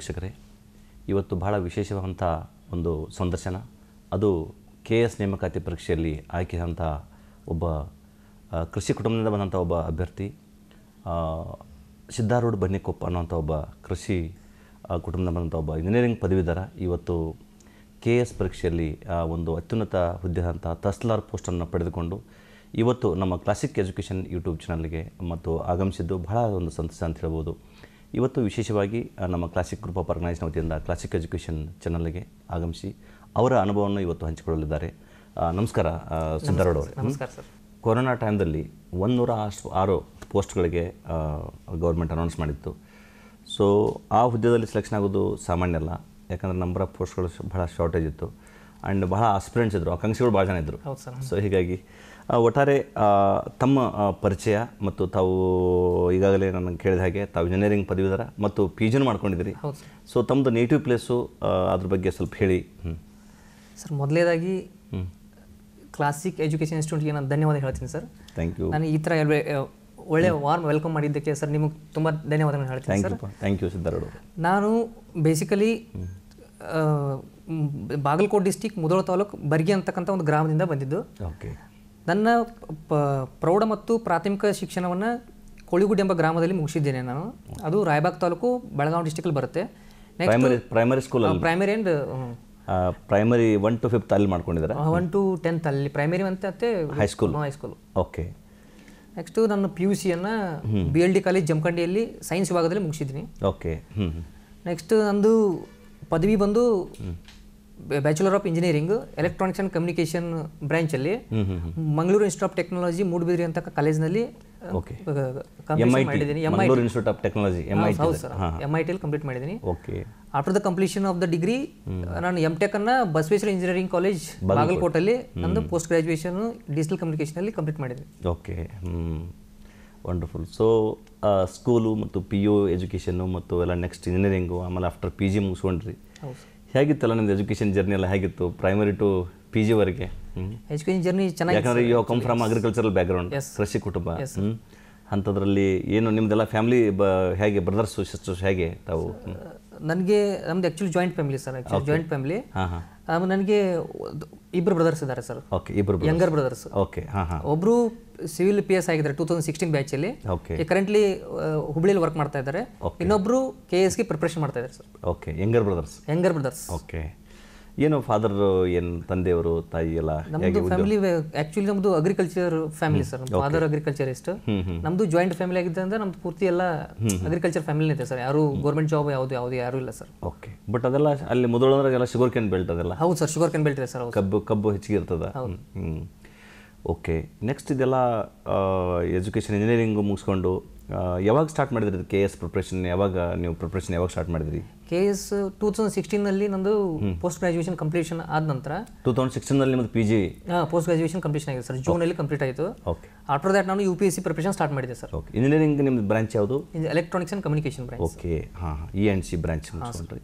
ವೀಕ್ಷಕರೇ ಇವತ್ತು ಬಹಳ ವಿಶೇಷವಾದಂಥ ಒಂದು ಸಂದರ್ಶನ ಅದು ಕೆ ಎಸ್ ನೇಮಕಾತಿ ಪರೀಕ್ಷೆಯಲ್ಲಿ ಆಯ್ಕೆಯಾದಂಥ ಒಬ್ಬ ಕೃಷಿ ಕುಟುಂಬದಿಂದ ಬಂದಂಥ ಒಬ್ಬ ಅಭ್ಯರ್ಥಿ ಸಿದ್ದಾರೂಢ ಬನ್ನಿಕೊಪ್ಪ ಅನ್ನುವಂಥ ಒಬ್ಬ ಕೃಷಿ ಕುಟುಂಬದಿಂದ ಬಂದಂಥ ಒಬ್ಬ ಇಂಜಿನಿಯರಿಂಗ್ ಪದವೀಧರ ಇವತ್ತು ಕೆ ಎಸ್ ಪರೀಕ್ಷೆಯಲ್ಲಿ ಒಂದು ಅತ್ಯುನ್ನತ ಹುದ್ದೆಯಾದಂಥ ತಹಸೀಲ್ದಾರ್ ಪೋಸ್ಟನ್ನು ಪಡೆದುಕೊಂಡು ಇವತ್ತು ನಮ್ಮ ಕ್ಲಾಸಿಕ್ ಎಜುಕೇಷನ್ ಯೂಟ್ಯೂಬ್ ಚಾನಲ್ಗೆ ಮತ್ತು ಆಗಮಿಸಿದ್ದು ಬಹಳ ಒಂದು ಸಂತಸ ಅಂತ ಹೇಳ್ಬೋದು ಇವತ್ತು ವಿಶೇಷವಾಗಿ ನಮ್ಮ ಕ್ಲಾಸಿಕ್ ಗ್ರೂಪ್ ಆಫ್ ಆರ್ಗನೈಸ್ನ ವತಿಯಿಂದ ಕ್ಲಾಸಿಕ್ ಎಜುಕೇಷನ್ ಚಾನಲ್ಗೆ ಆಗಮಿಸಿ ಅವರ ಅನುಭವವನ್ನು ಇವತ್ತು ಹಂಚಿಕೊಳ್ಳಲಿದ್ದಾರೆ ನಮಸ್ಕಾರ ಸುಂದರ್ ಅವರೇ ನಮಸ್ಕಾರ ಸರ್ ಕೊರೋನಾ ಟೈಮ್ದಲ್ಲಿ ಒಂದೂರ ಅಷ್ಟು ಆರು ಪೋಸ್ಟ್ಗಳಿಗೆ ಗೌರ್ಮೆಂಟ್ ಅನೌನ್ಸ್ ಮಾಡಿತ್ತು ಸೊ ಆ ಹುದ್ದೆದಲ್ಲಿ ಸೆಲೆಕ್ಷನ್ ಆಗೋದು ಸಾಮಾನ್ಯ ಅಲ್ಲ ಯಾಕಂದರೆ ನಂಬರ್ ಆಫ್ ಪೋಸ್ಟ್ಗಳು ಭಾಳ ಶಾರ್ಟೇಜ್ ಇತ್ತು ಆ್ಯಂಡ್ ಬಹಳ ಆಸ್ಪಿರೆಂಟ್ಸ್ ಇದ್ದರು ಆಕಾಂಕ್ಷಿಗಳು ಭಾಳ ಜನ ಇದ್ದರು ಸೊ ಹೀಗಾಗಿ ಒಟ್ಟಾರೆ ತಮ್ಮ ಪರಿಚಯ ಮತ್ತು ತಾವು ಈಗಾಗಲೇ ನನಗೆ ಕೇಳಿದ ಹಾಗೆ ತಾವು ಇಂಜಿನಿಯರಿಂಗ್ ಪದವೀಧರ ಮತ್ತು ಪಿ ಜಿನ ಮಾಡ್ಕೊಂಡಿದ್ದೀರಿ ಸೊ ತಮ್ಮದು ನೇಟಿವ್ ಪ್ಲೇಸು ಅದ್ರ ಬಗ್ಗೆ ಸ್ವಲ್ಪ ಹೇಳಿ ಸರ್ ಮೊದಲೇದಾಗಿ ಕ್ಲಾಸಿಕ್ ಎಜುಕೇಷನ್ ಇನ್ಸ್ಟಿಟ್ಯೂಟ್ಗೆ ನಾನು ಧನ್ಯವಾದ ಹೇಳ್ತೀನಿ ಸರ್ ಥ್ಯಾಂಕ್ ಯು ನಾನು ಈ ಥರ ಒಳ್ಳೆ ವಾರ್ಮ್ ವೆಲ್ಕಮ್ ಮಾಡಿದ್ದಕ್ಕೆ ಸರ್ ನಿಮಗೆ ತುಂಬ ಧನ್ಯವಾದಗಳನ್ನು ಹೇಳ್ತೀನಿ ಸರ್ ಥ್ಯಾಂಕ್ ಯು ನಾನು ಬೇಸಿಕಲಿ ಬಾಗಲಕೋಟೆ ಡಿಸ್ಟಿಕ್ ಮುದೋಳ ತಾಲೂಕು ಬರ್ಗಿ ಅಂತಕ್ಕಂಥ ಒಂದು ಗ್ರಾಮದಿಂದ ಬಂದಿದ್ದು ಓಕೆ ನನ್ನ ಪ ಪ್ರೌಢ ಮತ್ತು ಪ್ರಾಥಮಿಕ ಶಿಕ್ಷಣವನ್ನು ಕೋಳಿಗುಡಿ ಎಂಬ ಗ್ರಾಮದಲ್ಲಿ ಮುಗಿಸಿದ್ದೇನೆ ನಾನು ಅದು ರಾಯಬಾಗ್ ತಾಲೂಕು ಬೆಳಗಾವಿ ಡಿಸ್ಟಿಕಲ್ಲಿ ಬರುತ್ತೆ primary primary school primary and primary one to fifth ಅಲ್ಲಿ ಮಾಡ್ಕೊಂಡಿದ್ದಾರೆ ಒನ್ ಟು ಟೆಂತ್ ಅಲ್ಲಿ ಪ್ರೈಮರಿ ಅಂತ ಹೈ ಸ್ಕೂಲ್ ಓಕೆ ನೆಕ್ಸ್ಟು ನಾನು ಪಿ ಯು ಸಿಯನ್ನು ಬಿ ಎಲ್ ಡಿ ಕಾಲೇಜ್ ಜಮಖಂಡಿಯಲ್ಲಿ ಸೈನ್ಸ್ ವಿಭಾಗದಲ್ಲಿ ಮುಗಿಸಿದ್ದೀನಿ ಓಕೆ ನೆಕ್ಸ್ಟ್ ನಂದು ಪದವಿ ಬಂದು bachelor of engineering electronics and communication branch ಅಲ್ಲಿ Mangalore institute of technology Moodbidri ಅಂತ ಕಾಲೇಜ್ನಲ್ಲಿ ಆಫ್ ಟೆಕ್ನಾಲಜಿ ಹೌದು ಸರ್ ಐ ಕಂಪ್ಲೀಟ್ ಮಾಡಿದ್ದೀನಿ after the completion of the degree ನಾನು ಎಂ ಟೆಕ್ ಅನ್ನ ಬಸವೇಶ್ವರ ಇಂಜಿನಿಯರಿಂಗ್ ಕಾಲೇಜ್ ಬಾಗಲಕೋಟಲ್ಲಿ ನಂದು ಪೋಸ್ಟ್ ಗ್ರಾಜುಯೇಷನ್ ಡಿಜಿಟಲ್ ಅಲ್ಲಿ ಕಂಪ್ಲೀಟ್ ಮಾಡಿದ್ವಿ ಓಕೆ ವಂಡರ್ಫುಲ್ ಸೊ ಸ್ಕೂಲು ಮತ್ತು ಪಿ ಯು ಎಜುಕೇಷನ್ ಮತ್ತು ಎಲ್ಲ ನೆಕ್ಸ್ಟ್ ಇಂಜಿನಿಯರಿಂಗು ಆಮೇಲೆ ಆಫ್ಟರ್ ಪಿ ಜಿ ಮುಗಿಸ್ಕೊಂಡ್ರಿ ಹೇಗಿತ್ತಲ್ಲ ನಿಮ್ದು ಎಜುಕೇಶನ್ ಜರ್ನಿ ಎಲ್ಲ ಹೇಗಿತ್ತು ಪ್ರೈಮರಿ ಟು ಪಿ ಜಿವರೆಗೆ ಎಜುಕೇಶನ್ ಜರ್ನಿ ಚೆನ್ನಾಗಿ ಯಾಕಂದರೆ you come from agricultural background ಕೃಷಿ ಕುಟುಂಬ ಅಂಥದ್ರಲ್ಲಿ ಏನು ನಿಮ್ದೆಲ್ಲ ಫ್ಯಾಮಿಲಿ ಬ ಹೇಗೆ ಬ್ರದರ್ಸ್ ಸಿಸ್ಟರ್ಸ್ ಹೇಗೆ ತಾವು ನನಗೆ ನಮ್ದು actually joint family sir actually joint family ನನಗೆ ಇಬ್ಬರು ಬ್ರದರ್ಸ್ ಇದ್ದಾರೆ ಸರ್ ಓಕೆ ಇಬ್ಬರು ಯಂಗರ್ ಬ್ರದರ್ಸ್ ಓಕೆ ಹಾಂ ಹಾಂ ಒಬ್ಬರು ಸಿವಿಲ್ ಪಿ ಎಸ್ ಆಗಿದ್ದಾರೆ ಟೂ ತೌಸಂಡ್ ಸಿಕ್ಸ್ಟೀನ್ ಬ್ಯಾಚಲ್ಲಿ ಕರೆಂಟ್ಲಿ ಹುಬ್ಳಿಯಲ್ಲಿ ವರ್ಕ್ ಮಾಡ್ತಾ ಇದ್ದಾರೆ ಇನ್ನೊಬ್ರು ಕೆ ಗೆ ಪ್ರಿಪ್ರೇಷನ್ ಮಾಡ್ತಾ ಇದ್ದಾರೆ sir okay younger brothers younger brothers okay ಏನು ಫಾದರ್ ಏನು ತಂದೆಯವರು ತಾಯಿ ಎಲ್ಲ ನಮ್ದು ಫ್ಯಾಮಿಲಿ ಆಕ್ಚುಲಿ ನಮ್ದು agriculture family sir father agriculturist ನಮ್ದು ಜಾಯಿಂಟ್ ಫ್ಯಾಮಿಲಿ ಆಗಿದೆ ಅಂದ್ರೆ ನಮ್ದು ಪೂರ್ತಿ ಎಲ್ಲ ಅಗ್ರಿಕಲ್ಚರ್ ಫ್ಯಾಮಿಲಿ ಇದೆ ಸರ್ ಯಾರು ಗೌರ್ಮೆಂಟ್ ಜಾಬ್ ಯಾವ್ದು ಯಾವ್ದು ಯಾರು ಇಲ್ಲ ಸರ್ ಓಕೆ ಬಟ್ ಅದೆಲ್ಲ ಅಲ್ಲಿ ಮೊದಲು ಎಲ್ಲ ಶುಗರ್ ಕ್ಯಾನ್ ಬೆಲ್ಟ್ ಅದೆಲ್ಲ ಹೌದು ಸರ್ ಶುಗರ್ ಕ್ಯಾನ್ ಬೆಲ್ಟ್ ಇದೆ ಸರ್ ಕಬ್ಬು ಕಬ್ಬು ಹೆಚ್ಚಿಗೆ ಇರ್ತದ ಹೌದು ಓಕೆ ನೆಕ್ಸ್ಟ್ ಇದೆಲ್ಲ ಎಜುಕೇಷನ್ ಇಂಜಿನಿಯರಿಂಗ್ ಮುಗಿಸ್ಕೊಂಡು ಯಾವಾಗ ಸ್ಟಾರ್ಟ್ ಮಾಡಿದ್ರಿ ಕೆ ಎಸ್ ಪ್ರಿಪ್ರೇಷನ್ ಯಾವಾಗ ನೀವು ಪ್ರಿಪ್ರೇಷನ್ ಯಾವಾಗ ಸ್ಟಾರ್ಟ್ ಮಾಡಿದ್ರಿ ಕೆ ಎಸ್ ಟೂ ತೌಸಂಡ್ ಸಿಕ್ಸ್ಟೀನಲ್ಲಿ ನಂದು ಪೋಸ್ಟ್ ಗ್ರಾಜುಯೇಷನ್ ಕಂಪ್ಲೀಷನ್ ಆದ ನಂತರ ಟೂ ತೌಸಂಡ್ ಸಿಕ್ಸ್ಟೀನಲ್ಲಿ ನಿಮ್ಮದು P G post graduation completion ಆಗಿದೆ ಸರ್ ಜೂನಲ್ಲಿ ಕಂಪ್ಲೀಟ್ ಆಯಿತು ಓಕೆ ಆಫ್ಟರ್ ದಟ್ ನಾನು U P S C preparation start ಮಾಡಿದೆ ಸರ್ ಓಕೆ ಇಂಜಿನಿಯರಿಂಗ್ ನಿಮ್ಮದು ಬ್ರಾಂಚ್ ಯಾವುದು electronics and communication branch okay ಹಾಂ ಇ ಎನ್ ಸಿ ಬ್ರಾಂಚ್ ಮುಗಿಸ್ಕೊಂಡ್ರಿ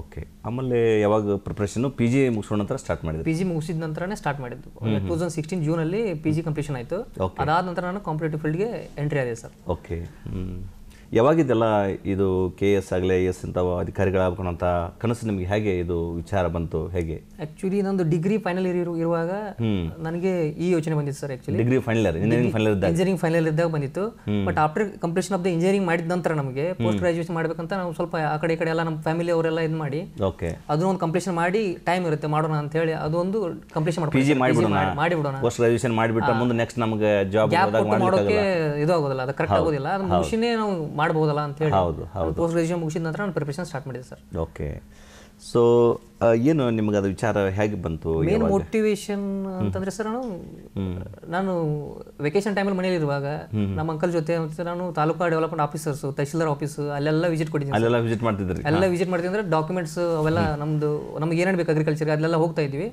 ಓಕೆ ಆಮೇಲೆ ಯಾವಾಗ ಪ್ರಿಪ್ರೇಷನ್ ಪಿ ಜಿ ಮುಗಿಸೋ ನಂತರ ಸ್ಟಾರ್ಟ್ ಮಾಡಿದ್ರು ಪಿ ಜಿ ಮುಗಿಸಿದ ನಂತರನೇ ಸ್ಟಾರ್ಟ್ ಮಾಡಿದ್ದು ಟೂ ತೌಸಂಡ್ ಸಿಕ್ಸ್ಟೀನ್ ಜೂನಲ್ಲಿ ಪಿ ಜಿ ಕಂಪ್ಲೀಷನ್ ಆಯಿತು ಅದಾದ ನಂತರ ನಾನು ಕಾಂಪಿಟೇಟಿವ್ ಫೀಲ್ಡ್ಗೆ ಎಂಟ್ರಿ ಆಗಿದೆ ಸರ್ ಓಕೆ ಯಾವಾಗಿದೆಲ್ಲ ಇದು ಕೆ ಎಸ್ ಆಗಲಿ ಐ ಎಸ್ ಇಂಥವು ಅಧಿಕಾರಿಗಳಾಗಬೇಕನ್ನೋಂಥ ಕನಸು ನಿಮಗೆ ಹೇಗೆ ಇದು ವಿಚಾರ ಬಂತು ಹೇಗೆ ಆ್ಯಕ್ಚುಲಿ ನಂದು ಡಿಗ್ರಿ ಫೈನಲ್ ಇಯರ್ ಇರುವಾಗ ನನಗೆ ಈ ಯೋಚನೆ ಬಂದಿತ್ತು sir actually degree final year engineering final ಇದ್ದಾಗ ಇಂಜಿನಿಯರಿಂಗ್ ಫೈನಲ್ ಇದ್ದಾಗ ಬಂದಿತ್ತು but after completion of the engineering ಮಾಡಿದ ನಂತರ ನಮಗೆ ಪೋಸ್ಟ್ ಗ್ರಾಜುಯೇಷನ್ ಮಾಡಬೇಕಂತ ನಾವು ಸ್ವಲ್ಪ ಆ ಕಡೆ ಈ ಕಡೆ ಎಲ್ಲ ನಮ್ಮ ಫ್ಯಾಮಿಲಿ ಅವರೆಲ್ಲ ಇದು ಮಾಡಿ ಓಕೆ ಅದನ್ನೊಂದು ಕಂಪ್ಲೀಷನ್ ಮಾಡಿ ಟೈಮ್ ಇರುತ್ತೆ ಮಾಡೋಣ ಅಂತ ಹೇಳಿ ಅದೊಂದು ಕಂಪ್ಲೀಷನ್ ಮಾಡಿ ಮಾಡಿಬಿಡೋಣ ಪೋಸ್ಟ್ ಗ್ರಾಜುಯೇಷನ್ ಮಾಡಿಬಿಟ್ಟು ಮುಂದೆ ನೆಕ್ಸ್ಟ್ ನಮಗೆ ಜಾಬ್ ಮಾಡೋಕೆ ಇದು ಆಗೋದಿಲ್ಲ ಅದು ಕರೆಕ್ಟ್ ಆಗೋದಿಲ್ಲ ಅದು ಮುಗಿಸಿನೇ ನಾವು ಮಾಡ್ಬೋದಲ್ಲ ಅಂತ ಹೇಳಿ ಹೌದು ಹೌದು ಪೋಸ್ಟ್ ಗ್ರಾಜುಯೇಷನ್ ಮುಗಿಸಿದ ನಂತರ ನಾನು ಪ್ರಿಪರೇಷನ್ ಸ್ಟಾರ್ಟ್ ಮಾಡಿದೆ ಸರ್ ಓಕೆ ಸೊ ಏನು ನಿಮ್ಗೆ ಅದು ವಿಚಾರ ಹೇಗೆ ಬಂತು ಮೇನ್ ಮೋಟಿವೇಶನ್ ಅಂತಂದ್ರೆ ಸರ್ ನಾನು ನಾನು ವೆಕೇಶನ್ ಟೈಮಲ್ಲಿ ಮನೇಲಿ ಇರುವಾಗ ನಮ್ಮ ಅಂಕಲ್ ಜೊತೆ ನಾನು taluka development officers tahsildar office ಅಲ್ಲೆಲ್ಲ ವಿಸಿಟ್ ಕೊಟ್ಟಿದ್ದೀನಿ ಅಲ್ಲೆಲ್ಲ ವಿಸಿಟ್ ಮಾಡ್ತಿದ್ರು ಎಲ್ಲ ವಿಸಿಟ್ ಮಾಡ್ತೀವಿ ಅಂದ್ರೆ ಡಾಕ್ಯುಮೆಂಟ್ಸ್ ಅವೆಲ್ಲ ನಮ್ದು ನಮ್ಗೆ ಏನೇನು ಬೇಕು ಅಗ್ರಿಕಲ್ಚರ್ ಅದೆಲ್ಲ ಹೋಗ್ತಾ ಇದ್ವಿ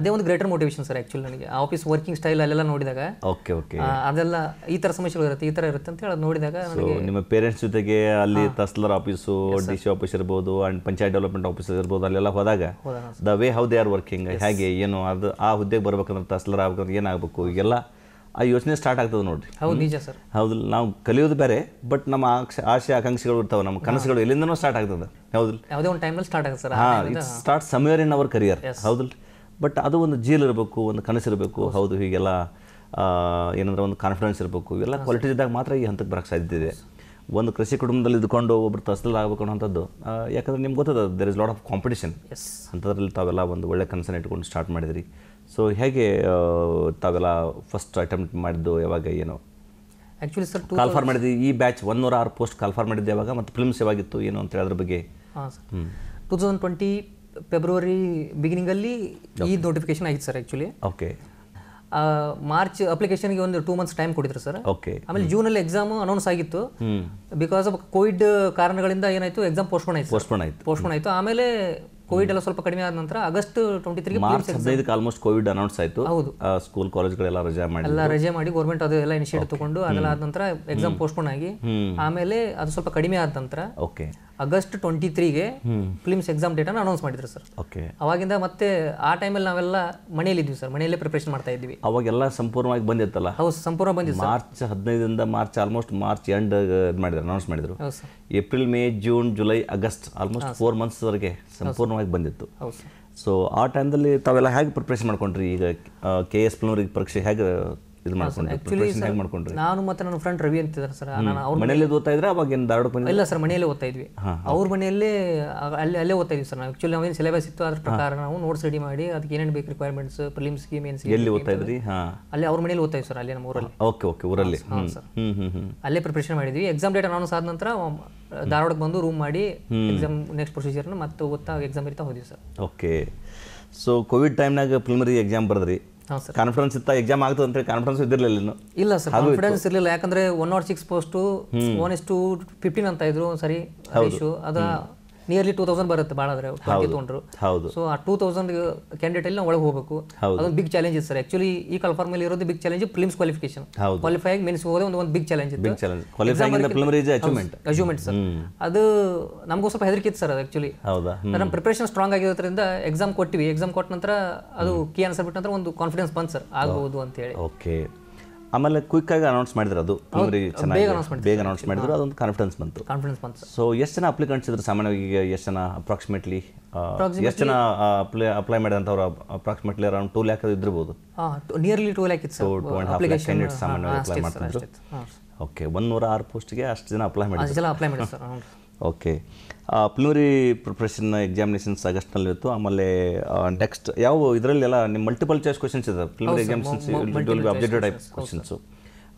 ಅದೇ ಒಂದು ಗ್ರೇಟರ್ ಮೋಟಿವೇಶನ್ ಸರ್ ಆಕ್ಚುಲಿ ನನಗೆ ಆಫೀಸ್ ವರ್ಕಿಂಗ್ ಸ್ಟೈಲ್ ಅಲ್ಲೆಲ್ಲ ನೋಡಿದಾಗ ಓಕೆ ಓಕೆ ಅದೆಲ್ಲ ಈ ತರ ಸಮಸ್ಯೆಗಳು ಇರುತ್ತೆ ಈ ತರ ಇರುತ್ತೆ ಅಂತ ಹೇಳಿ ನೋಡಿದಾಗ ನಿಮ್ಮ ಪೇರೆಂಟ್ಸ್ ಜೊತೆಗೆ ಅಲ್ಲಿ tahsildar office D C office ಇರ್ಬೋದು ಅಂಡ್ ಪಂಚಾಯತ್ ಡೆವಲಪ್ಮೆಂಟ್ ಆಫೀಸರ್ ಇರ್ಬೋದು ಅಲ್ಲೆಲ್ಲ ಹೋದಾಗ the way how they are working ಹೇಗೆ ಏನು ಅದು ಆ ಹುದ್ದೆಗೆ ಬರ್ಬೇಕಂದ್ರೆ ತಹಸೀಲ್ದಾರ್ ಆಗ್ಬೇಕಂದ್ರೆ ಏನಾಗಬೇಕು ಎಲ್ಲ ಆ ಯೋಚನೆ ಸ್ಟಾರ್ಟ್ ಆಗ್ತದೆ ನೋಡ್ರಿ ಹೌದು ನಿಜ ಸರ್ ಹೌದು ನಾವು ಕಲಿಯೋದು ಬೇರೆ ಬಟ್ ನಮ್ಮ ಆಶೆ ಆಕಾಂಕ್ಷೆಗಳು ಇರ್ತಾವೆ ನಮ್ಮ ಕನಸುಗಳು ಎಲ್ಲಿಂದನೂ ಸ್ಟಾರ್ಟ್ ಆಗ್ತದೆ ಹೌದು ಸ್ಟಾರ್ಟ್ ಹಾಂ ಸ್ಟಾರ್ಟ್ ಇನ್ ಅವರ್ ಕರಿಯರ್ ಹೌದಲ್ ಬಟ್ ಅದು ಒಂದು ಜೀಲ್ ಇರಬೇಕು ಒಂದು ಕನಸು ಇರಬೇಕು ಹೌದು ಹೀಗೆಲ್ಲ ಏನಂದ್ರೆ ಒಂದು ಕಾನ್ಫಿಡೆನ್ಸ್ ಇರಬೇಕು ಇವೆಲ್ಲ ಕ್ವಾಲಿಟೀಸ್ ಇದ್ದಾಗ ಮಾತ್ರ ಈ ಹಂತಕ್ಕೆ ಬರೋಕ್ಕೆ ಸಾಧ್ಯತೆ ಇದೆ ಒಂದು ಕೃಷಿ ಕುಟುಂಬದಲ್ಲಿ ಇದ್ಕೊಂಡು ಒಬ್ರು ತಹಸೀಲ್ದಾರ್ ಆಗಬೇಕು ಅನ್ನೋಂಥದ್ದು ಯಾಕಂದರೆ ನಿಮ್ಗೆ ಗೊತ್ತದ there is lot of competition ಎಸ್ ಅಂಥದ್ರಲ್ಲಿ ತಾವೆಲ್ಲ ಒಂದು ಒಳ್ಳೆ ಕನ್ಸರ್ನ್ ಇಟ್ಕೊಂಡು ಸ್ಟಾರ್ಟ್ ಮಾಡಿದ್ರಿ ಸೊ ಹೇಗೆ ತಾವೆಲ್ಲ ಫಸ್ಟ್ ಅಟೆಂಪ್ಟ್ ಮಾಡಿದ್ದು ಯಾವಾಗ ಏನೋ ಆ್ಯಕ್ಚುಲಿ ಸರ್ ಕಾಲ್ಫಾರ್ ಮಾಡಿದ್ವಿ ಈ ಬ್ಯಾಚ್ ಒನ್ ಒನ್ನೂರ ಆರು ಪೋಸ್ಟ್ ಕಾಲ್ಫಾರ್ ಮಾಡಿದ್ದು ಯಾವಾಗ ಮತ್ತು ಫಿಲ್ಮ್ಸ್ ಯಾವಾಗಿತ್ತು ಏನು ಅಂತ ಅದ್ರ ಬಗ್ಗೆ ಟೂ ತೌಸಂಡ್ ಟ್ವೆಂಟಿ ಫೆಬ್ರವರಿ ಬಿಗಿನಿಂಗಲ್ಲಿ ಈ ನೋಟಿಫಿಕೇಶನ್ ಆಗಿತ್ತು ಸರ್ ಆ್ಯಕ್ಚುಲಿ ಓಕೆ ಮಾರ್ಚ್ ಅಪ್ಲಿಕೇಶನ್ಗೆ ಒಂದು ಟೂ ಮಂತ್ಸ್ ಟೈಮ್ ಕೊಟ್ಟಿದ್ರು ಸರ್ ಓಕೆ ಆಮೇಲೆ ಅಲ್ಲಿ ಎಕ್ಸಾಮ್ ಅನೌನ್ಸ್ ಆಗಿತ್ತು ಬಿಕಾಸ್ ಆಫ್ ಕೋವಿಡ್ ಕಾರಣಗಳಿಂದ ಏನಾಯ್ತು ಎಕ್ಸಾಮ್ ಪೋಸ್ಟ್ಪೋನ್ ಆಯ್ತು ಪೋಸ್ಟ್ಪೋನ್ ಆಯ್ತು ಪೋಸ್ಟ್ಪೋನ್ ಆಯ್ತು ಆಮೇಲೆ ಕೋವಿಡ್ ಎಲ್ಲ ಸ್ವಲ್ಪ ಕಡಿಮೆ ಆದ ನಂತರ ಆಗಸ್ಟ್ ಟ್ವೆಂಟಿ ತ್ರೀ ಮಾರ್ಚ್ ಹದಿನೈದಕ್ಕೆ ಆಲ್ಮೋಸ್ಟ್ ಕೋವಿಡ್ ಅನೌನ್ಸ್ ಆಯಿತು ಹೌದು ಸ್ಕೂಲ್ ಕಾಲೇಜ್ಗಳೆಲ್ಲ ರಜಾ ಮಾಡಿ ಎಲ್ಲ ರಜೆ ಮಾಡಿ ಗೌರ್ಮೆಂಟ್ ಅದು ಎಲ್ಲ ಇನಿಷಿಯೇಟಿವ್ ತಗೊಂಡು ಅದೆಲ್ಲ ಆದ ನಂತರ ಎಕ್ಸಾಮ್ ಪೋಸ್ಟ್ಪೋನ್ ಆಗಿ ಆಮೇಲೆ ಅದು ಸ್ವಲ್ಪ ಕಡಿಮೆ ಆದ ನಂತರ ಓಕೆ ಆಗಸ್ಟ್ ಟ್ವೆಂಟಿ ತ್ರೀಗೆ ಫಿಲಿಮ್ಸ್ ಎಕ್ಸಾಮ್ ಡೇಟನ್ನು ಅನೌನ್ಸ್ ಮಾಡಿದ್ರು ಸರ್ ಓಕೆ ಅವಾಗಿಂದ ಮತ್ತೆ ಆ ಟೈಮಲ್ಲಿ ನಾವೆಲ್ಲ ಮನೆಯಲ್ಲಿದ್ವಿ ಸರ್ ಮನೆಯಲ್ಲೇ ಪ್ರಿಪ್ರೇಷನ್ ಮಾಡ್ತಾ ಇದ್ವಿ ಅವಾಗೆಲ್ಲ ಸಂಪೂರ್ಣವಾಗಿ ಬಂದಿತ್ತಲ್ಲ ಹೌದು ಸಂಪೂರ್ಣ ಬಂದಿತ್ತು ಮಾರ್ಚ್ ಹದಿನೈದರಿಂದ ಮಾರ್ಚ್ ಆಲ್ಮೋಸ್ಟ್ ಮಾರ್ಚ್ ಎಂಡ್ ಇದು ಮಾಡಿದ್ರು ಅನೌನ್ಸ್ ಮಾಡಿದ್ರು April May June July August almost four ಮಂತ್ಸ್ವರೆಗೆ ಸಂಪೂರ್ಣವಾಗಿ ಬಂದಿತ್ತು ಸೊ ಆ ಟೈಮಲ್ಲಿ ತಾವೆಲ್ಲ ಹೇಗೆ ಪ್ರಿಪ್ರೇಷನ್ ಮಾಡ್ಕೊಂಡ್ರಿ ಈಗ ಕೆ ಎಸ್ ಪ್ಲೂರಿಗೆ ಪರೀಕ್ಷೆ ಹೇಗೆ ಇದು ಮಾಡ್ಕೊಂಡ್ರಿ ಮಾಡ್ಕೊಂಡ್ರಿ ನಾನು ಮತ್ತೆ ನನ್ನ ಫ್ರೆಂಡ್ ರವಿ ಅಂತಿದ್ದಾರೆ ಸರ್ ನಾನು ಅವ್ರ ಮನೆಯಲ್ಲೇ ಓದ್ತಾ ಇದ್ರೆ ಅವಾಗ ಏನು ಇಲ್ಲ ಸರ್ ಮನೆಯಲ್ಲೇ ಓದ್ತಾ ಇದ್ವಿ ಅವ್ರ ಮನೆಯಲ್ಲೇ ಅಲ್ಲೇ ಅಲ್ಲೇ ಓದ್ತಾ ಇದ್ವಿ ಸರ್ ಆಕ್ಚುಲಿ ಆ್ಯಕ್ಚುಲಿ ನಾವೇನು ಸಿಲೆಬಸ್ ಇತ್ತು ಅದ್ರ ಪ್ರಕಾರ ನಾವು ನೋಟ್ಸ್ ರೆಡಿ ಮಾಡಿ ಅದಕ್ಕೆ ಏನೇನು ಬೇಕು ರಿಕ್ವೈರ್ಮೆಂಟ್ಸ್ ಪ್ರಿಲಿಮ್ಸ್ ಸ್ಕೀಮ್ ಏನು ಎಲ್ಲಿ ಓದ್ತಾ ಇದ್ರಿ ಅಲ್ಲೇ ಅವ್ರ ಮನೇಲಿ ಓದ್ತಾ ಇದ್ವಿ ಸರ್ ಅಲ್ಲೇ ನಮ್ಮ ಊರಲ್ಲಿ ಓಕೆ ಓಕೆ ಊರಲ್ಲಿ ಸರ್ ಅಲ್ಲೇ ಪ್ರಿಪ್ರೇಷನ್ ಮಾಡಿದ್ವಿ ಎಕ್ಸಾಮ್ ಡೇಟ್ ಅನೌನ್ಸ್ ಆದ ನಂತರ ಧಾರವಾಡಕ್ಕೆ ಬಂದು ರೂಮ್ ಮಾಡಿ ಎಕ್ಸಾಮ್ ನೆಕ್ಸ್ಟ್ ಪ್ರೊಸೀಜರ್ನ ಮತ್ತೆ ಓದ್ತಾ ಎಕ್ಸಾಮ್ ಇರ್ತಾ ಹೋದ್ವಿ ಸರ್ ಓಕೆ ಸೊ ಕೋವಿಡ್ ಟೈಮ್ನಾಗ ಪ್ರಿಲಿಮರಿ ಎಕ್ಸಾಮ್ ಬರೆದ್ರಿ ಕಾನ್ಫಿಡೆನ್ಸ್ ಇತ್ತ ಎಕ್ಸಾಮ್ ಆಗ್ತದೆ ಅಂತ ಕಾನ್ಫಿಡೆನ್ಸ್ ಇದ್ದಿರಲಿಲ್ಲ ಇಲ್ಲ ಸರ್ ಕಾನ್ಫಿಡೆನ್ಸ್ ಇರಲಿಲ್ಲ ಯಾಕಂದ್ರೆ one naught six post one is to fifteen ಅಂತ ಇದ್ರು ಸರಿ ಅದ ನಿಯರ್ಲಿ ಟೂ ತೌಸಂಡ್ ಬರುತ್ತೆ ಭಾಳ ಆದರೆ ತೊಗೊಂಡ್ರು ಹೌದು ಸೊ ಆ ಟೂ ತೌಸಂಡ್ ಕ್ಯಾಂಡಿಡೇಟ್ ಅಲ್ಲಿ ನಾವು ಒಳಗೆ ಹೋಗಬೇಕು ಅದೊಂದು ಬಿಗ್ ಚಾಲೆಂಜ್ ಸರ್ ಆಕ್ಚುಲಿ ಈ ಕಲ್ಫಾರ್ಮ್ ಅಲ್ಲಿ ಇರೋದು big challenge prelims qualification qualify means ಹೋದ್ರೆ ಒಂದು ಒಂದು ಬಿಗ್ ಚಾಲೆಂಜ್ ಇತ್ತು ಅಚೀವ್ಮೆಂಟ್ ಸರ್ ಅದು ನಮಗೂ ಸ್ವಲ್ಪ ಹೆದರಿಕೆ ಇತ್ತು ಸರ್ ಆಕ್ಚುಲಿ ನಮ್ಮ ಪ್ರಿಪರೇಷನ್ ಸ್ಟ್ರಾಂಗ್ ಆಗಿರೋದ್ರಿಂದ ಎಕ್ಸಾಮ್ ಕೊಟ್ಟಿವಿ ಎಕ್ಸಾಮ್ ಕೊಟ್ಟ ನಂತರ ಅದು ಕಿ ಆನ್ಸರ್ ಬಿಟ್ಟ ನಂತರ ಒಂದು ಕಾನ್ಫಿಡೆನ್ಸ್ ಬಂತು ಸರ್ ಆಗಬಹುದು ಅಂತ ಹೇಳಿ ಓಕೆ ಆಮೇಲೆ ಕ್ವಿಕ್ ಆಗಿ ಅನೌನ್ಸ್ ಮಾಡಿದ್ರು ಅದು ಬೇಗ ಅನೌನ್ಸ್ ಮಾಡಿದ್ರು ಅದೊಂದು ಕಾನ್ಫಿಡೆನ್ಸ್ ಬಂತು ಕಾನ್ಫಿಡೆನ್ಸ್ ಬಂತು ಸೊ ಎಷ್ಟು ಜನ ಅಪ್ಲಿಕೆಂಟ್ಸ್ ಇದ್ರು ಸಾಮಾನ್ಯವಾಗಿ ಎಷ್ಟು ಜನ ಅಪ್ರಾಕ್ಸಿಮೇಟ್ಲಿ ಎಷ್ಟು ಜನ ಅಪ್ಲೈ ಅಪ್ಲೈ ಮಾಡಿದಂಥವ್ರು ಅಪ್ರಾಕ್ಸಿಮೇಟ್ಲಿ ಅರೌಂಡ್ ಟೂ ಲ್ಯಾಕ್ ಇದ್ದಿರ್ಬೋದು ನಿಯರ್ಲಿ ಟೂ ಲ್ಯಾಕ್ ಇತ್ತು two and half lakh candidates ಸಾಮಾನ್ಯವಾಗಿ ಅಪ್ಲೈ ಮಾಡ್ತಿದ್ರು ಓಕೆ ಒಂದು ನೂರ ಆರು ಪೋಸ್ಟ್ಗೆ ಅಷ್ಟು ಜನ ಅಪ್ಲೈ ಮಾಡಿದ್ರು ಅಪ್ಲೈ ಮಾಡಿದ್ರು ಓಕೆ ಪ್ಲೂರಿ ಪ್ರಿಪ್ರೇಷನ್ ಎಕ್ಸಾಮಿನೇಷನ್ಸ್ ಆಗಸ್ಟ್ನಲ್ಲಿ ಇತ್ತು ಆಮೇಲೆ ನೆಕ್ಸ್ಟ್ ಯಾವ ಇದರಲ್ಲೆಲ್ಲ ನಿಮ್ಮ ಮಲ್ಟಿಪಲ್ ಚಾಯ್ಸ್ ಕ್ವಶನ್ಸ್ ಇದೆ ಪ್ಲೂರಿ examinations updated type questions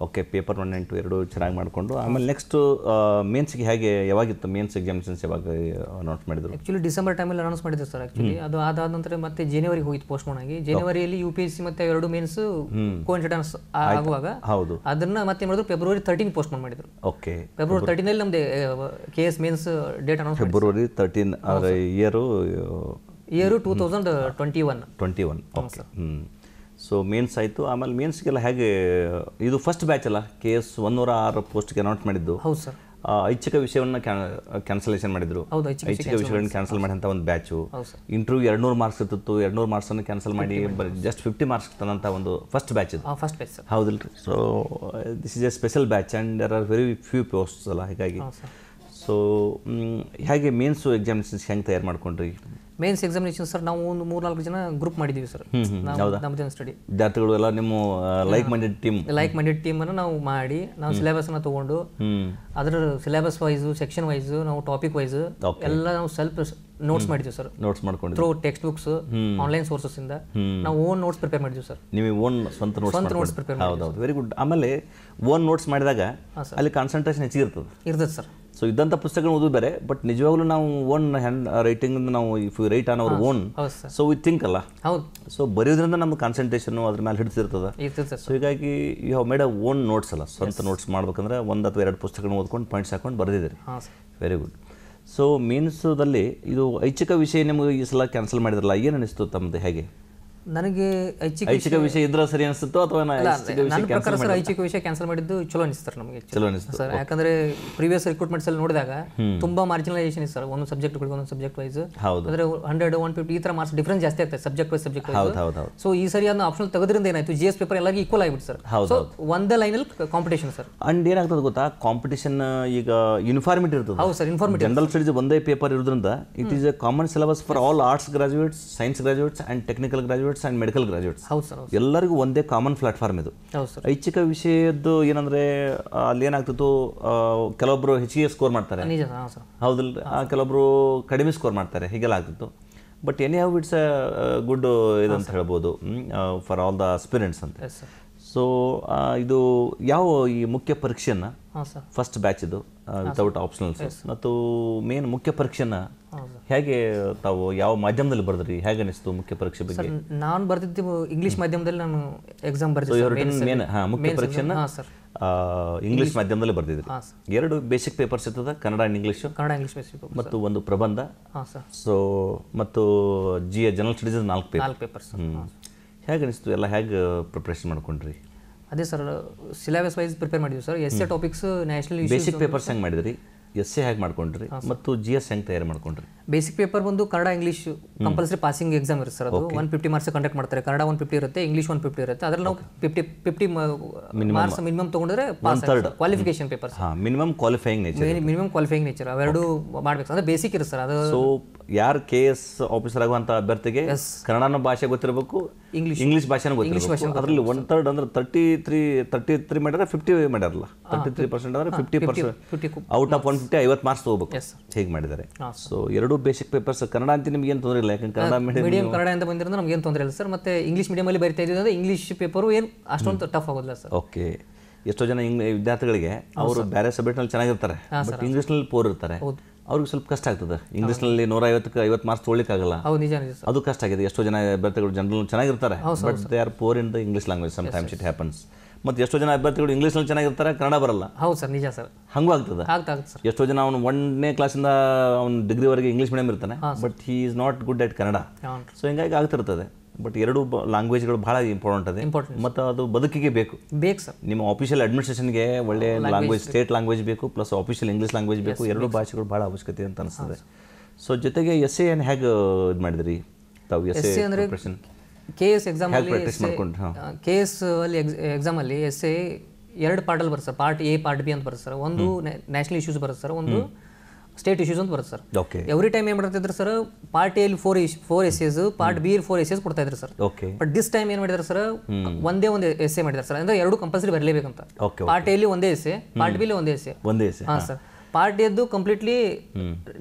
okay paper one ಎಂಟು ಎರಡು ಚೆನ್ನಾಗಿ ಮಾಡಿಕೊಂಡು ಆಮೇಲೆ ನೆಕ್ಸ್ಟು ಮೇನ್ಸ್ಗೆ ಹೇಗೆ ಯಾವಾಗಿತ್ತು ಮೇನ್ಸ್ ಎಕ್ಸಾಮಿನೇಷನ್ಸ್ ಯಾವಾಗ ಅನೌನ್ಸ್ ಮಾಡಿದ್ರು ಆ್ಯಕ್ಚುಲಿ ಡಿಸೆಂಬರ್ ಟೈಮಲ್ಲಿ ಅನೌನ್ಸ್ ಮಾಡಿದ್ರು ಸರ್ ಆ್ಯಕ್ಚುಲಿ ಅದು ಅದಾದ ನಂತರ ಮತ್ತೆ ಜನವರಿಗೆ ಹೋಗಿತ್ತು ಪೋಸ್ಟ್ಪೋನ್ ಆಗಿ ಜನವರಿಯಲ್ಲಿ ಯು ಪಿ ಎಸ್ ಸಿ ಮತ್ತೆ ಎರಡು ಮೇನ್ಸ್ ಕೋಇನ್ಸಿಡೆನ್ಸ್ ಆಗುವಾಗ ಹೌದು ಅದನ್ನ ಮತ್ತೆ ಮಾಡಿದ್ರು ಫೆಬ್ರವರಿ ತರ್ಟೀನ್ ಪೋಸ್ಟ್ಪೋನ್ ಮಾಡಿದ್ರು ಓಕೆ ಫೆಬ್ರವರಿ ಅಲ್ಲಿ ನಮ್ದು K S mains date announce February thirteen year year two thousand twenty one twenty one okay ಹ್ಞೂ ಸೊ ಮೇನ್ಸ್ ಆಯಿತು ಆಮೇಲೆ ಮೇನ್ಸ್ಗೆಲ್ಲ ಹೇಗೆ ಇದು ಫಸ್ಟ್ ಬ್ಯಾಚ್ ಅಲ್ಲ ಕೆ ಎಸ್ ಒಂದೂರ ಆರು ಪೋಸ್ಟ್ಗೆ ಅನೌಂಟ್ ಮಾಡಿದ್ದು ಹೌದು ಸರ್ ಐಚ್ಛಿಕ ವಿಷಯವನ್ನು ಕ್ಯಾನ್ಸಲೇಷನ್ ಮಾಡಿದ್ರು ಐಚ್ಛಿಕ ವಿಷಯಗಳನ್ನು ಕ್ಯಾನ್ಸಲ್ ಮಾಡಿದಂಥ ಒಂದು ಬ್ಯಾಚು ಇಂಟರ್ವ್ಯೂ ಎರಡು ಮಾರ್ಕ್ಸ್ ಇರ್ತಿತ್ತು ಎರಡು ನೂರು ಮಾರ್ಕ್ಸನ್ನು ಕ್ಯಾನ್ಸಲ್ ಮಾಡಿ ಜಸ್ಟ್ ಫಿಫ್ಟಿ ಮಾರ್ಕ್ಸ್ ತಂದಂಥ ಒಂದು ಫಸ್ಟ್ ಬ್ಯಾಚ್ ಇದು ಫಸ್ಟ್ ಬ್ಯಾಚ್ ಹೌದಿಲ್ಲ ರೀ so this is a special batch and there are very few posts ಅಲ್ಲ ಹೀಗಾಗಿ ಸೊ ಹೇಗೆ ಮೇನ್ಸು ಎಕ್ಸಾಮಿನೇಷನ್ಸ್ ಹೆಂಗೆ ತಯಾರು ಮಾಡ್ಕೊಂಡ್ರಿ ಮೇನ್ಸ್ ಎಕ್ಸಾಮಿನೇಷನ್ ಸರ್ ನಾವು ಒಂದು ನಾಲ್ಕು ಜನ ಗ್ರೂಪ್ ಮಾಡಿದೀವಿ ಸರ್ ಜನ ಸ್ಟಡಿ ವಿದ್ಯಾರ್ಥಿಗಳು ಎಲ್ಲ ನಿಮ್ಮ like minded team like minded ಅನ್ನು ನಾವು ಮಾಡಿ ನಾವು ಅನ್ನ ತೊಗೊಂಡು ಅದರ ಸಿಲೆಬಸ್ ವೈಸ್ ಸೆಕ್ಷನ್ ವೈಸ್ ನಾವು ಟಾಪಿಕ್ ವೈಸ್ ಎಲ್ಲ ನಾವು ಸೆಲ್ಫ್ ನೋಟ್ಸ್ ಮಾಡಿದ್ವಿ ಸರ್ ನೋಟ್ಸ್ ಮಾಡ್ಕೊಂಡು through text books online sources ಇಂದ ನಾವು ಓನ್ ನೋಟ್ಸ್ ಪ್ರಿಪೇರ್ ಮಾಡಿದ್ವಿ ಸರ್ ನೀವು ಓನ್ ಸ್ವಂತ ನೋಟ್ಸ್ ನೋಟ್ಸ್ ಪ್ರಿಪೇರ್ ಹೌದು ವೆರಿ ಗುಡ್ ಆಮೇಲೆ ಓನ್ ನೋಟ್ಸ್ ಮಾಡಿದಾಗ ಅಲ್ಲಿ ಕಾನ್ಸಂಟ್ರೇಷನ್ ಹೆಚ್ಚಿಗೆ ಇರ್ತದೆ ಇರ್ತದೆ ಸರ್ ಸೊ ಇದ್ದಂತ ಪುಸ್ತಕಗಳು ಓದೋದು ಬೇರೆ ಬಟ್ ನಿಜವಾಗ್ಲೂ ನಾವು ಓನ್ ಹ್ಯಾಂಡ್ ರೈಟಿಂಗ್ ನಾವು if write on our own so we think ಅಲ್ಲ ಸೊ ಬರೆಯೋದ್ರಿಂದ ನಮ್ಮ ಕಾನ್ಸಂಟ್ರೇಷನ್ ಅದ್ರ ಮೇಲೆ ಹಿಡಿಸಿರ್ತದ ಸೊ ಹೀಗಾಗಿ you have made a own notes ಅಲ್ಲ ಸ್ವಂತ ನೋಟ್ಸ್ ಮಾಡ್ಬೇಕಂದ್ರೆ ಒಂದು ಅಥವಾ ಎರಡು ಪುಸ್ತಕಗಳನ್ನ ಓದ್ಕೊಂಡು ಪಾಯಿಂಟ್ಸ್ ಹಾಕೊಂಡು ಬರೆದಿದ್ದೀರಿ ವೆರಿ ಗುಡ್ ಸೊ ಮೀನ್ಸದಲ್ಲಿ ಇದು ಐಚ್ಛಿಕ ವಿಷಯ ನಿಮಗೆ ಈ ಸಲ ಕ್ಯಾನ್ಸಲ್ ಮಾಡಿದ್ರಲ್ಲ ಏನು ಅನಿಸ್ತು ತಮ್ಮದು ಹೇಗೆ ನನಗೆ ಐಚ್ಛಿಕ ವಿಷಯ ಇದ್ರ ಸರಿ ಅನಿಸುತ್ತೋ ಅಥವಾ ನನ್ನ ಐಚ್ಛಿಕ ವಿಷಯ ಕ್ಯಾನ್ಸಲ್ ಮಾಡಿದ್ದು ಚಲೋ ಅನಿಸ್ತು ಸರ್ ನಮಗೆ ಚಲೋ ಅನಿಸ್ತು ಸರ್ ಯಾಕಂದ್ರೆ ಪ್ರೀವಿಯಸ್ ರಿಕ್ರೂಟ್ಮೆಂಟ್ಸ್ ಅಲ್ಲಿ ನೋಡಿದಾಗ ತುಂಬಾ ಮಾರ್ಜಿನಲೈಸೇಷನ್ ಇದೆ ಸರ್ ಒಂದು ಸಬ್ಜೆಕ್ಟ್ ಒಂದು ಸಬ್ಜೆಕ್ಟ್ ವೈಸ್ ಅಂದ್ರೆ ಹಂಡ್ರೆಡ್ ಒನ್ ಫಿಫ್ಟಿ ಈ ತರ ಮಾರ್ಕ್ಸ್ ಡಿಫ್ರೆನ್ಸ್ ಜಾಸ್ತಿ ಆಗ್ತದೆ subject wise subject wise so ಈ ಸರಿ ಅದನ್ನ ಆಪ್ಷನ್ ತೆಗೆದ್ರಿಂದ ಏನಾಯ್ತು ಜಿಎಸ್ ಪೇಪರ್ ಎಲ್ಲರಿಗೂ ಈಕ್ವಲ್ ಆಗಿಬಿಟ್ಟು ಸರ್ ಸೊ ಒಂದೇ ಅಲ್ಲಿ ಕಾಂಪಿಟೇಷನ್ ಸರ್ ಅಂಡ್ ಏನಾಗ್ತದೆ ಗೊತ್ತಾ ಕಾಂಪಿಟೇಷನ್ ಈಗ ಯೂನಿಫಾರ್ಮಿಟಿ ಇರ್ತದೆ ಹೌದು ಸರ್ ಯೂನಿಫಾರ್ಮಿಟಿ ಜನರಲ್ ಸ್ಟಡೀಸ್ ಒಂದೇ ಪೇಪರ್ ಇರೋದ್ರಿಂದ it is a common syllabus for all arts graduates science graduates and technical graduates graduates and medical graduates ಹೌದು ಸರ್ ಎಲ್ಲರಿಗೂ ಒಂದೇ ಕಾಮನ್ ಪ್ಲಾಟ್ಫಾರ್ಮ್ ಇದು ಐಚ್ಛಿಕ ವಿಷಯದ್ದು ಏನಂದರೆ ಅಲ್ಲಿ ಏನಾಗ್ತಿತ್ತು ಕೆಲವೊಬ್ಬರು ಹೆಚ್ಚಿಗೆ ಸ್ಕೋರ್ e ಮಾಡ್ತಾರೆ ಹೌದಲ್ಲ ಕೆಲವೊಬ್ಬರು ಕಡಿಮೆ ಸ್ಕೋರ್ ಮಾಡ್ತಾರೆ ಹೀಗೆಲ್ಲ ಆಗ್ತಿತ್ತು but anyhow it's a good ಇದಂತ ಹೇಳ್ಬೋದು ಫಾರ್ ಆಲ್ ದ ಸ್ಪಿರೆಂಟ್ಸ್ ಅಂತ ಸೊ ಇದು ಯಾವ ಈ ಮುಖ್ಯ ಪರೀಕ್ಷೆನ ಫಸ್ಟ್ ಬ್ಯಾಚ್ ಇದು ವಿತೌಟ್ ಆಪ್ಷನಲ್ ಮತ್ತು ಮೇನ್ ಮುಖ್ಯ ಪರೀಕ್ಷೆನ ಹೇಗೆ ತಾವು ಯಾವ ಮಾಧ್ಯಮದಲ್ಲಿ ಬರೆದ್ರಿ ಹೇಗೆ ಅನಿಸ್ತು ಮುಖ್ಯ ಪರೀಕ್ಷೆ ಬಗ್ಗೆ ನಾನು ಬರೆದಿದ್ದು ಇಂಗ್ಲಿಷ್ ಮಾಧ್ಯಮದಲ್ಲಿ ನಾನು ಎಕ್ಸಾಮ್ ಬರೆದಿದ್ದೆ ಮೇನ್ ಮುಖ್ಯ ಪರೀಕ್ಷೆನ ಇಂಗ್ಲಿಷ್ ಮಾಧ್ಯಮದಲ್ಲಿ ಬರೆದಿದ್ರಿ ಎರಡು ಬೇಸಿಕ್ ಪೇಪರ್ಸ್ ಇರ್ತದೆ Kannada and English Kannada English basic ಮತ್ತು ಒಂದು ಪ್ರಬಂಧ ಸೊ ಮತ್ತು ಜಿ ಎ ಜನರಲ್ ಸ್ಟಡೀಸ್ ನಾಲ್ಕು ನಾಲ್ಕು ಪೇಪರ್ಸ್ ಹೇಗೆ ಅನಿಸ್ತು ಎಲ್ಲ ಹೇಗೆ ಪ್ರಿಪ್ರೇಷನ್ ಮಾಡ್ಕೊಂಡ್ರಿ ಅದೇ ಸರ್ ಸಿಲೆಬಸ್ ವೈಸ್ ಪ್ರಿಪೇರ್ ಮಾಡಿದ್ವಿ sir essay topics national basic papers ಹೆಂಗೆ ಮಾಡಿದ್ರಿ ಎಸ್ ಎ ಹೇಗೆ ಮಾಡ್ಕೊಂಡ್ರಿ ಮತ್ತು ಜಿ ಎಸ್ ಹೆಂಗೆ ತಯಾರು ಮಾಡ್ಕೊಂಡ್ರಿ ಬೇಸಿಕ್ ಪೇಪರ್ ಬಂದು Kannada English compulsory passing exam ಇರುತ್ತೆ ಸರ್ ಅದು ಒನ್ ಫಿಫ್ಟಿ ಮಾರ್ಕ್ಸ್ ಕಂಡಕ್ಟ್ ಮಾಡ್ತಾರೆ ಕನ್ನಡ ಒನ್ ಫಿಫ್ಟಿ ಇರುತ್ತೆ ಇಂಗ್ಲೀಷ್ ಒನ್ ಫಿಫ್ಟಿ ಇರುತ್ತೆ ಅದರಲ್ಲಿ ನಾವು ಫಿಫ್ಟಿ ಫಿಫ್ಟಿ ಮಾರ್ಕ್ಸ್ ಮಿನಿಮಮ್ ತಗೊಂಡ್ರೆ pass qualification paper minimum qualifying nature minimum qualifying nature ಅವೆರಡು ಮಾಡ್ಬೇಕು ಅಂದ್ರೆ ಬೇಸಿಕ್ ಇರುತ್ತೆ ಸರ್ ಅದು ಸೊ ಯಾರು ಕೆ ಎಸ್ ಆಫೀಸರ್ ಆಗುವಂತ ಅಭ್ಯರ್ಥಿಗೆ ಕನ್ನಡನ ಭಾಷೆ ಗೊತ್ತಿರಬೇಕು ಇಂಗ್ಲಿಷ್ ಇಂಗ್ಲೀಷ್ ಭಾಷೆನ ಗೊತ್ತಿರಬೇಕು ಅದರಲ್ಲಿ ಒನ್ ತರ್ಡ್ ಅಂದ್ರೆ ತರ್ಟಿ ತ್ರೀ ತರ್ಟಿ ತ್ರೀ ಮಾಡಿದ್ರೆ ಫಿಫ್ಟಿ ಮಾಡಿರಲ್ಲ ತರ್ಟಿ ತ್ರೀ ಪರ್ಸೆಂಟ್ ಅಂದ್ರೆ fifty percent out of one fifty ಐವತ್ತು ಮಾರ್ಕ್ಸ್ ತಗೋಬೇಕು ಹೇಗೆ ಮಾಡಿದ್ದಾರೆ ಸೊ ಎರಡು ಎರಡು ಬೇಸಿಕ್ ಪೇಪರ್ಸ್ ಕನ್ನಡ ಅಂತ ನಿಮ್ಗೆ ಏನು ತೊಂದರೆ ಇಲ್ಲ ಯಾಕಂದ್ರೆ ಕನ್ನಡ ಮೀಡಿಯಂ ಕನ್ನಡ ಅಂತ ಬಂದಿರೋದು ನಮ್ಗೆ ಏನು ತೊಂದರೆ ಇಲ್ಲ ಸರ್ ಮತ್ತೆ ಇಂಗ್ಲೀಷ್ ಮೀಡಿಯಮಲ್ಲಿ ಬರಿತಾ ಇದ್ದೀವಿ ಅಂದರೆ ಇಂಗ್ಲೀಷ್ ಪೇಪರು ಏನು ಅಷ್ಟೊಂದು ಟಫ್ ಆಗೋದಿಲ್ಲ ಸರ್ ಓಕೆ ಎಷ್ಟೋ ಜನ ವಿದ್ಯಾರ್ಥಿಗಳಿಗೆ ಅವರು ಬೇರೆ ಸಬ್ಜೆಕ್ಟ್ನಲ್ಲಿ ಚೆನ್ನಾಗಿರ್ತಾರೆ ಬಟ್ ನಲ್ಲಿ ಪೋರ್ ಇರ್ತಾರೆ ಅವ್ರಿಗೆ ಸ್ವಲ್ಪ ಕಷ್ಟ ಆಗ್ತದೆ ಇಂಗ್ಲೀಷ್ನಲ್ಲಿ ನೂರ ಐವತ್ತಕ್ಕೆ ಐವತ್ತು ಮಾರ್ಕ್ಸ್ ತೊಗೊಳ್ಳಿಕ್ಕಾಗಲ್ಲ ಅದು ಕಷ್ಟ ಆಗಿದೆ ಎಷ್ಟೋ ಜನ ವಿದ್ಯಾರ್ಥಿಗಳು ಜನರಲ್ ಚೆನ್ನಾಗಿರ್ತಾರೆ but they are poor in the English language sometimes it happens ಮತ್ತೆ ಎಷ್ಟೋ ಜನ ಅಭ್ಯರ್ಥಿಗಳು ಇಂಗ್ಲೀಷ್ನಲ್ಲಿ ಚೆನ್ನಾಗಿರ್ತಾರೆ ಕನ್ನಡ ಬರಲ್ಲ ಹೌದು ಸರ್ ನಿಜ ಸರ್ ಹಂಗೂ ಆಗ್ತದೆ ಎಷ್ಟೋ ಜನ ಅವ್ನು ಒಂದನೇ ಕ್ಲಾಸಿಂದ ಅವ್ನು ಡಿಗ್ರಿವರೆಗೆ ಇಂಗ್ಲೀಷ್ ಮೀಡಿಯಂ ಇರ್ತಾನೆ but he is not good at Kannada so ಹಿಂಗಾಗಿ ಆಗ್ತಿರ್ತದೆ ಬಟ್ ಎರಡು ಲ್ಯಾಂಗ್ವೇಜ್ಗಳು ಬಹಳ ಇಂಪಾರ್ಟೆಂಟ್ ಅದೇ ಮತ್ತೆ ಅದು ಬದುಕಿಗೆ ಬೇಕು ಬೇಕು ಸರ್ ನಿಮ್ಮ ಆಫೀಷಿಯಲ್ ಅಡ್ಮಿನಿಸ್ಟ್ರೇಷನ್ಗೆ ಒಳ್ಳೆ ಲ್ಯಾಂಗ್ವೇಜ್ ಸ್ಟೇಟ್ ಲ್ಯಾಂಗ್ವೇಜ್ ಬೇಕು ಪ್ಲಸ್ ಆಫೀಷಿಯಲ್ ಇಂಗ್ಲೀಷ್ ಲ್ಯಾಂಗ್ವೇಜ್ ಬೇಕು ಎರಡು ಭಾಷೆಗಳು ಭಾಳ ಅವಶ್ಯಕತೆ ಅಂತ ಅನಿಸ್ತದೆ ಸೊ ಜೊತೆಗೆ ಎಸ್ ಎ ಏನು ಹೇಗೆ ಇದು ಮಾಡಿದ್ರಿ ತಾವು ಎಸ್ ಎ ಅಂದ್ರೆ ಕೆ ಎಸ್ ಎಕ್ಸಾಮ್ ಅಲ್ಲಿ ಕೆ ಎಸ್ ಅಲ್ಲಿ ಎಕ್ಸಾಮ್ ಅಲ್ಲಿ ಎಸ್ ಎ ಎರಡು ಪಾರ್ಟಲ್ಲಿ ಬರುತ್ತೆ sir part A part B ಅಂತ ಬರುತ್ತೆ ಸರ್ ಒಂದು ನ್ಯಾಷನಲ್ ಇಶ್ಯೂಸ್ ಬರುತ್ತೆ ಸರ್ ಒಂದು ಸ್ಟೇಟ್ ಇಶ್ಯೂಸ್ ಅಂತ ಬರುತ್ತೆ ಸರ್ ಎವ್ರಿ ಟೈಮ್ ಏನು ಮಾಡ್ತಿದ್ರು ಸರ್ ಪಾರ್ಟ್ ಎಲ್ಲಿ ಫೋರ್ ಇಶ್ four essay part B four essay ಕೊಡ್ತಾ ಇದ್ರು ಸರ್ ಬಟ್ ದಿಸ್ ಟೈಮ್ ಏನು ಮಾಡಿದ್ರು ಸರ್ ಒಂದೇ ಒಂದು ಎಸ್ ಎ ಮಾಡಿದಾರೆ ಸರ್ ಅಂದ್ರೆ ಎರಡು ಕಂಪಲ್ಸರಿ ಬರಲೇಬೇಕಂತ ಪಾರ್ಟ್ ಎಲ್ಲಿ ಒಂದೇ ಎಸ್ ಎ ಪಾರ್ಟ್ ಬಿ ಒಂದೇ ಎಸ್ ಎ ಒಂದೇ ಹಾಂ ಸರ್ ಪಾರ್ಟ್ ಎದ್ದು ಕಂಪ್ಲೀಟ್ಲಿ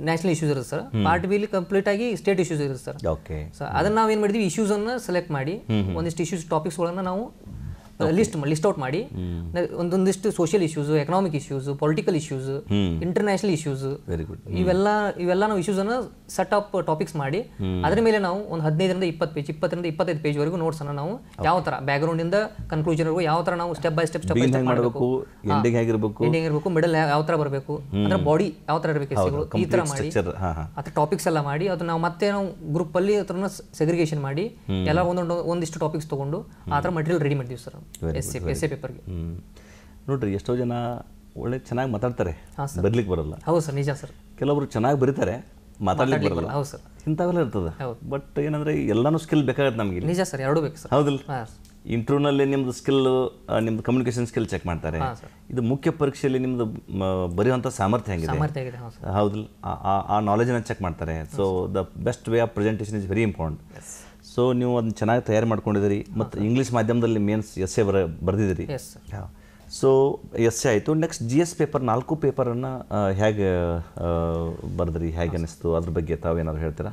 ನ್ಯಾಷನಲ್ ಇಶ್ಯೂಸ್ ಇರುತ್ತೆ ಸರ್ ಪಾರ್ಟ್ ಬಿ ಕಂಪ್ಲೀಟ್ ಆಗಿ ಸ್ಟೇಟ್ ಇಶ್ಯೂಸ್ ಇರುತ್ತೆ ಸರ್ ಅದನ್ನ ನಾವು ಏನ್ ಮಾಡಿದ್ವಿ ಇಶ್ಯೂಸ್ ಅನ್ನ ಸೆಲೆಕ್ಟ್ ಮಾಡಿ ಒಂದಿಷ್ಟು ಇಶ್ಯೂಸ್ ಟಾಪಿಕ್ಸ್ ಗಳನ್ನ ನಾವು ಲಿಸ್ಟ್ ಲಿಸ್ಟ್ ಔಟ್ ಮಾಡಿ ಒಂದೊಂದಿಷ್ಟು social issues economic issues political issues international issues ಇವೆಲ್ಲ ಇವೆಲ್ಲ ನಾವು ಇಶ್ಯೂಸ್ ಅನ್ನ ಸೆಟ್ ಅಪ್ ಟಾಪಿಕ್ಸ್ ಮಾಡಿ ಅದ್ರ ಮೇಲೆ ನಾವು ಒಂದು ಹದಿನೈದರಿಂದ ಇಪ್ಪತ್ತು ಪೇಜ್ ಇಪ್ಪತ್ತರಿಂದ ಇಪ್ಪತ್ತೈದು ಪೇಜ್ ವರೆಗೂ ನೋಟ್ಸ್ ಅನ್ನ ನಾವು ಯಾವ ತರ ಬ್ಯಾಕ್ ಗ್ರೌಂಡ್ ಇಂದ ಕನ್ಕ್ಲೂಷನ್ ವರೆಗೂ ಯಾವ ತರ ನಾವು ಸ್ಟೆಪ್ ಬೈ ಸ್ಟೆಪ್ ಸ್ಟೆಪ್ ಮಾಡಬೇಕು ಎಂಡಿಂಗ್ ಹೇಗಿರಬೇಕು ಎಂಡಿಂಗ್ ಇರಬೇಕು ಮಿಡಲ್ ಯಾವ ತರ ಬರಬೇಕು ಅಂದ್ರೆ ಬಾಡಿ ಯಾವ ತರ ಇರಬೇಕು ಈ ತರ ಮಾಡಿ ಅದ್ರ ಟಾಪಿಕ್ಸ್ ಎಲ್ಲ ಮಾಡಿ ಅದು ನಾವು ಮತ್ತೆ ನಾವು ಗ್ರೂಪ್ ಅಲ್ಲಿ ಅದನ್ನ ಸೆಗ್ರಿಗೇಷನ್ ಮಾಡಿ ಎಲ್ಲ ಒಂದೊಂದು ಒಂದಿಷ್ಟು ಟಾಪಿಕ್ಸ್ ತಗೊಂಡು ಆ ತರ ಮಟೀರಿಯಲ್ ರೆಡಿ ಮಾಡ್ತೀವಿ ಸರ್ ಪೇಪರ್ಗೆ ನೋಡ್ರಿ ಎಷ್ಟೋ ಜನ ಒಳ್ಳೆ ಚೆನ್ನಾಗಿ ಮಾತಾಡ್ತಾರೆ ಬರ್ಲಿಕ್ಕೆ ಬರಲ್ಲ ಹೌದು ಸರ್ ನಿಜ ಸರ್ ಕೆಲವರು ಚೆನ್ನಾಗಿ ಬರೀತಾರೆ ಮಾತಾಡ್ಲಿಕ್ಕೆ ಬರಲ್ಲ ಹೌದು ಸರ್ ಇಂಥವೆಲ್ಲ ಇರ್ತದೆ ಬಟ್ ಏನಂದ್ರೆ ಎಲ್ಲಾನು ಸ್ಕಿಲ್ ಬೇಕಾಗುತ್ತೆ ನಮಗೆ ನಿಜ ಸರ್ ಎರಡು ಬೇಕು ಸರ್ ಹೌದಿಲ್ಲ ಇಂಟರ್ವ್ಯೂನಲ್ಲಿ ನಿಮ್ದು ಸ್ಕಿಲ್ ನಿಮ್ದು ಕಮ್ಯುನಿಕೇಶನ್ ಸ್ಕಿಲ್ ಚೆಕ್ ಮಾಡ್ತಾರೆ ಇದು ಮುಖ್ಯ ಪರೀಕ್ಷೆಯಲ್ಲಿ ನಿಮ್ದು ಬರೆಯುವಂಥ ಸಾಮರ್ಥ್ಯ ಹೆಂಗಿದೆ ಹೌದಿಲ್ಲ ಆ ನಾಲೆಜನ್ನ ಚೆಕ್ ಮಾಡ್ತಾರೆ so the best way of presentation is very important so ನೀವು ಅದನ್ನ ಚೆನ್ನಾಗಿ ತಯಾರು ಮಾಡ್ಕೊಂಡಿದ್ದೀರಿ ಮತ್ತು ಇಂಗ್ಲೀಷ್ ಮಾಧ್ಯಮದಲ್ಲಿ ಮೇನ್ಸ್ ಎಸ್ ಎ ಬರ ಬರೆದಿದ್ದೀರಿ ಸೊ ಎಸ್ ಎ ಆಯಿತು ನೆಕ್ಸ್ಟ್ ಜಿ ಎಸ್ ಪೇಪರ್ ನಾಲ್ಕು ಪೇಪರನ್ನು ಹೇಗೆ ಬರೆದ್ರಿ ಹೇಗೆ ಅನ್ನಿಸ್ತು ಅದ್ರ ಬಗ್ಗೆ ತಾವೇನಾದ್ರು ಹೇಳ್ತೀರಾ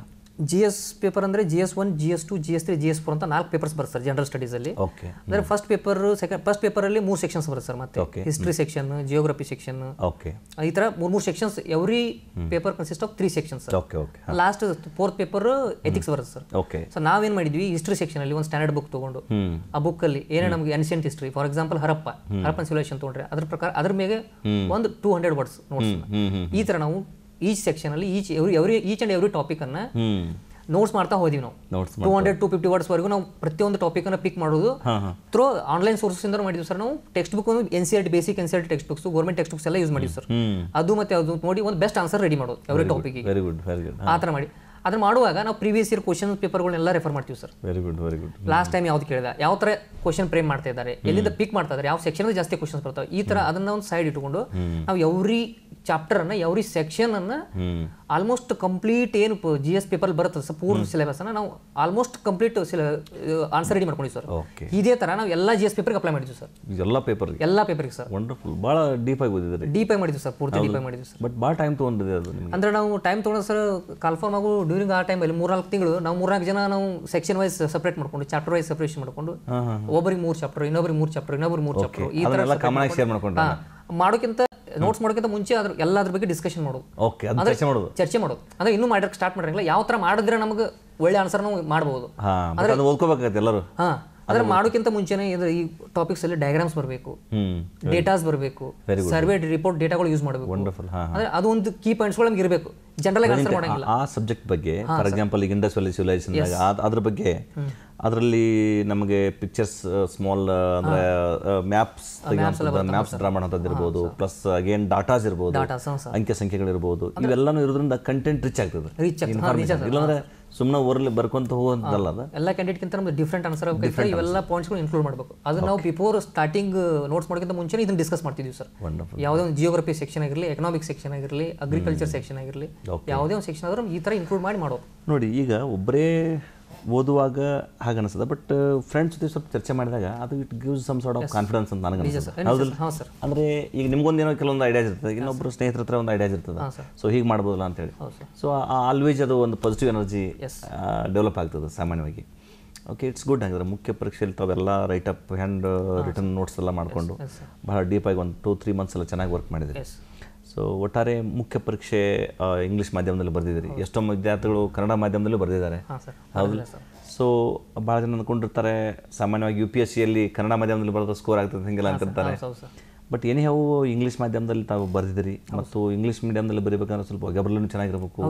ಜಿ ಎಸ್ ಪೇಪರ್ ಅಂದರೆ G S one G S two G S three G S four ಅಂತ ನಾಲ್ಕು ಪೇಪರ್ಸ್ ಬರುತ್ತೆ ಸರ್ ಜನರಲ್ ಸ್ಟಡೀಸಲ್ಲಿ ಓಕೆ ಅಂದರೆ ಫಸ್ಟ್ ಪೇಪರ್ ಸೆಕೆಂಡ್ ಫಸ್ಟ್ ಪೇಪರಲ್ಲಿ ಮೂರು ಸೆಕ್ಷನ್ಸ್ ಬರುತ್ತೆ ಸರ್ ಮತ್ತೆ history section geography section okay ಈ ಥರ ಮೂರು ಮೂರು sections every paper consist of three sections okay okay last fourth paper ethics ಬರುತ್ತೆ ಸರ್ ಓಕೆ ಸೊ ನಾವೇನು ಮಾಡಿದ್ವಿ ಹಿಸ್ಟ್ರಿ ಅಲ್ಲಿ ಒಂದು ಸ್ಟ್ಯಾಂಡರ್ಡ್ ಬುಕ್ ತೊಗೊಂಡು ಆ ಬುಕ್ಕಲ್ಲಿ ಏನೇ ನಮಗೆ ancient history for example Harappa Harappan civilisation ತೊಗೊಂಡ್ರೆ ಅದ್ರ ಪ್ರಕಾರ ಅದ್ರ ಮೇಲೆ ಒಂದು ಟೂ ಹಂಡ್ರೆಡ್ ವರ್ಡ್ಸ್ ನೋಟ್ಸ್ ಈ ತರ ನಾವು ಈಚ್ ಸೆಕ್ಷನ್ ಅಲ್ಲಿ each every every each and every ಅನ್ನ ನೋಟ್ಸ್ ಮಾಡ್ತಾ ಹೋದಿವಿ ನಾವು ಟೂ ಹಂಡ್ರೆಡ್ ಟು ಫಿಫ್ಟಿ ವರೆಗೂ ನಾವು ಪ್ರತಿಯೊಂದು ಟಾಪಿಕ್ ಅನ್ನ ಪಿಕ್ ಮಾಡೋದು ತ್ರೋ ಆನ್ಲೈನ್ ಸೋರ್ಸಸ್ ಇಂದ ಮಾಡಿದ್ವಿ ಸರ್ ನಾವು text book N C R basic N C text books government text books ಎಲ್ಲ ಯೂಸ್ ಮಾಡಿದ್ವಿ ಸರ್ ಅದು ಮತ್ತೆ ಅದು ನೋಡಿ ಒಂದು ಬೆಸ್ಟ್ ಆನ್ಸರ್ ರೆಡಿ ಮಾಡೋದು ಎವ್ರಿ ಟಾಪಿಕ್ ಆ ಥರ ಮಾಡಿ ಅದನ್ನ ಮಾಡುವಾಗ ನಾವು ಪ್ರೀವಿಯಸ್ ಇಯರ್ ಕ್ವಶನ್ ಪೇಪರ್ಗಳನ್ನೆಲ್ಲ ರೆಫರ್ ಮಾಡ್ತೀವಿ sir very good very good last time ಯಾವ್ದು ಕೇಳಿದ ಯಾವ ತರ ಕ್ವಶನ್ ಫ್ರೇಮ್ ಮಾಡ್ತಾ ಇದ್ದಾರೆ ಎಲ್ಲಿಂದ ಪಿಕ್ ಮಾಡ್ತಾ ಇದ್ದಾರೆ ಯಾವ ಸೆಕ್ಷನ್ ಜಾಸ್ತಿ ಕ್ವಶನ್ಸ್ ಬರ್ತಾವೆ ಈ ತರ ಅದನ್ನ ಒಂದು ಸೈಡ್ ಇಟ್ಕೊಂಡು ನಾವು ಎವ್ರಿ ಚಾಪ್ಟರ್ ಅನ್ನ ಎವ್ರಿ ಅನ್ನ ಆಲ್ಮೋಸ್ಟ್ ಕಂಪ್ಲೀಟ್ ಏನು ಜಿ ಎಸ್ ಪೇಪರ್ ಬರುತ್ತೆ ಪೂರ್ಣ ಸಿಲೆಬಸ್ನ ನಾವು ಆಲ್ಮೋಸ್ಟ್ ಕಂಪ್ಲೀಟ್ ಆನ್ಸರ್ ರೆಡಿ ಮಾಡ್ಕೊಂಡಿವಿ ಸರ್ ಇದೇ ತರ ನಾವು ಎಲ್ಲ ಜಿ ಎಸ್ ಪೇಪರ್ ಅಪ್ಲೈ ಮಾಡಿದ್ವಿ ಸರ್ ಎಲ್ಲ ಪೇಪರ್ ಎಲ್ಲ ಪೇಪರ್ಗೆ ಸರ್ ವಂಡರ್ಫುಲ್ ಬಹಳ ಡೀಪ್ ಆಗಿ ಓದಿದ್ರೆ ಡೀಪ್ ಆಗಿ ಮಾಡಿದ್ವಿ ಸರ್ ಪೂರ್ತಿ ಡೀಪ್ ಆಗಿ ಮಾಡಿದ್ವಿ ಸರ್ ಬಟ್ ಭಾಳ ಟೈಮ್ ತೊಗೊಂಡಿದೆ ಅದು ಅಂದ್ರೆ ನಾವು ಟೈಮ್ ತೊಗೊಂಡು ಸರ್ ಕನ್ಫರ್ಮ್ ಆಗು ಡ್ಯೂರಿಂಗ್ ಆ ಟೈಮಲ್ಲಿ ಮೂರ್ನಾಲ್ಕು ತಿಂಗಳು ನಾವು ಮೂರ್ನಾಲ್ಕು ಜನ ನಾವು ಸೆಕ್ಷನ್ ವೈಸ್ ಸಪ್ರೇಟ್ ಮಾಡ್ಕೊಂಡು ಚಾಪ್ಟರ್ ವೈಸ್ ಸಪ್ರೇಷನ್ ಮಾಡ್ಕೊಂಡು ಒಬ್ಬರಿಗೆ ಮೂರು ಚಾಪ್ಟರ್ ಇನ್ನೊಬ್ಬರಿಗೆ ಮೂರು ಚಾಪ್ಟರ್ ಇನ್ನೊಬ್ಬರಿಗೆ ಮೂರು ಚಾಪ್ಟರ್ ಈ ತರ ಎಲ್ಲ ಕಾಮನ್ ಶೇರ್ ಮಾಡ್ಕೊಂಡು ಮಾಡೋಕ್ಕಿಂತ ನೋಟ್ಸ್ ಮಾಡೋಕ್ಕಿಂತ ಮುಂಚೆ ಅದ್ರ ಎಲ್ಲದ್ರ ಬಗ್ಗೆ ಡಿಸ್ಕಷನ್ ಮಾಡೋದು ಓಕೆ ಚರ್ಚೆ ಮಾಡೋದು ಚರ್ಚೆ ಮಾಡೋದು ಅಂದ್ರೆ ಇನ್ನೂ ಮಾಡಕ್ಕೆ ಸ್ಟಾರ್ಟ್ ಮಾಡಿರಂಗಿಲ್ಲ ಯಾವ ತರ ಮಾಡಿದ್ರೆ ನಮಗೆ ಒಳ್ಳೆ ಆನ್ಸರ್ನು ಮಾಡಬಹುದು ಅಂದ್ರೆ ಎಲ್ಲರೂ ಆದ್ರೆ ಮಾಡೋಕ್ಕಿಂತ ಮುಂಚೆನೆ ಈ ಟಾಪಿಕ್ಸ್ ಅಲ್ಲಿ ಡಯಾಗ್ರಾಮ್ಸ್ ಬರಬೇಕು ಡೇಟಾಸ್ ಬರಬೇಕು ಸರ್ವೆ ರಿಪೋರ್ಟ್ ಡೇಟಾಗಳು ಯೂಸ್ ಮಾಡಬೇಕು ಅದು ಒಂದು ಕೀ ಪಾಯಿಂಟ್ಸ್ ನಮ್ಗೆ ಇರಬೇಕು ಜನರಲ್ ಆನ್ಸರ್ ಮಾಡಂಗಿಲ್ಲ ಆ ಸಬ್ಜೆಕ್ಟ್ ಬಗ್ಗೆ ಫಾರ್ ಎಕ್ಸಾಂಪಲ್ ಈಗ ಇಂಡಸ್ ವ್ಯಾಲಿ ಸಿವಿಲೈಸೇಷನ್ ಅದ್ರ ಬಗ್ಗೆ ಅದರಲ್ಲಿ ನಮಗೆ ಪಿಕ್ಚರ್ಸ್ ಸ್ಮಾಲ್ ಅಂದ್ರೆ ಮ್ಯಾಪ್ಸ್ ಮ್ಯಾಪ್ಸ್ ಡ್ರಾ ಇರ್ಬೋದು ಪ್ಲಸ್ ಅಗೇನ್ ಡಾಟಾಸ್ ಇರ್ಬೋದು ಅಂಕೆ ಸಂಖ್ಯೆಗಳಿರ್ಬೋದು ಇವೆಲ್ಲಾನು ಇರೋದ್ರಿಂದ ಕಂಟೆಂಟ್ ರಿಚ್ ಆಗ್ತದೆ ಇಲ್ಲಾಂದ್ರೆ ಸುಮ್ಮನೆ ಊರಲ್ಲಿ ಬರ್ಕೊಂತ ಹೋಗುವಂತಲ್ಲ ಅದು ಎಲ್ಲ ಕ್ಯಾಂಡಿಡೇಟ್ಗಿಂತ ನಮಗೆ ಡಿಫ್ರೆಂಟ್ ಆನ್ಸರ್ ಆಗಬೇಕು ಇವೆಲ್ಲ ಪಾಯಿಂಟ್ಸ್ಗಳು ಇನ್ಕ್ಲೂಡ್ ಮಾಡಬೇಕು ಅದು ನಾವು ಬಿಫೋರ್ ಸ್ಟಾರ್ಟಿಂಗ್ ನೋಟ್ಸ್ ಮಾಡೋಕ್ಕಿಂತ ಮುಂಚೆ ಇದನ್ನ ಡಿಸ್ಕಸ್ ಮಾಡ್ತಿದ್ವಿ ಸರ್ ಯಾವುದೇ ಒಂದು ಜಿಯೋಗ್ರಫಿ ಸೆಕ್ಷನ್ ಆಗಿರಲಿ ಎಕನಾಮಿಕ್ ಸೆಕ್ಷನ್ ಆಗಿರಲಿ ಅಗ್ರಿಕಲ್ಚರ್ ಸೆಕ್ಷನ್ ಆಗಿರಲಿ ಯಾವುದೇ ಒಂದು ಸೆಕ್ಷನ್ ಆದರೂ ಈ ಥರ ಇನ್ಕ್ಲೂಡ್ ಮಾಡಿ ಮಾಡೋದು ನೋಡಿ ಈಗ ಒಬ್ಬರೇ ಓದುವಾಗ ಹಾಗೆ ಅನಿಸ್ತದೆ ಬಟ್ ಫ್ರೆಂಡ್ಸ್ ಜೊತೆ ಸ್ವಲ್ಪ ಚರ್ಚೆ ಮಾಡಿದಾಗ ಅದು it gives some sort of confidence ಅಂತ ನನಗೆ ಅಂದರೆ ಈಗ ನಿಮಗೊಂದೇನೋ ಕೆಲವೊಂದು ಐಡಿಯಾಸ್ ಇರ್ತದೆ ಇನ್ನೊಬ್ಬರು ಸ್ನೇಹಿತರ ಹತ್ರ ಒಂದು ಐಡಿಯಾಸ್ ಇರ್ತದೆ ಸೊ ಹೀಗೆ ಮಾಡ್ಬೋದಲ್ಲ ಅಂತೇಳಿ ಸೊ ಆಲ್ವೇಸ್ ಅದು ಒಂದು ಪಾಸಿಟಿವ್ ಎನರ್ಜಿ ಡೆವಲಪ್ ಆಗ್ತದೆ ಸಾಮಾನ್ಯವಾಗಿ ಓಕೆ ಇಟ್ಸ್ ಗುಡ್ ಆಗಿದೆ ಮುಖ್ಯ ಪರೀಕ್ಷೆಯಲ್ಲಿ ತಾವೆಲ್ಲ write up handwritten notes ಎಲ್ಲ ಮಾಡಿಕೊಂಡು ಬಹಳ ಡೀಪಾಗಿ ಒಂದು ಟೂ ತ್ರೀ ಮಂತ್ಸ್ ಎಲ್ಲ ಚೆನ್ನಾಗಿ ವರ್ಕ್ ಮಾಡಿದೆ ಸೊ ಒಟ್ಟಾರೆ ಮುಖ್ಯ ಪರೀಕ್ಷೆ ಇಂಗ್ಲೀಷ್ ಮಾಧ್ಯಮದಲ್ಲಿ ಬರೆದಿದ್ದೀರಿ ಎಷ್ಟೋ ವಿದ್ಯಾರ್ಥಿಗಳು ಕನ್ನಡ ಮಾಧ್ಯಮದಲ್ಲೂ ಬರೆದಿದ್ದಾರೆ ಹೌದು ಸೊ ಭಾಳ ಜನ ಅಂದ್ಕೊಂಡಿರ್ತಾರೆ ಸಾಮಾನ್ಯವಾಗಿ ಯು ಪಿ ಎಸ್ ಸಿಯಲ್ಲಿ ಕನ್ನಡ ಮಾಧ್ಯಮದಲ್ಲಿ ಬರೆದ ಸ್ಕೋರ್ ಆಗ್ತದೆ ಹಿಂಗೆಲ್ಲ ಅಂತಿರ್ತಾರೆ ಬಟ್ ಏನೇ ಅವು ಇಂಗ್ಲೀಷ್ ಮಾಧ್ಯಮದಲ್ಲಿ ತಾವು ಬರೆದಿದ್ದೀರಿ ಮತ್ತು ಇಂಗ್ಲೀಷ್ ಮೀಡಿಯಮ್ದಲ್ಲಿ ಬರೀಬೇಕಂದ್ರೆ ಸ್ವಲ್ಪ ಗೆಬ್ರಲ್ಲೂ ಚೆನ್ನಾಗಿರಬೇಕು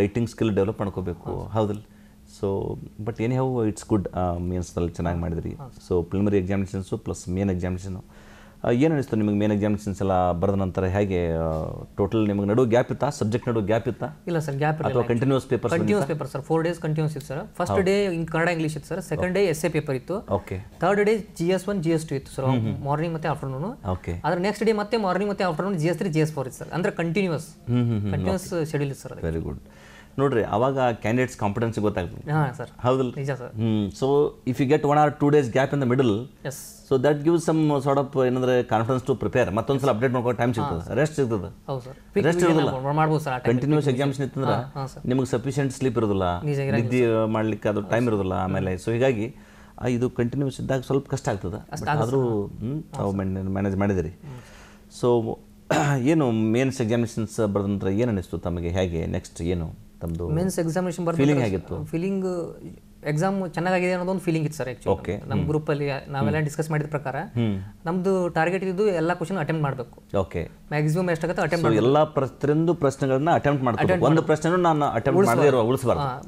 ರೈಟಿಂಗ್ ಸ್ಕಿಲ್ ಡೆವಲಪ್ ಮಾಡ್ಕೋಬೇಕು ಹೌದಲ್ಲ ಸೊ ಬಟ್ ಏನೇ ಅವು ಇಟ್ಸ್ ಗುಡ್ ಮೀನ್ಸ್ನಲ್ಲಿ ಚೆನ್ನಾಗಿ ಮಾಡಿದ್ರಿ so preliminary examinations plus main examination ಏನು ಅನಿಸ್ತು ನಿಮಗೆ ಮೇನ್ ಎಕ್ಸಾಮಿನೇಷನ್ಸ್ ಎಲ್ಲ ಬರೆದ ನಂತರ ಹೇಗೆ ಟೋಟಲ್ ನಿಮಗೆ ನಡುವೆ ಗ್ಯಾಪ್ ಇತ್ತಾ ಸಬ್ಜೆಕ್ಟ್ ನಡುವೆ ಗ್ಯಾಪ್ ಇತ್ತಾ ಇಲ್ಲ ಸರ್ ಗ್ಯಾಪ್ ಅಥವಾ continuous paper continuous paper sir four days continuous ಇತ್ತು sir first day Kannada English ಇತ್ತು sir second day essay paper ಇತ್ತು okay third day G S one G S two ಇತ್ತು sir morning ಮತ್ತೆ afternoon okay ಅದ್ರ next day ಮತ್ತೆ morning ಮತ್ತೆ afternoon G S three G S four ಇತ್ತು sir ಅಂದ್ರೆ continuous continuous schedule ಇತ್ತು sir very good ನೋಡ್ರಿ ಅವಾಗ ಕ್ಯಾಂಡಿಡೇಟ್ಸ್ ಕಾಂಪಿಟೆನ್ಸ್ ಗೊತ್ತಾಗ್ತದೆ ಹಾಂ ಸರ್ ಹೌದಲ್ಲ ನಿಜ ಸರ್ ಹ್ಞೂ so if you get one or two days gap in the middle ಎಸ್ so that give some sort of ಏನಂದ್ರೆ ಕಾನ್ಫಿಡೆನ್ಸ್ ಟು ಪ್ರಿಪೇರ್ ಮತ್ತೊಂದ್ಸಲ ಅಪ್ಡೇಟ್ ಮಾಡ್ಕೊಂಡು ಟೈಮ್ ಸಿಗ್ತದೆ ರೆಸ್ಟ್ ಸಿಗ್ತದೆ ಹೌದು ಸರ್ ರೆಸ್ಟ್ ಇರೋದಿಲ್ಲ ಮಾಡ್ಬೋದು ಸರ್ ಕಂಟಿನ್ಯೂಸ್ ಎಕ್ಸಾಮ್ಸ್ ನಿಂತಂದ್ರೆ ನಿಮಗೆ ಸಫಿಷಿಯೆಂಟ್ ಸ್ಲೀಪ್ ಇರೋದಿಲ್ಲ ನಿದ್ದೆ ಮಾಡ್ಲಿಕ್ಕೆ ಅದು ಟೈಮ್ ಇರೋದಿಲ್ಲ ಆಮೇಲೆ ಸೊ ಹೀಗಾಗಿ ಇದು ಕಂಟಿನ್ಯೂಸ್ ಇದ್ದಾಗ ಸ್ವಲ್ಪ ಕಷ್ಟ ಆಗ್ತದೆ ಆದರೂ ಮ್ಯಾನೇಜ್ ಮಾಡಿದಿರಿ ಸೊ ಏನು ಮೇನ್ಸ್ ಎಕ್ಸಾಮಿನೇಷನ್ಸ್ ಬರೆದ ಏನು ಅನ್ನಿಸ್ತು ತಮಗೆ ಹೇಗೆ ನೆಕ್ಸ್ಟ್ ಏನು ತಮ್ಮದು ಮೆನ್ಸ್ ಎಕ್ಸಾಮಿನೇಷನ್ ಫೀಲಿಂಗ್ ಆಗಿತ್ತು ಫೀಲಿಂಗ್ ಎಕ್ಸಾಮ್ ಚೆನ್ನಾಗಿದೆ ಅನ್ನೋದೊಂದು ಫೀಲಿಂಗ್ ಇತ್ತು ಸರ್ ನಮ್ ನಮ್ಮ ಗ್ರೂಪಲ್ಲಿ ನಾವೆಲ್ಲ ಡಿಸ್ಕಸ್ ಮಾಡಿದ ಪ್ರಕಾರ ನಮ್ಮದು ಟಾರ್ಗೆಟ್ ಇದ್ದು ಎಲ್ಲ ಕ್ವಶನ್ ಅಟೆಂಪ್ಟ್ ಮಾಡಬೇಕು ಓಕೆ ಮ್ಯಾಕ್ಸಿಮಮ್ ಎಷ್ಟಾಗುತ್ತೆ ಅಟೆಂಪ್ಟ್ ಎಲ್ಲ ಪ್ರತಿಯೊಂದು ಪ್ರಶ್ನೆಗಳನ್ನ ಅಟೆಂಪ್ಟ್ ಮಾಡ್ತಾರೆ ಒಂದು ಪ್ರಶ್ನೆನೂ ನಾನು ಅಟೆಂಪ್ಟ್ ಮಾಡದೇ ಇರೋ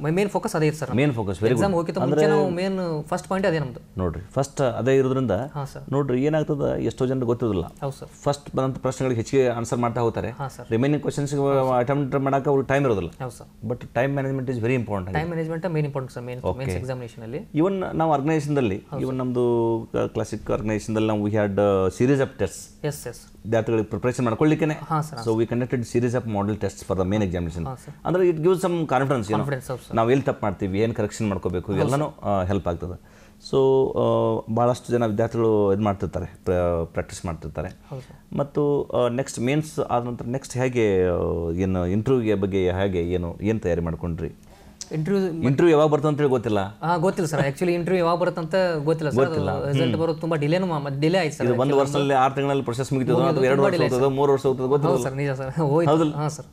ಮೈ ಮೇನ್ ಫೋಕಸ್ ಅದೇ ಇತ್ತು sir main focus very good ಹೋಗಿತ್ತು ಮುಂಚೆ ನಾವು ಮೇನ್ ಫಸ್ಟ್ ಪಾಯಿಂಟ್ ಅದೇ ನಮ್ದು ನೋಡಿ ಫಸ್ಟ್ ಅದೇ ಇರೋದ್ರಿಂದ ಸರ್ ನೋಡ್ರಿ ಏನಾಗ್ತದೆ ಎಷ್ಟೋ ಹೌದು ಗೊತ್ತಿರೋದಿಲ್ಲ ಫಸ್ಟ್ ಬಂದಂತ ಪ್ರಶ್ನೆಗಳಿಗೆ ಹೆಚ್ಚಿಗೆ ಆನ್ಸರ್ ಮಾಡ್ತಾ ಹೋಗ್ತಾರೆ ರಿಮೈನಿಂಗ್ ಗೆ ಅಟೆಂಪ್ಟ್ ಮಾಡಕ್ಕೆ ಅವ್ರಿಗೆ ಟೈಮ್ ಇರೋದಿಲ್ಲ ಹೌದು sir but time management is very important time management main important sir main okay examination ಅಲ್ಲಿ ಇವನ್ ನಾವು ಆರ್ಗನೈಸೇಷನ್ ಅಲ್ಲಿ ಇವನ್ ನಮ್ದು ಕ್ಲಾಸಿಕ್ ಆರ್ಗನೈಸೇಷನ್ ಅಲ್ಲಿ ನಾವು we had series of test yes yes ವಿದ್ಯಾರ್ಥಿಗಳಿಗೆ ಪ್ರಿಪ್ರೇಷನ್ ಮಾಡ್ಕೊಳ್ಳಿಕ್ಕೆ so we conducted series of model test for the main examination ಅಂದ್ರೆ it gives some confidence ನಾವು ಎಲ್ಲಿ ತಪ್ಪು ಮಾಡ್ತೀವಿ ಏನು ಕರೆಕ್ಷನ್ ಮಾಡ್ಕೋಬೇಕು ಎಲ್ಲನೂ ಹೆಲ್ಪ್ ಆಗ್ತದೆ ಸೊ ಭಾಳಷ್ಟು ಜನ ವಿದ್ಯಾರ್ಥಿಗಳು ಇದು ಮಾಡ್ತಿರ್ತಾರೆ ಪ್ರಾಕ್ಟೀಸ್ ಮಾಡ್ತಿರ್ತಾರೆ ಮತ್ತು ನೆಕ್ಸ್ಟ್ ಮೇನ್ಸ್ ಆದ ನಂತರ ನೆಕ್ಸ್ಟ್ ಹೇಗೆ ಏನು ಇಂಟರ್ವ್ಯೂಗೆ ಬಗ್ಗೆ ಹೇಗೆ ಏನು ಏನು ತಯಾರಿ ಮಾಡ್ಕೊಂಡ್ರಿ ಇಂಟರ್ವ್ಯೂ ಇಂಟರ್ವ್ಯೂ ಯಾವಾಗ ಬರ್ತದೆ ಅಂತೇಳಿ ಗೊತ್ತಿಲ್ಲ ಆ ಗೊತ್ತಿಲ್ಲ ಸರ್ ಆ್ಯಕ್ಚುಲಿ ಇಂಟರ್ವ್ಯೂ ಯಾವಾಗ ಅಂತ ಗೊತ್ತಿಲ್ಲ ಸರ್ ರಿಸಲ್ಟ್ ಬರೋದು ತುಂಬ ಡಿಲೇನು ಡಿಲೇ ಆಯ್ತು ಸರ್ ಒಂದು ವರ್ಷದಲ್ಲಿ ಆರು ತಿಂಗಳಲ್ಲಿ ಪ್ರೊಸೆಸ್ ಮುಗಿತದ ಅಥವಾ ಎರಡು ವರ್ಷ ಹೋಗ್ತದೆ ಮೂರು ವರ್ಷ ಹೋಗ್ತದೆ ಗೊತ್ತಿಲ್ಲ ಸರ್ ನಿಜ ಸರ್ ಹೌದು ಹಾಂ ಸರ್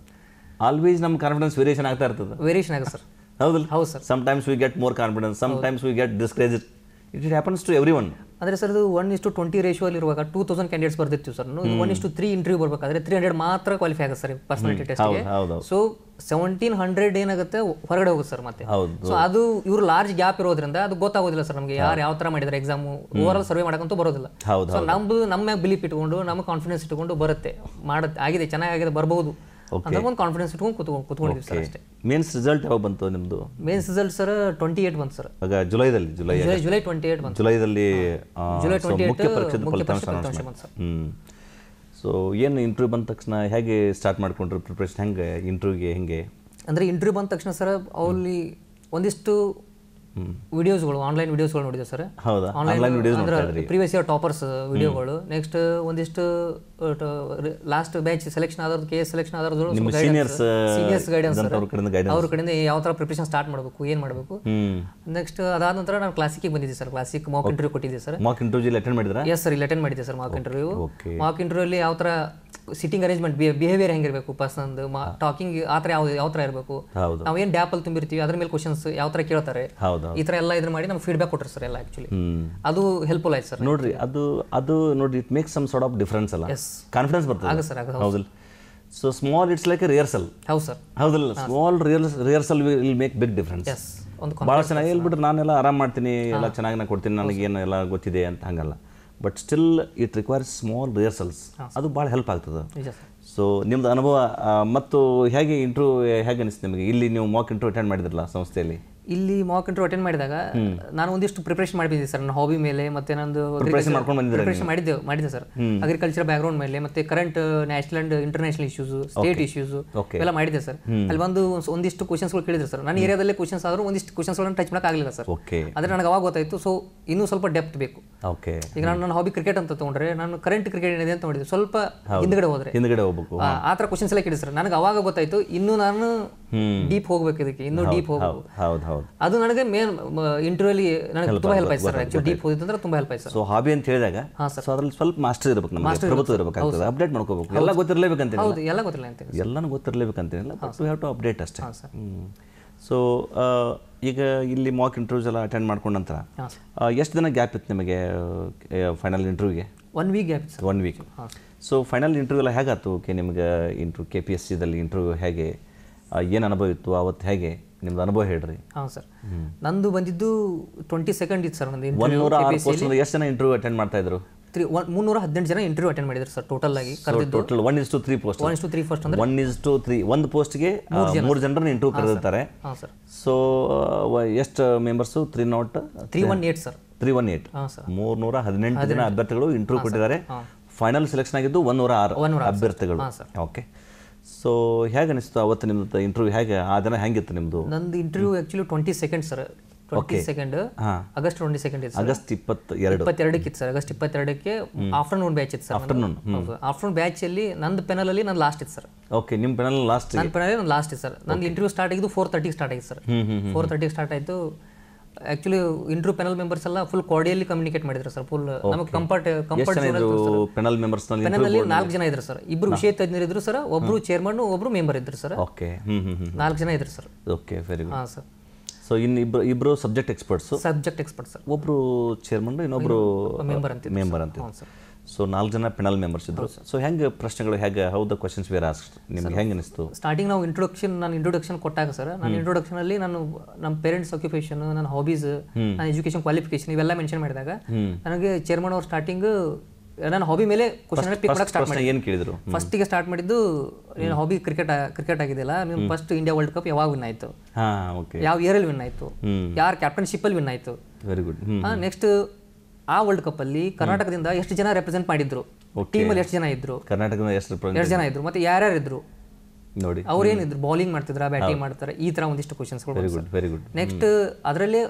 ಆಲ್ವೇಸ್ ನಮ್ಮ ಕಾನ್ಫಿಡೆನ್ಸ್ ವೇರಿಯೇಷನ್ ಆಗ್ತಾ ಇರ್ತದೆ ವೇರಿಯೇಷನ್ ಆಗ ಸರ್ ಹೌದಲ್ಲ ಹೌದು sir sometimes we get more confidence sometimes we get discourage it it happens to everyone ಅಂದರೆ ಸರ್ ಇದು ಒನ್ ಇಷ್ಟು ಟ್ವೆಂಟಿ ರೇಷೋ ಅಲ್ಲಿ ಇರುವಾಗ ಟೂ ತೌಸಂಡ್ ಕ್ಯಾಂಡಿಡೇಟ್ಸ್ ಬರ್ತಿತ್ತು ಸರ್ ಒನ್ ಇಷ್ಟು ತ್ರೀ ಇಂಟರ್ವ್ಯೂ ಬರಬೇಕಾದ್ರೆ ತ್ರೀ ಹಂಡ್ರೆಡ್ ಮಾತ್ರ qualify ಆಗುತ್ತೆ sir personality test so seventeen hundred ಏನಾಗುತ್ತೆ ಹೊರಗಡೆ ಹೋಗುತ್ತೆ ಸರ್ ಮತ್ತೆ ಸೊ ಅದು ಇವರು ಲಾರ್ಜ್ ಗ್ಯಾಪ್ ಇರೋದ್ರಿಂದ ಅದು ಗೊತ್ತಾಗೋದಿಲ್ಲ ಸರ್ ನಮಗೆ ಯಾರು ಯಾವ ಥರ ಮಾಡಿದ್ರೆ ಎಕ್ಸಾಮು ಓವರ್ ಆಲ್ ಸರ್ವೆ ಮಾಡೋಕ್ಕಂತೂ ಬರೋದಿಲ್ಲ ಸೊ ನಮ್ಮದು ನಮ್ಮ ಬಿಲೀಫ್ ಇಟ್ಕೊಂಡು ನಮ್ಮ ಕಾನ್ಫಿಡೆನ್ಸ್ ಇಟ್ಕೊಂಡು ಬರುತ್ತೆ ಮಾಡುತ್ತೆ ಆಗಿದೆ ಆಗಿದೆ ಬರಬಹುದು ಅಂದ್ರೆ ಒಂದು ಕಾನ್ಫಿಡೆನ್ಸ್ ಇಟ್ಕೊಂಡು ಕೂತ್ಕೊ ಕೂತ್ಕೊಂಡಿದ್ವಿ ಸರ್ ಅಷ್ಟೇ ಮೇನ್ಸ್ ರಿಸಲ್ಟ್ ಯಾವಾಗ ಬಂತು ನಿಮ್ಮದು mains result sir twenty eight ಬಂತು ಸರ್ ಆಗ ಜುಲೈದಲ್ಲಿ ಜುಲೈ ಜುಲೈ ಟ್ವೆಂಟಿ ಏಟ್ ಬಂತು ಜುಲೈದಲ್ಲಿ ಜುಲೈ ಟ್ವೆಂಟಿ ಪರೀಕ್ಷೆ ಫಲಿತಾಂಶ ಬಂತು ಸರ್ ಸೊ ಏನು ಇಂಟರ್ವ್ಯೂ ಬಂದ ತಕ್ಷಣ ಹೇಗೆ ಸ್ಟಾರ್ಟ್ ಮಾಡ್ಕೊಂಡ್ರು ಪ್ರಿಪ್ರೇಷನ್ ಹೆಂಗೆ ಇಂಟರ್ವ್ಯೂಗೆ ಹೆಂಗೆ ಅಂದರೆ ಇಂಟರ್ವ್ಯೂ ಬಂದ ತಕ್ಷಣ ಸರ್ ಅವ್ರಲ್ಲಿ ಒಂದಿಷ್ಟು ವಿಡಿಯೋಸ್ಗಳು ಆನ್ಲೈನ್ ವಿಡಿಯೋಸ್ಗಳು ನೋಡಿದೆ sir online videos previous year toppers ವಿಡಿಯೋಗಳು ನೆಕ್ಸ್ಟ್ ಒಂದಿಷ್ಟು ಲಾಸ್ಟ್ ಬ್ಯಾಚ್ ಸೆಲೆಕ್ಷನ್ ಆದರದ ಕೆ ಎಸ್ ಸೆಲೆಕ್ಷನ್ ಆದ್ರೂ ಸೀನಿಯರ್ಸ್ ಗೈಡೆನ್ಸ್ ಅವ್ರ ಕಡೆಯಿಂದ ಯಾವ ತರ ಪ್ರಿಪರೇಷನ್ ಸ್ಟಾರ್ಟ್ ಮಾಡಬೇಕು ಏನ್ ಮಾಡಬೇಕು ನೆಕ್ಸ್ಟ್ ಅದಾದ ನಂತರ ನಾನು ಕ್ಲಾಸಿಕ್ ಬಂದಿದ್ದೆ ಸರ್ ಕ್ಲಾಸಿಕ್ ಮಾಕ್ ಇಂಟರ್ವ್ಯೂ ಕೊಟ್ಟಿದ್ದೆ ಸರ್ ಮಾಕ್ ಇಂಟರ್ವ್ಯೂ ಅಟೆಂಡ್ ಮಾಡಿದ್ರೆ ಎಸ್ ಸರ್ ಇಲ್ಲಿ ಅಟೆಂಡ್ ಮಾಡಿದ್ದೆ sir mock interview mock interview ಅಲ್ಲಿ ಯಾವ ತರ ಸಿಟ್ಟಿಂಗ್ ಅರೇಂಜ್ಮೆಂಟ್ ಬಿಹೇವಿಯರ್ ಹೆಂಗಿರಬೇಕು ಪರ್ಸನ್ದು ಟಾಕಿಂಗ್ ಆ ಥರ ಯಾವ ಯಾವ ಥರ ಇರಬೇಕು ನಾವು ಏನು ಡ್ಯಾಪ್ ಅಲ್ಲಿ ತುಂಬಿರ್ತೀವಿ ಅದ್ರ ಮೇಲೆ ಕ್ವಶನ್ಸ್ ಯಾವ ಥರ ಕೇಳ್ತಾರೆ ಈ ಥರ ಎಲ್ಲ ಇದ್ರ ಮಾಡಿ ನಮ್ಗೆ ಫೀಡ್ಬ್ಯಾಕ್ ಕೊಟ್ಟರು ಸರ್ ಎಲ್ಲ ಆ್ಯಕ್ಚುಲಿ ಅದು ಹೆಲ್ಪ್ಫುಲ್ ಆಯ್ತು ಸರ್ ನೋಡ್ರಿ ಅದು ಅದು ನೋಡಿ it makes some sort of difference ಅಲ್ಲ ಕಾನ್ಫಿಡೆನ್ಸ್ ಬರ್ತದೆ ಸರ್ ಹೌದಲ್ಲ so small it's like rehearsal ಹೌದು ಸರ್ ಹೌದಲ್ಲ small rehearsal rehearsal will make big difference ಭಾಳ ಚೆನ್ನಾಗಿ ಹೇಳ್ಬಿಟ್ರೆ ನಾನೆಲ್ಲ ಆರಾಮ್ ಮಾಡ್ತೀನಿ ಎಲ್ಲ ಚೆನ್ನಾಗಿ ನಾನು ಕೊಡ್ತೀನಿ ಏನು ಎಲ್ಲ ಗೊತ್ತಿದೆ ಅಂತ ಹಂಗಲ್ಲ but still it requires small rehearsals ಅದು ಭಾಳ ಹೆಲ್ಪ್ ಆಗ್ತದೆ ಸೊ ನಿಮ್ಮದು ಅನುಭವ ಮತ್ತು ಹೇಗೆ ಇಂಟ್ರ್ಯೂ ಹೇಗೆ ಅನಿಸ್ತು ನಿಮಗೆ ಇಲ್ಲಿ ನೀವು ಮಾಕ್ ಇಂಟ್ರ್ಯೂ ಅಟೆಂಡ್ ಮಾಡಿದ್ರಲ್ಲ ಸಂಸ್ಥೆಯಲ್ಲಿ ಇಲ್ಲಿ ಮಾಕ್ ಇಂಟರ್ವ್ಯೂ ಅಟೆಂಡ್ ಮಾಡಿದಾಗ ನಾನು ಒಂದಿಷ್ಟು ಪ್ರಿಪರೇಷನ್ ಮಾಡಿದ್ದೆ ಸರ್ ನನ್ನ ಹಾಬಿ ಮೇಲೆ ಮತ್ತೆ ನಂದು ಪ್ರಿಪರೇಷನ್ ಮಾಡಿದ್ದೆ ಮಾಡಿದ್ದೆ ಸರ್ ಅಗ್ರಿಕಲ್ಚರ್ ಬ್ಯಾಕ್ ಗ್ರೌಂಡ್ ಮೇಲೆ ಮತ್ತೆ current national and international issues state issues ಎಲ್ಲ ಮಾಡಿದೆ ಸರ್ ಅಲ್ಲಿ ಬಂದು ಒಂದಿಷ್ಟು ಗಳು ಕೇಳಿದ್ರು ಸರ್ ನನ್ನ ಏರಿಯಾದಲ್ಲೇ ಕ್ವಶನ್ಸ್ ಆದ್ರೂ ಒಂದಿಷ್ಟು ಗಳನ್ನ ಟಚ್ ಮಾಡಕ್ಕೆ ಆಗಲಿಲ್ಲ ಸರ್ ಆದರೆ ನನಗೆ ಅವಾಗ ಗೊತ್ತಾಯಿತು ಸೊ ಇನ್ನೂ ಸ್ವಲ್ಪ ಡೆಪ್ತ್ ಬೇಕು ಈಗ ನಾನು ನನ್ನ ಹಾಬಿ ಕ್ರಿಕೆಟ್ ಅಂತ ತಗೊಂಡ್ರೆ ನಾನು ಕರೆಂಟ್ ಕ್ರಿಕೆಟ್ ಏನಿದೆ ಅಂತ ನೋಡಿದ್ದೆ ಸ್ವಲ್ಪ ಹಿಂದ್ಗಡೆ ಹೋದ್ರೆ ಹಿಂದ್ಗಡೆ ಹೋಗ್ಬೇಕು ಆ ತರ ಕ್ವಶನ್ಸ್ ಎಲ್ಲ ಕೇಳಿದ್ರು ಸರ್ ನನಗೆ ಅವಾಗ ಗೊತ್ತಾಯ್ತು ಇನ್ನೂ ನಾನು ಡೀಪ್ ಹೋಗ್ಬೇಕು ಇದಕ್ಕೆ ಇನ್ನೂ ಡೀಪ್ ಹೋಗ್ಬೇಕು ಅದು ನನಗೆ ಮೇನ್ ಇಂಟರ್ವ್ಯೂಲಿ ನನಗೆ ತುಂಬಾ ಹೆಲ್ಪ್ ಆಯ್ತು ಸರ್ ಆಕ್ಚುಲಿ ಡೀಪ್ ಅಂದ್ರೆ ತುಂಬಾ ಹೆಲ್ಪ್ ಆಯ್ತು ಸರ್ ಸೊ ಹಾಬಿ ಅಂತ ಹೇಳಿದಾಗ ಸೊ ಅದರಲ್ಲಿ ಸ್ವಲ್ಪ ಮಾಸ್ಟರ್ ಇರಬೇಕು ನಮಗೆ ಪ್ರಭುತ್ವ ಅಂತ ಅಪ್ಡೇಟ್ ಮಾಡ್ಕೋಬೇಕು ಎಲ್ಲ ಗೊತ್ತಿರಲೇಬೇಕು ಅಂತ ಹೌದು ಎಲ್ಲ ಗೊತ್ತಿರಲೇ ಅಂತ ಎಲ್ಲಾನು ಗೊತ್ತಿರಲೇಬೇಕು ಅಂತ ಹೇಳಿ but we have to update ಅಷ್ಟೇ ಸೊ ಈಗ ಇಲ್ಲಿ ಮಾಕ್ ಇಂಟರ್ವ್ಯೂಸ್ ಎಲ್ಲ ಅಟೆಂಡ್ ಮಾಡ್ಕೊಂಡ ನಂತರ ಎಷ್ಟು ದಿನ ಗ್ಯಾಪ್ ಇತ್ತು ನಿಮಗೆ ಫೈನಲ್ ಇಂಟರ್ವ್ಯೂಗೆ ಒನ್ ವೀಕ್ ಗ್ಯಾಪ್ ಇತ್ತು one week so final interview ಎಲ್ಲ ಹೇಗಾಯ್ತು ಓಕೆ ನಿಮಗೆ ಇಂಟರ್ವ್ಯೂ ಕೆ ಪಿ ಎಸ್ ಸಿದಲ್ಲಿ ಇಂಟರ್ವ್ಯೂ ಹೇಗೆ ಏನು ಅನುಭವ ಇತ್ತು ಅವತ್ತು ಹೇಗೆ ನಿಮ್ದು ಅನುಭವ ಹೇಳ್ರಿ ಹಾಂ ಸರ್ ನಂದು ಬಂದಿದ್ದು ಟ್ವೆಂಟಿ ಸೆಕೆಂಡ್ ಇತ್ತು ಸರ್ ನಂದು ಒನ್ನೂರ ಪೋಸ್ಟ್ ಎಷ್ಟು ಜನ ಇಂಟರ್ವ್ಯೂ ಅಟೆಂಡ್ ಮಾಡ್ತಾ ಇದ್ರು ತ್ರೀ ಒನ್ ಮುನ್ನೂರ ಹದಿನೆಂಟು ಜನ ಇಂಟರ್ವ್ಯೂ ಅಟೆಂಡ್ ಮಾಡಿದ್ರು ಸರ್ ಟೋಟಲ್ ಆಗಿ total one is to three post one is to three first one is to three ಒಂದು ಪೋಸ್ಟ್ಗೆ ಮೂರು ಜನರನ್ನ ಇಂಟರ್ವ್ಯೂ ಕರೆದಿರ್ತಾರೆ ಸೊ ಎಷ್ಟು members three not three one eight sir three one eight ಮೂರ್ನೂರ ಹದಿನೆಂಟು ಜನ ಅಭ್ಯರ್ಥಿಗಳು ಇಂಟರ್ವ್ಯೂ ಕೊಟ್ಟಿದ್ದಾರೆ ಫೈನಲ್ ಸೆಲೆಕ್ಷನ್ ಆಗಿದ್ದು ನೂರ ಆರು ಅಭ್ಯರ್ಥಿಗಳು ಓಕೆ ಸೊ ಹೇಗೆ ಅನಿಸ್ತು ಅವತ್ತು ನಿಮ್ದು ಇಂಟರ್ವ್ಯೂ ಹೇಗೆ ಆ ದಿನ ಹೆಂಗಿತ್ತು ನಿಮ್ಮದು ನಂದು interview actually twenty second sir twenty second August twenty second ಇತ್ತು ಆಗಸ್ಟ್ ಇಪ್ಪತ್ತೆರಡು ಇಪ್ಪತ್ತೆರಡಕ್ಕೆ ಇತ್ತು ಸರ್ ಆಗಸ್ಟ್ ಇಪ್ಪತ್ತೆರಡಕ್ಕೆ ಆಫ್ಟರ್ನೂನ್ ಬ್ಯಾಚ್ ಇತ್ತು ಸರ್ ಆಫ್ಟರ್ನೂನ್ ಆಫ್ಟರ್ನೂನ್ ಬ್ಯಾಚಲ್ಲಿ ನಂದು ಪೆನಲಲ್ಲಿ ನಾನು ಲಾಸ್ಟ್ ಇತ್ತು ಸರ್ ಓಕೆ ನಿಮ್ಮ ಪೆನಲ್ ಲಾಸ್ಟ್ ನನ್ನ ಲಾಸ್ಟ್ ಇತ್ತು ಸರ್ ನಂದು ಇಂಟರ್ವ್ಯೂ ಸ್ಟಾರ್ಟ್ ಆಗಿದ್ದು ಫೋರ್ ತರ್ಟಿಗೆ ಸ್ಟಾರ್ಟ್ ಆಗಿತ್ತು ಸರ್ ಫೋರ್ ತರ್ಟಿಗೆ ಸ್ಟಾರ್ಟ್ ಆಯಿತು ಆಕ್ಚುಲಿ ಇಂಟ್ರೋ ಪೆನಲ್ ಮೆಂಬರ್ಸ್ ಎಲ್ಲ ಫುಲ್ ಕಾರ್ಡಿಯಲ್ಲಿ ಕಮ್ಯುನಿಕೇಟ್ ಮಾಡಿದ್ರು ಸರ್ ಫುಲ್ ನಮಗೆ comfort comfort panel members panel ನಾಲ್ಕು ಜನ ಇದ್ರು ಸರ್ ಇಬ್ರು ವಿಷಯ ತಜ್ಞರು ಇದ್ರು ಸರ್ ಒಬ್ರು ಚೇರ್ಮನ್ ಒಬ್ರು ಮೆಂಬರ್ ಇದ್ರು ಸರ್ ಓಕೆ ನಾಲ್ಕು ಜನ ಇದ್ರು ಸರ್ ಓಕೆ ವೆರಿ ಗುಡ್ ಹಾಂ ಸರ್ ಸೊ ಇನ್ನು ಇಬ್ರು ಇಬ್ರು subject experts subject expert sir ಒಬ್ರು ಚೇರ್ಮನ್ ಇನ್ನೊಬ್ರು ಮೆಂಬರ್ ಅಂತ ಮೆಂಬರ್ ಅಂತ ಸರ್ ಸೊ ನಾಲ್ಕು ಜನ ಪೆನಲ್ ಮೆಂಬರ್ಸ್ ಇದ್ರು ಸೊ ಹೆಂಗೆ ಪ್ರಶ್ನೆಗಳು ಹೇಗೆ ಹೌದ ಕ್ವಶನ್ಸ್ ವೇರ್ ಆಸ್ ನಿಮ್ಗೆ ಹೆಂಗೆ ಅನಿಸ್ತು ಸ್ಟಾರ್ಟಿಂಗ್ ನಾವು ಇಂಟ್ರೊಡಕ್ಷನ್ ನಾನು ಇಂಟ್ರೊಡಕ್ಷನ್ ಕೊಟ್ಟಾಗ ಸರ್ ನಾನು ಅಲ್ಲಿ ನಾನು ನಮ್ಮ ಪೇರೆಂಟ್ಸ್ ಆಕ್ಯುಪೇಷನ್ ನನ್ನ ಹಾಬೀಸ್ ನನ್ನ ಎಜುಕೇಷನ್ ಕ್ವಾಲಿಫಿಕೇಶನ್ ಇವೆಲ್ಲ ಮೆನ್ಷನ್ ಮಾಡಿದಾಗ ನನಗೆ ಚೇರ್ಮನ್ ಅವ್ರ ಸ್ಟಾರ್ಟಿಂಗ್ ನನ್ನ ಹಾಬಿ ಮೇಲೆ ಕ್ವಶನ್ ಪಿಕ್ ಮಾಡಕ್ಕೆ ಸ್ಟಾರ್ಟ್ ಮಾಡಿ ಏನು ಕೇಳಿದ್ರು ಫಸ್ಟಿಗೆ ಸ್ಟಾರ್ಟ್ ಮಾಡಿದ್ದು ನೀನು ಹಾಬಿ ಕ್ರಿಕೆಟ್ ಕ್ರಿಕೆಟ್ ಆಗಿದೆ ನೀನು ಫಸ್ಟ್ ಇಂಡಿಯಾ ವರ್ಲ್ಡ್ ಕಪ್ ಯಾವಾಗ ವಿನ್ ಆಯಿತು ಯಾವ ಇಯರ್ ಅಲ್ಲಿ ವಿನ್ ಆಯಿತು ಕ್ಯಾಪ್ಟನ್ಶಿಪ್ ಅಲ್ಲಿ ವಿನ್ ಆಯಿತು ವೆರಿ ಗುಡ್ ನೆಕ್ಸ್ಟ್ ಆ ವರ್ಲ್ಡ್ ಕಪ್ ಅಲ್ಲಿ ಕರ್ನಾಟಕದಿಂದ ಎಷ್ಟು ಜನ ರೆಪ್ರೆಸೆಂಟ್ ಮಾಡಿದ್ರು ಟೀಮ್ ಅಲ್ಲಿ ಎಷ್ಟು ಜನ ಇದ್ರು ಕರ್ನಾಟಕದ ಎಷ್ಟು ಎಷ್ಟು ಜನ ಇದ್ರು ಮತ್ತೆ ಯಾರ್ಯಾರು ಇದ್ರು ನೋಡಿ ಏನಿದ್ರು ಬೌಲಿಂಗ್ ಮಾಡ್ತಿದ್ರ ಬ್ಯಾಟಿಂಗ್ ಮಾಡ್ತಾರೆ ಈ ತರ ಒಂದಿಷ್ಟು ಕ್ವಶನ್ಸ್ ವೆರಿ ಗುಡ್ ನೆಕ್ಸ್ಟ್ ಅದರಲ್ಲಿ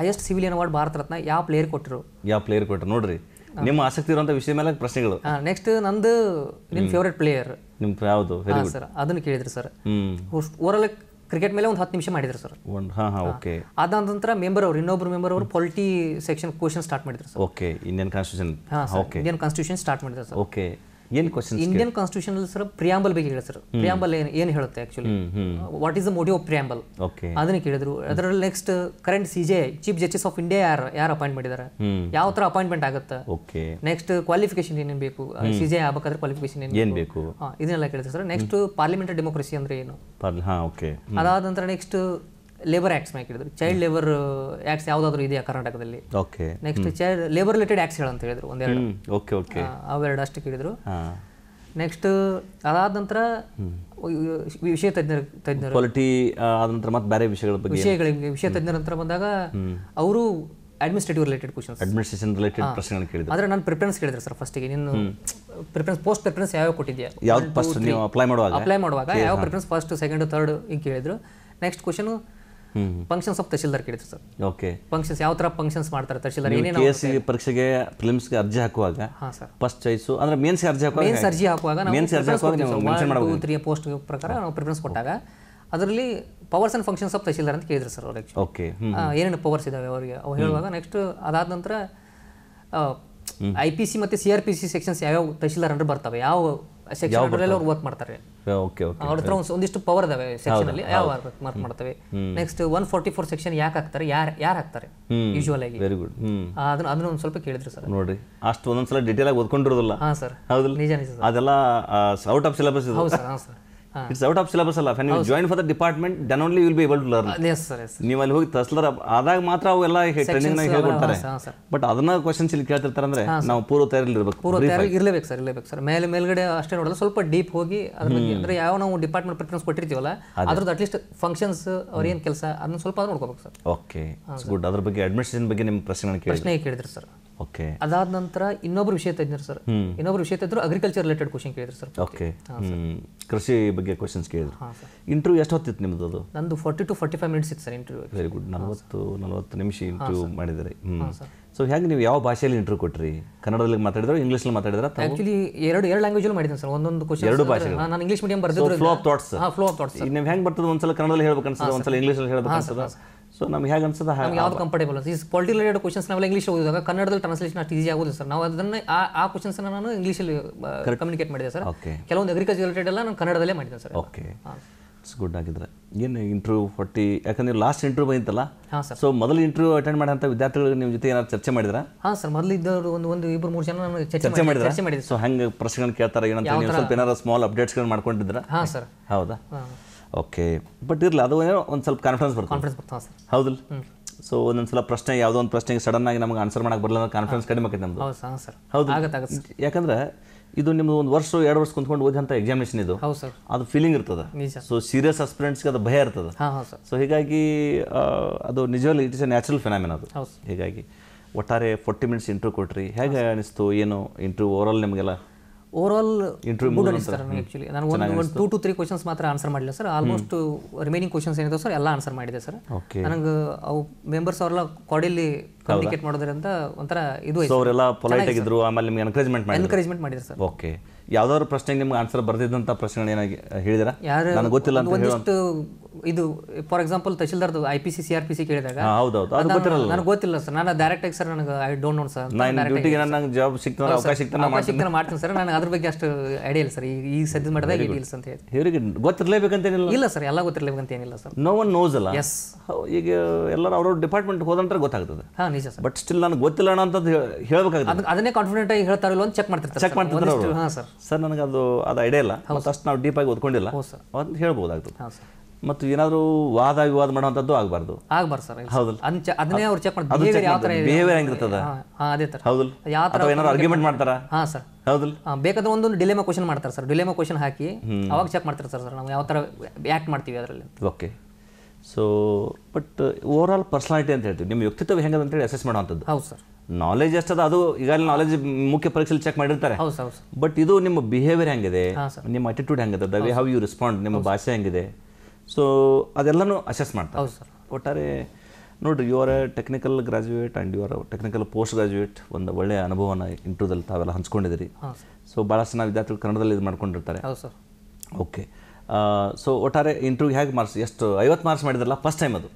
highest civilian award Bharat Ratna ಯಾವ ಪ್ಲೇಯರ್ ಕೊಟ್ಟರು ಯಾವ ಪ್ಲೇಯರ್ ಕೊಟ್ಟರು ನೋಡ್ರಿ ನಿಮ್ಮ ಆಸಕ್ತಿ ಇರುವಂತ ವಿಷಯ ಮೇಲೆ ಪ್ರಶ್ನೆಗಳು ನೆಕ್ಸ್ಟ್ ನಂದು ನಿಮ್ ಫೇವರೇಟ್ ಪ್ಲೇಯರ್ ನಿಮ್ ಯಾವುದು ಸರ್ ಅದನ್ನ ಕೇಳಿದ್ರಿ ಸರ್ ಓವರ್ ಆಲ್ ಕ್ರಿಕೆಟ್ ಮೇಲೆ ಒಂದು ಹತ್ತು ನಿಮಿಷ ಮಾಡಿದ್ರು ಸರ್ ಓಕೆ ಅದಾದ ನಂತರ ಮೆಂಬರ್ ಅವರು ಇನ್ನೊಬ್ರು ಮೆಂಬರ್ ಅವರು ಪೊಲಿಟಿ ಸೆಕ್ಷನ್ ಕ್ವಶನ್ ಸ್ಟಾರ್ಟ್ ಮಾಡಿದ್ರು sir okay Indian constitution okay Indian constitution start ಮಾಡಿದ್ರು ಸರ್ ಓಕೆ ಏನು question Indian constitution sir preamble ಬಗ್ಗೆ ಹೇಳಿ ಸರ್ ಪ್ರಿಯಾಂಬಲ್ ಏನು ಏನು ಹೇಳುತ್ತೆ actually what is the motive of preamble ಅದನ್ನ ಕೇಳಿದ್ರು ಅದರಲ್ಲಿ next current C J chief justice of India ಯಾರು ಯಾರು ಅಪಾಯಿಂಟ್ ಮಾಡಿದ್ದಾರೆ ಯಾವ ತರ ಅಪಾಯಿಂಟ್ಮೆಂಟ್ ಆಗುತ್ತೆ ನೆಕ್ಸ್ಟ್ ಕ್ವಾಲಿಫಿಕೇಶನ್ ಏನೇನು ಬೇಕು ಸಿ ಜೆ ಆಗಬೇಕಾದ್ರೆ ಕ್ವಾಲಿಫಿಕೇಶನ್ ಏನು ಬೇಕು ಇದನ್ನೆಲ್ಲ ಕೇಳಿದ್ರು ಸರ್ ನೆಕ್ಸ್ಟ್ ಪಾರ್ಲಿಮೆಂಟರಿ ಡೆಮೋಕ್ರಸಿ ಅಂದ್ರೆ ಏನು ಅದಾದ ನಂತರ ನೆಕ್ಸ್ಟ್ ಲೇಬರ್ ಆಕ್ಟ್ಸ್ ಮ್ಯಾಕ್ ಚೈಲ್ಡ್ ಲೇಬರ್ ಆಕ್ಟ್ಸ್ ಯಾವ್ದಾದ್ರು ಇದೆಯಾ ಕರ್ನಾಟಕದಲ್ಲಿ okay next child labour related acts ಅಂತ ಹೇಳಿದ್ರು ಒಂದೆರಡು ಓಕೆ ಓಕೆ ಅವೆರಡು ಅಷ್ಟು ಕೇಳಿದ್ರು ನೆಕ್ಸ್ಟ್ ಅದಾದ ನಂತರ ವಿಷಯ ತಜ್ಞರು ತಜ್ಞರು ಕ್ವಾಲಿಟಿ ಆದ ನಂತರ ಮತ್ತೆ ಬೇರೆ ವಿಷಯಗಳ ಬಗ್ಗೆ ವಿಷಯಗಳಿಗೆ ವಿಷಯ ತಜ್ಞರ ನಂತರ ಬಂದಾಗ ಅವರು administrative related questions administration related ಪ್ರಶ್ನೆಗಳನ್ನು ಕೇಳಿದ್ರು ಆದರೆ ನಾನು ಪ್ರಿಫರೆನ್ಸ್ ಕೇಳಿದ್ರು ಸರ್ ಫಸ್ಟಿಗೆ ನೀನು ಪ್ರಿಫರೆನ್ಸ್ ಪೋಸ್ಟ್ ಪ್ರಿಫರೆನ್ಸ್ ಯಾವ ಕೊಟ್ಟಿದ್ಯಾ ಯಾವ ಫಸ್ಟ್ ನೀವು ಅಪ್ಲೈ ಮಾಡುವಾಗ ಅಪ್ಲೈ ಮಾಡುವಾಗ ಯಾವ ಪ್ರಿಫರೆನ್ಸ್ ಫಸ್ಟ್ ಸೆಕೆಂಡ್ ಥರ್ಡ್ ಹಿಂಗೆ ಕೇಳಿದ್ರು next question functions of tahsildar ಕೇಳಿದ್ರು ಸರ್ ಓಕೆ ಫಂಕ್ಷನ್ಸ್ ಯಾವ ತರ ಫಂಕ್ಷನ್ಸ್ ಮಾಡ್ತಾರೆ ತಹಶೀಲ್ದಾರ್ ಏನೇನು ಎಸ್ ಪರೀಕ್ಷೆಗೆ ಫಿಲ್ಮ್ಸ್ಗೆ ಅರ್ಜಿ ಹಾಕುವಾಗ ಫಸ್ಟ್ ಚಾಯ್ಸು ಅಂದ್ರೆ ಮೇನ್ಸ್ ಅರ್ಜಿ ಹಾಕುವಾಗ ಮೇನ್ಸ್ ಅರ್ಜಿ ಹಾಕುವಾಗ ಮೇನ್ಸ್ ಅರ್ಜಿ ಹಾಕುವಾಗ ತ್ರೀ ಪೋಸ್ಟ್ ಪ್ರಕಾರ ನಾವು ಪ್ರಿಫರೆನ್ಸ್ ಕೊಟ್ಟಾಗ ಅದರಲ್ಲಿ powers and functions of tahsildar ಅಂತ ಕೇಳಿದ್ರು ಸರ್ ಅವ್ರಿಗೆ ಓಕೆ ಏನೇನು ಪವರ್ಸ್ ಇದಾವೆ ಅವರಿಗೆ ಅವ್ರು ಹೇಳುವಾಗ ನೆಕ್ಸ್ಟ್ ಅದಾದ ನಂತರ ಐ ಪಿ ಸಿ ಮತ್ತು C R P C sections ಯಾವ್ಯಾವ ತಹಶೀಲ್ದಾರ್ ಅಂದ್ರೆ ಬರ್ತವೆ ಯಾವ ಸೆಕ್ಷನ್ ಅವ್ರು ವರ್ಕ್ ಮಾಡ್ತಾರೆ ಅವ್ರ ಹತ್ರ ಒಂದಿಷ್ಟು ಪವರ್ ಇದಾವೆ ಸೆಕ್ಷನ್ ಅಲ್ಲಿ ಯಾವ ವರ್ಕ್ ಮಾಡ್ತವೆ next one forty four section ಯಾಕೆ ಹಾಕ್ತಾರೆ ಯಾರ ಯಾರು ಹಾಕ್ತಾರೆ ಯೂಶುವಲ್ ಆಗಿ ವೆರಿ ಗುಡ್ ಅದನ್ನ ಅದನ್ನ ಒಂದು ಸ್ವಲ್ಪ ಕೇಳಿದ್ರು ಸರ್ ನೋಡ್ರಿ ಅಷ್ಟು ಒಂದೊಂದ್ಸಲ ಡೀಟೇಲ್ ಆಗಿ ಓದ್ಕೊಂಡಿರೋದಿಲ್ಲ ಹಾ ಸರ್ ಹೌದಲ್ಲ ನಿಜ ನಿಜ ಅದೆಲ್ಲ ಔಟ್ ಆಫ್ ಸಿಲೆಬಸ್ ಹೌದು ಸರ್ ಹಾಂ sir it's out of syllabus ಅಲ್ಲ when you join for the department then only will be able to learn ನೀವು ಅಲ್ಲಿ ಹೋಗಿ ತಸ್ಲರ್ ಆದಾಗ ಮಾತ್ರ ಅವೆಲ್ಲ ಟ್ರೈನಿಂಗ್ ಹೇಳ್ಕೊಡ್ತಾರೆ ಬಟ್ ಅದನ್ನ ಕ್ವಶನ್ಸ್ ಇಲ್ಲಿ ಕೇಳ್ತಿರ್ತಾರೆ ಅಂದ್ರೆ ನಾವು ಪೂರ್ವ ತಯಾರಿ ಇರಬೇಕು ಪೂರ್ವ ತಯಾರಿ ಇರಲೇಬೇಕು ಸರ್ ಇರಲೇಬೇಕು ಸರ್ ಮೇಲೆ ಮೇಲ್ಗಡೆ ಅಷ್ಟೇ ನೋಡಲ್ಲ ಸ್ವಲ್ಪ ಡೀಪ್ ಹೋಗಿ ಅದ್ರ ಬಗ್ಗೆ ಅಂದ್ರೆ ಯಾವ ನಾವು ಡಿಪಾರ್ಟ್ಮೆಂಟ್ ಪ್ರಿಫರೆನ್ಸ್ ಕೊಟ್ಟಿರ್ತೀವಲ್ಲ ಅದ್ರದ್ದು ಅಟ್ಲೀಸ್ಟ್ ಫಂಕ್ಷನ್ಸ್ ಅವ್ರ ಏನ್ ಕೆಲಸ ಅದನ್ನ ಸ್ವಲ್ಪ ನೋಡ್ಕೋಬೇಕು ಸರ್ ಓಕೆ ಗುಡ್ ಅದ್ರ ಬಗ್ಗೆ ಅಡ್ಮಿಷನ್ ಬಗ್ಗೆ ನಿಮ್ಮ ಪ್ರಶ್ನೆಗಳನ್ನ ಪ್ರಶ್ನೆ ಕೇಳಿದ್ರಿ ಸರ್ ಓಕೆ ಅದಾದ ನಂತರ ಇನ್ನೊಬ್ರು ವಿಷಯ ತಜ್ಞರು ಸರ್ ಇನ್ನೊಬ್ರು ವಿಷಯ ತಜ್ಞರು ಅಗ್ರಿಕಲ್ಚರ್ ರಿಲೇಟೆಡ್ ಕ್ವಶನ್ ಕೇಳಿದ್ರು ಸರ್ ಓಕೆ ಕೃಷಿ ಬಗ್ಗೆ ಕ್ವಶನ್ಸ್ ಕೇಳಿದ್ರು ಇಂಟರ್ವ್ಯೂ ಎಷ್ಟು ಹೊತ್ತಿತ್ತು ನಿಮ್ದು ಅದು ನಂದು forty to forty five minutes ಇತ್ತು ಸರ್ ಇಂಟರ್ವ್ಯೂ ವೆರಿ ಗುಡ್ ನಲವತ್ತು ನಲವತ್ತು ನಿಮಿಷ ಇಂಟರ್ವ್ಯೂ ಮಾಡಿದರೆ ಸೊ ಹೇಗೆ ನೀವು ಯಾವ ಭಾಷೆಯಲ್ಲಿ ಇಂಟರ್ವ್ಯೂ ಕೊಟ್ರಿ ಕನ್ನಡದಲ್ಲಿ ಮಾತಾಡಿದ್ರು ಇಂಗ್ಲೀಷಲ್ಲಿ ಮಾತಾಡಿದ್ರ ಆಕ್ಚುಲಿ ಎರಡು ಎರಡು ಲ್ಯಾಂಗ್ವೇಜಲ್ಲಿ ಮಾಡಿದ್ದೆ ಸರ್ ಒಂದೊಂದು ಕ್ವಶನ್ ಎರಡು ಭಾಷೆ ನಾನು ಇಂಗ್ಲೀಷ್ ಮೀಡಿಯಂ ಬರ್ದಿದ್ರು flow of thoughts flow of thoughts ನೀವು ಹೆಂಗೆ ಬರ್ತದೆ ಒಂದ್ಸಲ ಕನ್ನಡದಲ್ಲಿ ಹೇಳ್ಬೇಕು ಅನ್ಸಲ್ಲ ಒಂದ್ಸಲ ಇಂಗ್ಲೀಷಲ್ಲಿ ಸೊ ನಮ್ಗೆ ಹೇಗೆ ಅನ್ಸುತ್ತೆ ಹಾಗೆ ಯಾವ್ದು ಕಂಫರ್ಟೇಬಲ್ ಈ ಪಾಲಿಟಿ ರಿಲೇಟೆಡ್ ಕ್ವಶನ್ಸ್ ನಾವೆಲ್ಲ ಇಂಗ್ಲೀಷ್ ಓದಿದಾಗ ಕನ್ನಡದಲ್ಲಿ ಟ್ರಾನ್ಸ್ಲೇಷನ್ ಅಷ್ಟು ಈಸಿ ಆಗೋದು ಸರ್ ನಾವು ಅದನ್ನ ಆ ಕ್ವಶನ್ಸ್ ನಾನು ಇಂಗ್ಲೀಷಲ್ಲಿ ಕಮ್ಯುನಿಕೇಟ್ ಮಾಡಿದೆ ಸರ್ ಕೆಲವೊಂದು ಅಗ್ರಿಕಲ್ಚರ್ ರಿಲೇಟೆಡ್ ಎಲ್ಲ ನಾನು ಕನ್ನಡದಲ್ಲೇ ಮಾಡಿದೆ ಸರ್ ಓಕೆ ಇಟ್ಸ್ ಗುಡ್ ಆಗಿದ್ರೆ ಏನು ಇಂಟರ್ವ್ಯೂ ಫಾರ್ಟಿ ಯಾಕಂದ್ರೆ ಲಾಸ್ಟ್ ಇಂಟರ್ವ್ಯೂ ಬಂತಲ್ಲ ಹಾಂ ಸರ್ ಸೊ ಮೊದಲು ಇಂಟರ್ವ್ಯೂ ಅಟೆಂಡ್ ಮಾಡಿದಂತ ವಿದ್ಯಾರ್ಥಿಗಳು ನಿಮ್ಮ ಜೊತೆ ಏನಾದ್ರು ಚರ್ಚೆ ಮಾಡಿದ್ರ ಹಾಂ ಸರ್ ಮೊದಲು ಇದ್ದವರು ಒಂದು ಒಂದು ಇಬ್ಬರು ಮೂರು ಜನ ನಾನು ಚರ್ಚೆ ಮಾಡಿದ್ರೆ ಸೊ ಹಂಗೆ ಪ್ರಶ್ನೆಗಳನ್ನ ಕೇಳ್ತಾರೆ ಏನಂತ ನೀವು ಸ್ವಲ್ಪ ಏನಾರ ಸ್ಮಾಲ್ ಅಪ್ಡೇಟ್ಸ್ಗಳನ್ನ ಮಾಡ್ಕೊಂಡಿದ್ರ ಹಾಂ ಸರ್ ಹೌದಾ ಓಕೆ ಬಟ್ ಇರಲಿ ಅದು ಏನೋ ಒಂದು ಸ್ವಲ್ಪ ಕಾನ್ಫಿಡೆನ್ಸ್ ಬರ್ತದೆ ಕಾನ್ಫಿಡೆನ್ಸ್ ಬರ್ತದೆ ಸರ್ ಹೌದಲ್ಲ ಸೊ ಒಂದೊಂದು ಸಲ ಪ್ರಶ್ನೆ ಯಾವುದೋ ಒಂದು ಪ್ರಶ್ನೆಗೆ ಸಡನ್ ಆಗಿ ನಮ್ಗೆ ಆನ್ಸರ್ ಮಾಡಕ್ಕೆ ಬರಲ್ಲ ಕಾನ್ಫಿಡೆನ್ಸ್ ಕಡಿಮೆ ಆಕೈತೆ ನಮ್ದು ಸರ್ ಹೌದು ಯಾಕಂದ್ರೆ ಇದು ನಿಮ್ದು ಒಂದು ವರ್ಷ ಎರಡು ವರ್ಷ ಕುಂತ್ಕೊಂಡು ಓದಿದಂಥ ಎಕ್ಸಾಮಿನೇಷನ್ ಇದು ಅದು ಫೀಲಿಂಗ್ ಇರ್ತದೆ ಸೊ ಸೀರಿಯಸ್ ಅಸ್ಪಿರೆಂಟ್ಸ್ಗೆ ಅದು ಭಯ ಇರ್ತದೆ ಸೊ ಹೀಗಾಗಿ ಅದು ನಿಜವಲ್ಲಿ it is a natural phenomena ಅದು ಹೀಗಾಗಿ ಒಟ್ಟಾರೆ ಫೋರ್ಟಿ ಮಿನಿಟ್ಸ್ ಇಂಟರ್ವ್ಯೂ ಕೊಟ್ರಿ ಹೇಗೆ ಅನಿಸ್ತು ಏನು ಓವರ್ ಆಲ್ ನಿಮಗೆಲ್ಲ ಸರ್ ಆ್ಯಕ್ಚುಲಿ ನಾನು ಒಂದು ಒಂದು ಟೂ ಟು ತ್ರೀ ಕ್ವಶನ್ಸ್ ಮಾತ್ರ ಆನ್ಸರ್ ಮಾಡಿಲ್ಲ ಸರ್ ಆಲ್ಮೋಸ್ಟ್ ರಿಮೈನಿಂಗ್ ಕ್ವಶನ್ಸ್ ಏನಿದೆ ಸರ್ ಎಲ್ಲ ಆನ್ಸರ್ ಮಾಡಿದೆ ಸರ್ ನನಗೆ ಅವು ಮೆಂಬರ್ಸ್ ಅವರೆಲ್ಲ ಕಾಡಿಲಿ ಕಮ್ಯುನಿಕೇಟ್ ಮಾಡೋದ್ರಿಂದ ಒಂಥರ ಇದು ಅವರೆಲ್ಲ ಪೊಲೈಟ್ ಆಗಿದ್ರು ಆಮೇಲೆ ನಿಮಗೆ ಎನ್ಕರೇಜ್ಮೆಂಟ್ ಮಾಡಿದ್ರು ಎನ್ಕರೇಜ್ಮೆಂಟ್ ಮಾಡಿದ್ರು ಸರ್ ಓಕೆ ಯಾವ್ದಾದ್ರು ಪ್ರಶ್ನೆಗೆ ನಿಮ್ಗೆ ಆನ್ಸರ್ ಬರ್ದಿದ್ದಂತ ಪ್ರಶ್ನೆಗಳು ಏನಾಗಿ ಹೇಳಿದ್ರ ನನಗೆ ಗೊತ್ತಿಲ್ಲ ಅಂತ ಒಂದಿಷ್ಟು ಇದು ಫಾರ್ ಎಕ್ಸಾಂಪಲ್ ತಹಶೀಲ್ದಾರ್ದು I P C C R P C ಕೇಳಿದಾಗ ಹೌದೌದು ಅದು ಗೊತ್ತಿರಲ್ಲ ನನಗೆ ಗೊತ್ತಿಲ್ಲ ಸರ್ ನಾನು ಡೈರೆಕ್ಟ್ ಆಗಿ ಸರ್ ನನಗೆ ಐ ಡೋಂಟ್ ನೋ ಸರ್ ನಾನು ಡ್ಯೂಟಿಗೆ ನಂಗೆ ಜಾಬ್ ಸಿಗ್ತಾನೆ ಅವಕಾಶ ಮಾಡ್ತೀನಿ ಸರ್ ನಾನು ಅದ್ರ ಬಗ್ಗೆ ಅಷ್ಟು ಐಡಿಯಾ ಇಲ್ಲ ಸರ್ ಈ ಈ ಸದ್ಯದ ಮಾಡಿದಾಗ ಇಲ್ಲ ಅಂತ ಹೇಳಿ ಇವರಿಗೆ ಗೊತ್ತಿರಲೇಬೇಕಂತೇನಿಲ್ಲ ಇಲ್ಲ ಸರ್ ಎಲ್ಲ ಗೊತ್ತಿರಲೇಬೇಕಂತ ಏನಿಲ್ಲ ಸರ್ ನೋ ಒನ್ ನೋಸ್ ಅಲ್ಲ ಎಸ್ ಈಗ ಎಲ್ಲರೂ ಅವ್ರವ್ರ ಡಿಪಾರ್ಟ್ಮೆಂಟ್ ಹೋದಂತ ಗೊತ್ತಾಗ್ತದೆ ಹಾಂ ನಿಜ ಸರ್ ಬಟ್ ಸ್ಟಿಲ್ ನನಗೆ ಗೊತ್ತಿಲ್ಲ ಅಂತ ಹೇಳಬೇಕಾಗುತ್ತೆ ಅದನ್ನೇ ಕಾನ್ಫಿಡೆಂಟ್ ಆಗಿ ಹೇಳ್ತಾರಲ್ಲ ಒಂದು ಚೆಕ್ ಮಾಡ್ತಿರ್ತಾರೆ ಚೆಕ್ ಮಾಡ್ತಿರ್ತಾರೆ ಹಾಂ ಸರ್ ಸರ್ ನನಗೆ ಅದು ಅದು ಐಡಿಯಾ ಇಲ್ಲ ಮತ್ತು ಅಷ್ಟು ನಾವು ಡೀಪಾಗಿ ಓದ್ಕೊಂಡಿಲ್ಲ ಅಂತ ಹೇಳ್ಬೋದಾಗ್ತದೆ ಮತ್ತು ಏನಾದರೂ ವಾದ ವಿವಾದ ಮಾಡುವಂಥದ್ದು ಆಗಬಾರ್ದು ಆಗಬಾರ್ದು ಸರ್ ಹೌದಲ್ಲ ಅಂಚ ಅದನ್ನೇ ಅವ್ರು ಚೆಕ್ ಮಾಡ್ತಾರೆ ಯಾವ ಥರ ಬಿಹೇವಿಯರ್ ಹೆಂಗಿರ್ತದ ಹಾಂ ಅದೇ ಥರ ಹೌದು ಯಾವ ಥರ ಏನಾದ್ರು ಆರ್ಗ್ಯುಮೆಂಟ್ ಮಾಡ್ತಾರಾ ಹಾಂ ಸರ್ ಹೌದು ಬೇಕಾದ್ರೆ ಒಂದೊಂದು ಡಿಲೆಮಾ ಕ್ವಶನ್ ಮಾಡ್ತಾರೆ ಸರ್ ಡಿಲೆಮಾ ಕ್ವಶನ್ ಹಾಕಿ ಅವಾಗ ಚೆಕ್ ಮಾಡ್ತಾರೆ ಸರ್ ಸರ್ ನಾವು ಯಾವ ಥರ ಆ್ಯಕ್ಟ್ ಮಾಡ್ತೀವಿ ಅದರಲ್ಲಿ okay so but overall personality ಅಂತ ಹೇಳ್ತೀವಿ ನಿಮ್ಮ ವ್ಯಕ್ತಿತ್ವ ಹೆಂಗದ ಅಂತೇಳಿ ಅಸೆಸ್ ಮಾಡುವಂಥದ್ದು ಹೌದು ಸರ್ ನಾಲೆಜ್ ಎಷ್ಟದ ಅದು ಈಗಾಗಲೇ ನಾಲೆಜ್ ಮುಖ್ಯ ಪರೀಕ್ಷೆಯಲ್ಲಿ ಚೆಕ್ ಮಾಡಿರ್ತಾರೆ ಬಟ್ ಇದು ನಿಮ್ಮ ಬಿಹೇವಿಯರ್ ಹೆಂಗಿದೆ ನಿಮ್ಮ ಅಟಿಟ್ಯೂಡ್ ಹೆಂಗಿದೆ the way how you respond ನಿಮ್ಮ ಭಾಷೆ ಹೆಂಗಿದೆ ಸೊ ಅದೆಲ್ಲನೂ ಅಸೆಸ್ ಮಾಡ್ತಾರೆ ಒಟ್ಟಾರೆ ನೋಡಿರಿ you are a technical graduate and you are technical post graduate ಒಂದು ಒಳ್ಳೆಯ ಅನುಭವನ ಇಂಟರ್ವ್ಯೂದಲ್ಲಿ ತಾವೆಲ್ಲ ಹಂಚ್ಕೊಂಡಿದ್ದೀರಿ ಸೊ ಭಾಳಷ್ಟು ಜನ ವಿದ್ಯಾರ್ಥಿಗಳು ಕನ್ನಡದಲ್ಲಿ ಇದು ಮಾಡ್ಕೊಂಡಿರ್ತಾರೆ ಓಕೆ ಸೊ ಒಟ್ಟಾರೆ ಇಂಟರ್ವ್ಯೂ ಹೇಗೆ ಮಾರ್ಕ್ಸ್ ಎಷ್ಟು ಐವತ್ತು ಮಾರ್ಕ್ಸ್ ಮಾಡಿದ್ರಲ್ಲ ಫಸ್ಟ್ ಟೈಮ್ ಅದು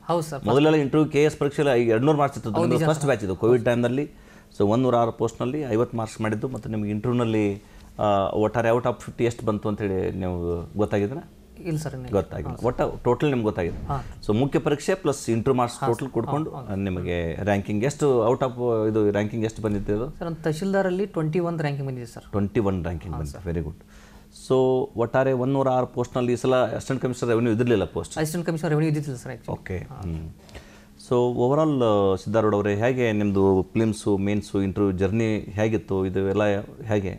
ಮೊದಲೆಲ್ಲ ಇಂಟರ್ವ್ಯೂ ಕೆ ಎಸ್ ಪರೀಕ್ಷೆ ನೂರು ಮಾರ್ಕ್ಸ್ ಇತ್ತು ಫಸ್ಟ್ ಬ್ಯಾಚ್ ಇದು ಕೋವಿಡ್ ಟೈಮ್ನಲ್ಲಿ ಸೊ ಒಂದು ಆರು ಪೋಸ್ಟ್ನಲ್ಲಿ ಐವತ್ತು ಮಾರ್ಕ್ಸ್ ಮಾಡಿದ್ದು ಮತ್ತು ನಿಮಗೆ ಇಂಟರ್ವ್ಯೂನಲ್ಲಿ ಒಟ್ಟಾರೆ ಔಟ್ ಆಫ್ ಫಿಫ್ಟಿ ಎಷ್ಟು ಬಂತು ಅಂತೇಳಿ ನೀವು ಗೊತ್ತಾಗಿದ್ರೆ ಇಲ್ಲ ಸರ್ ಗೊತ್ತಾಗಿದೆ ಒಟ್ಟು ಟೋಟಲ್ ನಿಮ್ಗೆ ಗೊತ್ತಾಗಿದೆ ಸೊ ಮುಖ್ಯ ಪರೀಕ್ಷೆ ಪ್ಲಸ್ ಇಂಟ್ರೂ ಮಾರ್ಕ್ಸ್ ಟೋಟಲ್ ಕೊಡ್ಕೊಂಡು ನಿಮಗೆ ರ್ಯಾಂಕಿಂಗ್ ಎಷ್ಟು ಔಟ್ ಆಫ್ ಇದು ರ್ಯಾಂಕಿಂಗ್ ಎಷ್ಟು ಬಂದಿದ್ದು ಸರ್ ತಹಶೀಲ್ದಾರಲ್ಲಿ ಟ್ವೆಂಟಿ ಒನ್ ರ್ಯಾಂಕಿಂಗ್ ಬಂದಿದೆ ಸರ್ ಟ್ವೆಂಟಿ ಒನ್ ರ್ಯಾಂಕಿಂಗ್ ಬಂದಿದೆ ವೆರಿ ಗುಡ್ ಸೊ ಒಟ್ಟಾರೆ ಒನ್ನೂರ ಆರು ಪೋಸ್ಟ್ನಲ್ಲಿ ಈ ಸಲ ಅಸಿಸ್ಟೆಂಟ್ ಕಮಿಷನರ್ ರೆವೆನ್ಯೂ ಇದಿರಲಿಲ್ಲ ಪೋಸ್ಟ್ ಅಸಿಸ್ಟೆಂಟ್ ಕಮಿಷನರ್ ರೆವೆನ್ಯೂ ಇದ್ದಿಲ್ಲ sir okay so overall Siddharudha ಅವರೇ ಹೇಗೆ ನಿಮ್ಮದು ಫಿಲಿಮ್ಸು ಮೇನ್ಸು ಇಂಟರ್ವ್ಯೂ ಜರ್ನಿ ಹೇಗಿತ್ತು ಇದು ಎಲ್ಲ ಹೇಗೆ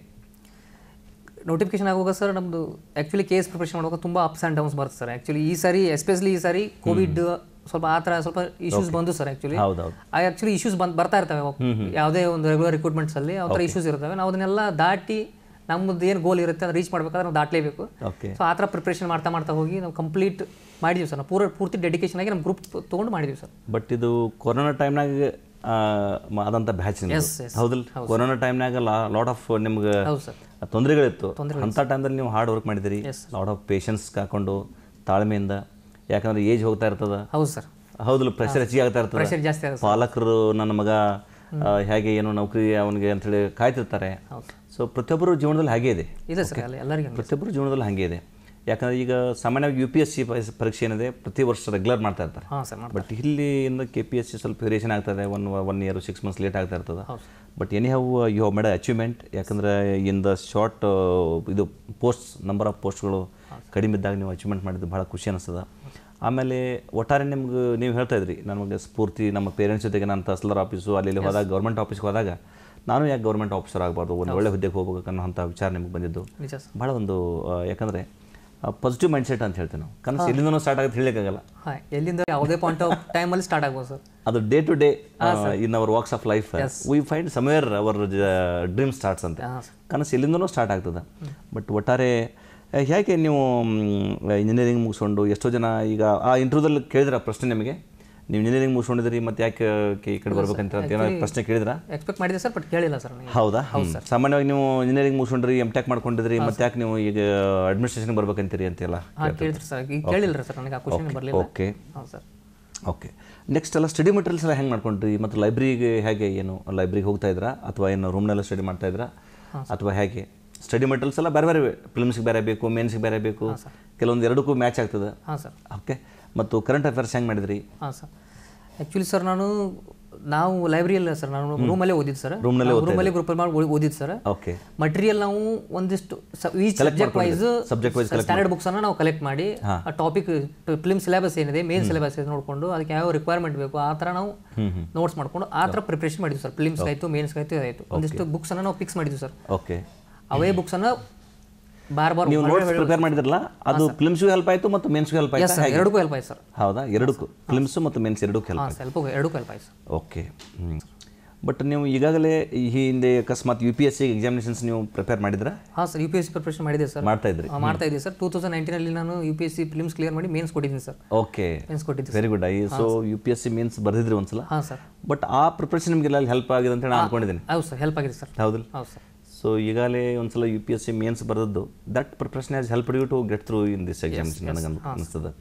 ನೋಟಿಫಿಕೇಶನ್ ಆಗುವಾಗ ಸರ್ ನಮ್ಮದು ಆ್ಯಕ್ಚುಲಿ ಕೇಸ್ ಪ್ರಿಪ್ರೇಷನ್ ಮಾಡುವಾಗ ತುಂಬ ಅಪ್ಸ್ ಆ್ಯಂಡ್ ಡೌನ್ಸ್ ಬರುತ್ತೆ ಸರ್ ಆ್ಯಕ್ಚುಲಿ ಈ ಸಾರಿ ಎಸ್ಪೆಷಲಿ ಈ ಸಾರಿ ಕೋವಿಡ್ ಸ್ವಲ್ಪ ಆ ಥರ ಸ್ವಲ್ಪ ಇಶ್ಯೂಸ್ ಬಂದು ಸರ್ ಆ್ಯಕ್ಚುಲಿ ಆ ಆ್ಯಕ್ಚುಲಿ ಇಶ್ಯೂಸ್ ಬಂದು ಬರ್ತಾ ಇರ್ತವೆ ಯಾವುದೇ ಒಂದು ರೆಗ್ಯುಲರ್ ರಿಕ್ರೂಟ್ಮೆಂಟ್ಸಲ್ಲಿ ಆ ಥರ ಇಶ್ಯೂಸ್ ಇರ್ತವೆ ನಾವು ಅದನ್ನೆಲ್ಲ ದಾಟಿ ನಮ್ಮದು ಏನು ಗೋಲ್ ಇರುತ್ತೆ ಅದು ರೀಚ್ ಮಾಡ್ಬೇಕಾದ್ರೆ ನಾವು ದಾಟಲೇಬೇಕು ಸೊ ಆ ಥರ ಪ್ರಿಪ್ರೇಷನ್ ಮಾಡ್ತಾ ಮಾಡ್ತಾ ಹೋಗಿ ನಾವು ಕಂಪ್ಲೀಟ್ ಮಾಡಿದೀವಿ ಸರ್ ನಾವು ಪೂರ್ತಿ ಡೆಡಿಕೇಶನ್ ಆಗಿ ನಮ್ಮ ಗ್ರೂಪ್ ತೊಗೊಂಡು ಮಾಡಿದ್ವಿ ಸರ್ ಬಟ್ ಇದು ಕೊರೋನಾ ಟೈಮ್ನಾಗ ಆದಂಥ ಬ್ಯಾಚ್ ಹೌದಿಲ್ಲ ಕೊರೋನಾ ಟೈಮ್ನಾಗ ಲಾಟ್ ಆಫ್ ನಿಮ್ಗೆ ತೊಂದರೆಗಳಿತ್ತು ಅಂಥ ಟೈಮ್ದಲ್ಲಿ ನೀವು ಹಾರ್ಡ್ ವರ್ಕ್ ಮಾಡಿದಿರಿ ಲಾಟ್ ಆಫ್ ಪೇಷನ್ಸ್ ಕಾಕೊಂಡು ತಾಳ್ಮೆಯಿಂದ ಯಾಕಂದ್ರೆ ಏಜ್ ಹೋಗ್ತಾ ಇರ್ತದ ಹೌದು ಸರ್ ಹೌದಲ್ಲ ಪ್ರೆಷರ್ ಹೆಚ್ಚಿಗೆ ಆಗ್ತಾ ಇರ್ತದೆ ಪಾಲಕರು ನನ್ನ ಮಗ ಹೇಗೆ ಏನು ನೌಕರಿ ಅವನಿಗೆ ಅಂತೇಳಿ ಕಾಯ್ತಿರ್ತಾರೆ ಸೊ ಪ್ರತಿಯೊಬ್ಬರು ಜೀವನದಲ್ಲಿ ಹಾಗೆ ಇದೆ ಇಲ್ಲ ಸರ್ ಎಲ್ಲರಿಗೂ ಪ್ರತಿಯೊಬ್ಬರು ಜೀವನದಲ್ಲಿ ಹಾಗೆ ಇದೆ ಯಾಕಂದರೆ ಈಗ ಸಾಮಾನ್ಯವಾಗಿ ಯು ಪಿ ಎಸ್ ಸಿ ಪರೀಕ್ಷೆ ಏನಿದೆ ಪ್ರತಿ ವರ್ಷ ರೆಗ್ಯುಲರ್ ಮಾಡ್ತಾ ಇರ್ತಾರೆ ಬಟ್ ಇಲ್ಲಿ ಇನ್ನು ಕೆ ಪಿ ಎಸ್ ಸಿ ಸ್ವಲ್ಪ ವೇರಿಯೇಷನ್ ಆಗ್ತದೆ one one year six months late ಆಗ್ತಾ ಇರ್ತದೆ but any have you have made achievement ಯಾಕಂದರೆ ಇನ್ ದ ಶಾರ್ಟ್ ಇದು ಪೋಸ್ಟ್ ನಂಬರ್ ಆಫ್ ಪೋಸ್ಟ್ಗಳು ಕಡಿಮೆ ಇದ್ದಾಗ ನೀವು ಅಚೀವ್ಮೆಂಟ್ ಮಾಡಿದ್ದು ಭಾಳ ಖುಷಿ ಅನಿಸ್ತದೆ ಆಮೇಲೆ ಒಟ್ಟಾರೆ ನಿಮ್ಗೆ ನೀವು ಹೇಳ್ತಾ ಇದ್ರಿ ನಮಗೆ ಸ್ಫೂರ್ತಿ ನಮ್ಮ ಪೇರೆಂಟ್ಸ್ ಜೊತೆಗೆ ನಾನು ತಹಸೀಲ್ದಾರ್ ಆಫೀಸು ಅಲ್ಲಿ ಹೋದಾಗ ಗೌರ್ಮೆಂಟ್ ಆಫೀಸ್ಗೆ ಹೋದಾಗ ನಾನು ಯಾಕೆ ಗೌರ್ಮೆಂಟ್ ಆಫೀಸರ್ ಆಗಬಾರ್ದು ಒಂದು ಒಳ್ಳೆ ಹುದ್ದೆಗೆ ಹೋಗ್ಬೇಕನ್ನೋ ಅನ್ನೋಂಥ ವಿಚಾರ ನಿಮಗೆ ಬಂದಿದ್ದು ಭಾಳ ಒಂದು ಯಾಕಂದ್ರೆ ಪಾಸಿಟಿವ್ ಮೈಂಡ್ ಸೆಟ್ ಅಂತ ಹೇಳ್ತೀನಿ ನಾವು ಕನಸು ಎಲ್ಲಿಂದನೂ ಸ್ಟಾರ್ಟ್ ಆಗುತ್ತೆ ಹೇಳಲಿಕ್ಕಾಗಲ್ಲ ಎಲ್ಲಿಂದ ಯಾವುದೇ ಪಾಯಿಂಟ್ ಆಫ್ ಟೈಮಲ್ಲಿ ಸ್ಟಾರ್ಟ್ ಆಗ್ಬೋದು ಸರ್ ಅದು day to day in our walks of life we find somewhere our dream starts ಅಂತ ಕನಸು ಎಲ್ಲಿಂದನೂ ಸ್ಟಾರ್ಟ್ ಆಗ್ತದೆ ಬಟ್ ಒಟ್ಟಾರೆ ಯಾಕೆ ನೀವು ಇಂಜಿನಿಯರಿಂಗ್ ಮುಗಿಸ್ಕೊಂಡು ಎಷ್ಟೋ ಜನ ಈಗ ಆ ಇಂಟರ್ವ್ಯೂದಲ್ಲಿ ಕೇಳಿದ್ರ ಪ್ರಶ್ನೆ ನಿಮಗೆ ನೀವು ಇಂಜಿನಿಯರಿಂಗ್ ಮುಗಿಸ್ಕೊಂಡಿದ್ರಿ ಮತ್ತೆ ಯಾಕೆ ಈ ಕಡೆ ಬರ್ಬೇಕಂತ ಏನೋ ಪ್ರಶ್ನೆ ಕೇಳಿದ್ರ ಎಕ್ಸ್ಪೆಕ್ಟ್ ಮಾಡಿದೆ ಸರ್ ಬಟ್ ಕೇಳಿಲ್ಲ ಸರ್ ಹೌದಾ ಸಾಮಾನ್ಯವಾಗಿ ನೀವು ಇಂಜಿನಿಯರಿಂಗ್ ಮುಗಿಸ್ಕೊಂಡ್ರಿ ಎಮ್ ಟೆಕ್ ಮಾಡ್ಕೊಂಡಿದ್ರಿ ಮತ್ತೆ ಯಾಕೆ ನೀವು ಈಗ ಅಡ್ಮಿನಿಸ್ಟ್ರೇಷನ್ ಬರ್ಬೇಕಂತೀರಿ ಅಂತೆಲ್ಲ ಕೇಳಿಲ್ಲ ಸರ್ ಓಕೆ ಓಕೆ ನೆಕ್ಸ್ಟ್ ಎಲ್ಲ ಸ್ಟಡಿ ಮೆಟೀರಿಯಲ್ಸ್ ಎಲ್ಲ ಹೆಂಗೆ ಮಾಡ್ಕೊಂಡ್ರಿ ಮತ್ತು ಲೈಬ್ರರಿಗೆ ಹೇಗೆ ಏನು ಲೈಬ್ರರಿಗೆ ಹೋಗ್ತಾ ಇದ್ರಾ ಅಥವಾ ಏನು ರೂಮ್ನೆಲ್ಲ ಸ್ಟಡಿ ಮಾಡ್ತಾ ಇದ್ರಾ ಅಥವಾ ಹೇಗೆ ಸ್ಟಡಿ ಮೆಟೀರಿಯಲ್ಸ್ ಎಲ್ಲ ಬೇರೆ ಬೇರೆ ಫಿಲ್ಮ್ಸ್ಗೆ ಬೇರೆ ಬೇಕು ಮೇನ್ಸ್ಗೆ ಬೇರೆ ಬೇಕು ಕೆಲವೊಂದು ಎರಡಕ್ಕೂ ಮ್ಯಾಚ್ ಆಗ್ತದೆ ಹಾಂ ಸರ್ ಓಕೆ ಮತ್ತು ಕರೆಂಟ್ ಅಫೇರ್ಸ್ ಹೆಂಗೆ ಮಾಡಿದ್ರಿ ಹಾಂ ಸರ್ ಆ್ಯಕ್ಚುಲಿ ಸರ್ ನಾನು ನಾವು ಲೈಬ್ರರಿಯಲ್ಲ ಸರ್ ನಾನು ರೂಮಲ್ಲೇ ಓದಿದ್ದು ಸರ್ ರೂಮ್ನಲ್ಲೇ ರೂಮಲ್ಲೇ ಗ್ರೂಪ್ ಮಾಡಿ ಓದಿದ್ದು ಸರ್ ಓಕೆ ಮಟೀರಿಯಲ್ ನಾವು ಒಂದಿಷ್ಟು subject wise subject wise standard books ಅನ್ನ ನಾವು ಕಲೆಕ್ಟ್ ಮಾಡಿ ಆ ಟಾಪಿಕ್ ಫಿಲ್ಮ್ ಸಿಲೆಬಸ್ ಏನಿದೆ ಮೇನ್ ಸಿಲೆಬಸ್ ಏನು ನೋಡಿಕೊಂಡು ಅದಕ್ಕೆ ಯಾವ ರಿಕ್ವೈರ್ಮೆಂಟ್ ಬೇಕು ಆ ಥರ ನಾವು ನೋಟ್ಸ್ ಮಾಡ್ಕೊಂಡು ಆ ಥರ ಪ್ರಿಪ್ರೇಷನ್ ಮಾಡಿದ್ವಿ ಸರ್ ಫಿಲ್ಮ್ಸ್ ಆಯಿತು ಮೇನ್ಸ್ ಆಯಿತು ಆಯ್ತು ಒಂದಿಷ್ಟು ಬುಕ್ಸ್ ಅನ್ನ ನಾವು ಫಿಕ್ಸ್ ಮಾಡಿದ್ವಿ ಸರ್ ಓಕೆ ಅವೇ ಬುಕ್ಸ್ ಅನ್ನು ಬಾರ್ ಬಾರ್ ನೀವು ನೋಟ್ಸ್ ಪ್ರಿಪೇರ್ ಮಾಡಿದ್ರಲ್ಲ ಅದು ಫಿಲ್ಮ್ಸ್ ಹೆಲ್ಪ್ ಆಯಿತು ಮತ್ತು ಮೆನ್ಸ್ ಹೆಲ್ಪ್ ಆಯಿತು ಎರಡಕ್ಕೂ ಹೆಲ್ಪ್ ಆಯ್ತು ಸರ್ ಹೌದಾ ಎರಡಕ್ಕೂ ಫಿಲ್ಮ್ಸ್ ಮತ್ತು ಮೆನ್ಸ್ ಎರಡಕ್ಕೂ ಹೆಲ್ಪ್ ಆಯ್ತು ಎರಡಕ್ಕೂ ಹೆಲ್ಪ್ ಆಯ್ತು ಸರ್ ಓಕೆ ಬಟ್ ನೀವು ಈಗಾಗಲೇ ಈ ಹಿಂದೆ ಅಕಸ್ಮಾತ್ U P S C examinations ನೀವು ಪ್ರಿಪೇರ್ ಮಾಡಿದ್ರ ಹಾಂ sir U P S C preparation ಮಾಡಿದೆ ಸರ್ ಮಾಡ್ತಾ ಇದ್ರಿ ಮಾಡ್ತಾ ಇದ್ದೀವಿ ಸರ್ ಟೂ ತೌಸಂಡ್ ನೈನ್ಟೀನಲ್ಲಿ ನಾನು U P S C prelims clear ಮಾಡಿ ಮೇನ್ಸ್ ಕೊಟ್ಟಿದ್ದೀನಿ ಸರ್ ಓಕೆ ಮೇನ್ಸ್ ಕೊಟ್ಟಿದ್ದೀನಿ very good I so U P S C mains ಬರೆದಿದ್ರಿ ಒಂದ್ಸಲ ಹಾಂ ಸರ್ ಬಟ್ ಆ ಪ್ರಿಪರೇಷನ್ ನಿಮಗೆ ಅಲ್ಲಿ ಹೆಲ್ಪ್ ಆಗಿದೆ ಅಂತ ಹೇಳಿ ಅನ್ಕೊಂಡಿದ್ದೀನಿ ಹೌದು ಸರ್ ಹೆಲ್ಪ್ ಆಗಿದೆ ಸರ್ ಹೌದು ಹೌದು ಸರ್ ಸೊ ಈಗಾಗಲೇ ಒಂದ್ಸಲ U P S C mains ಬರೆದದ್ದು that preparation has help you to get through in this exams ನನಗೆ ಅನಿಸ್ತದೆ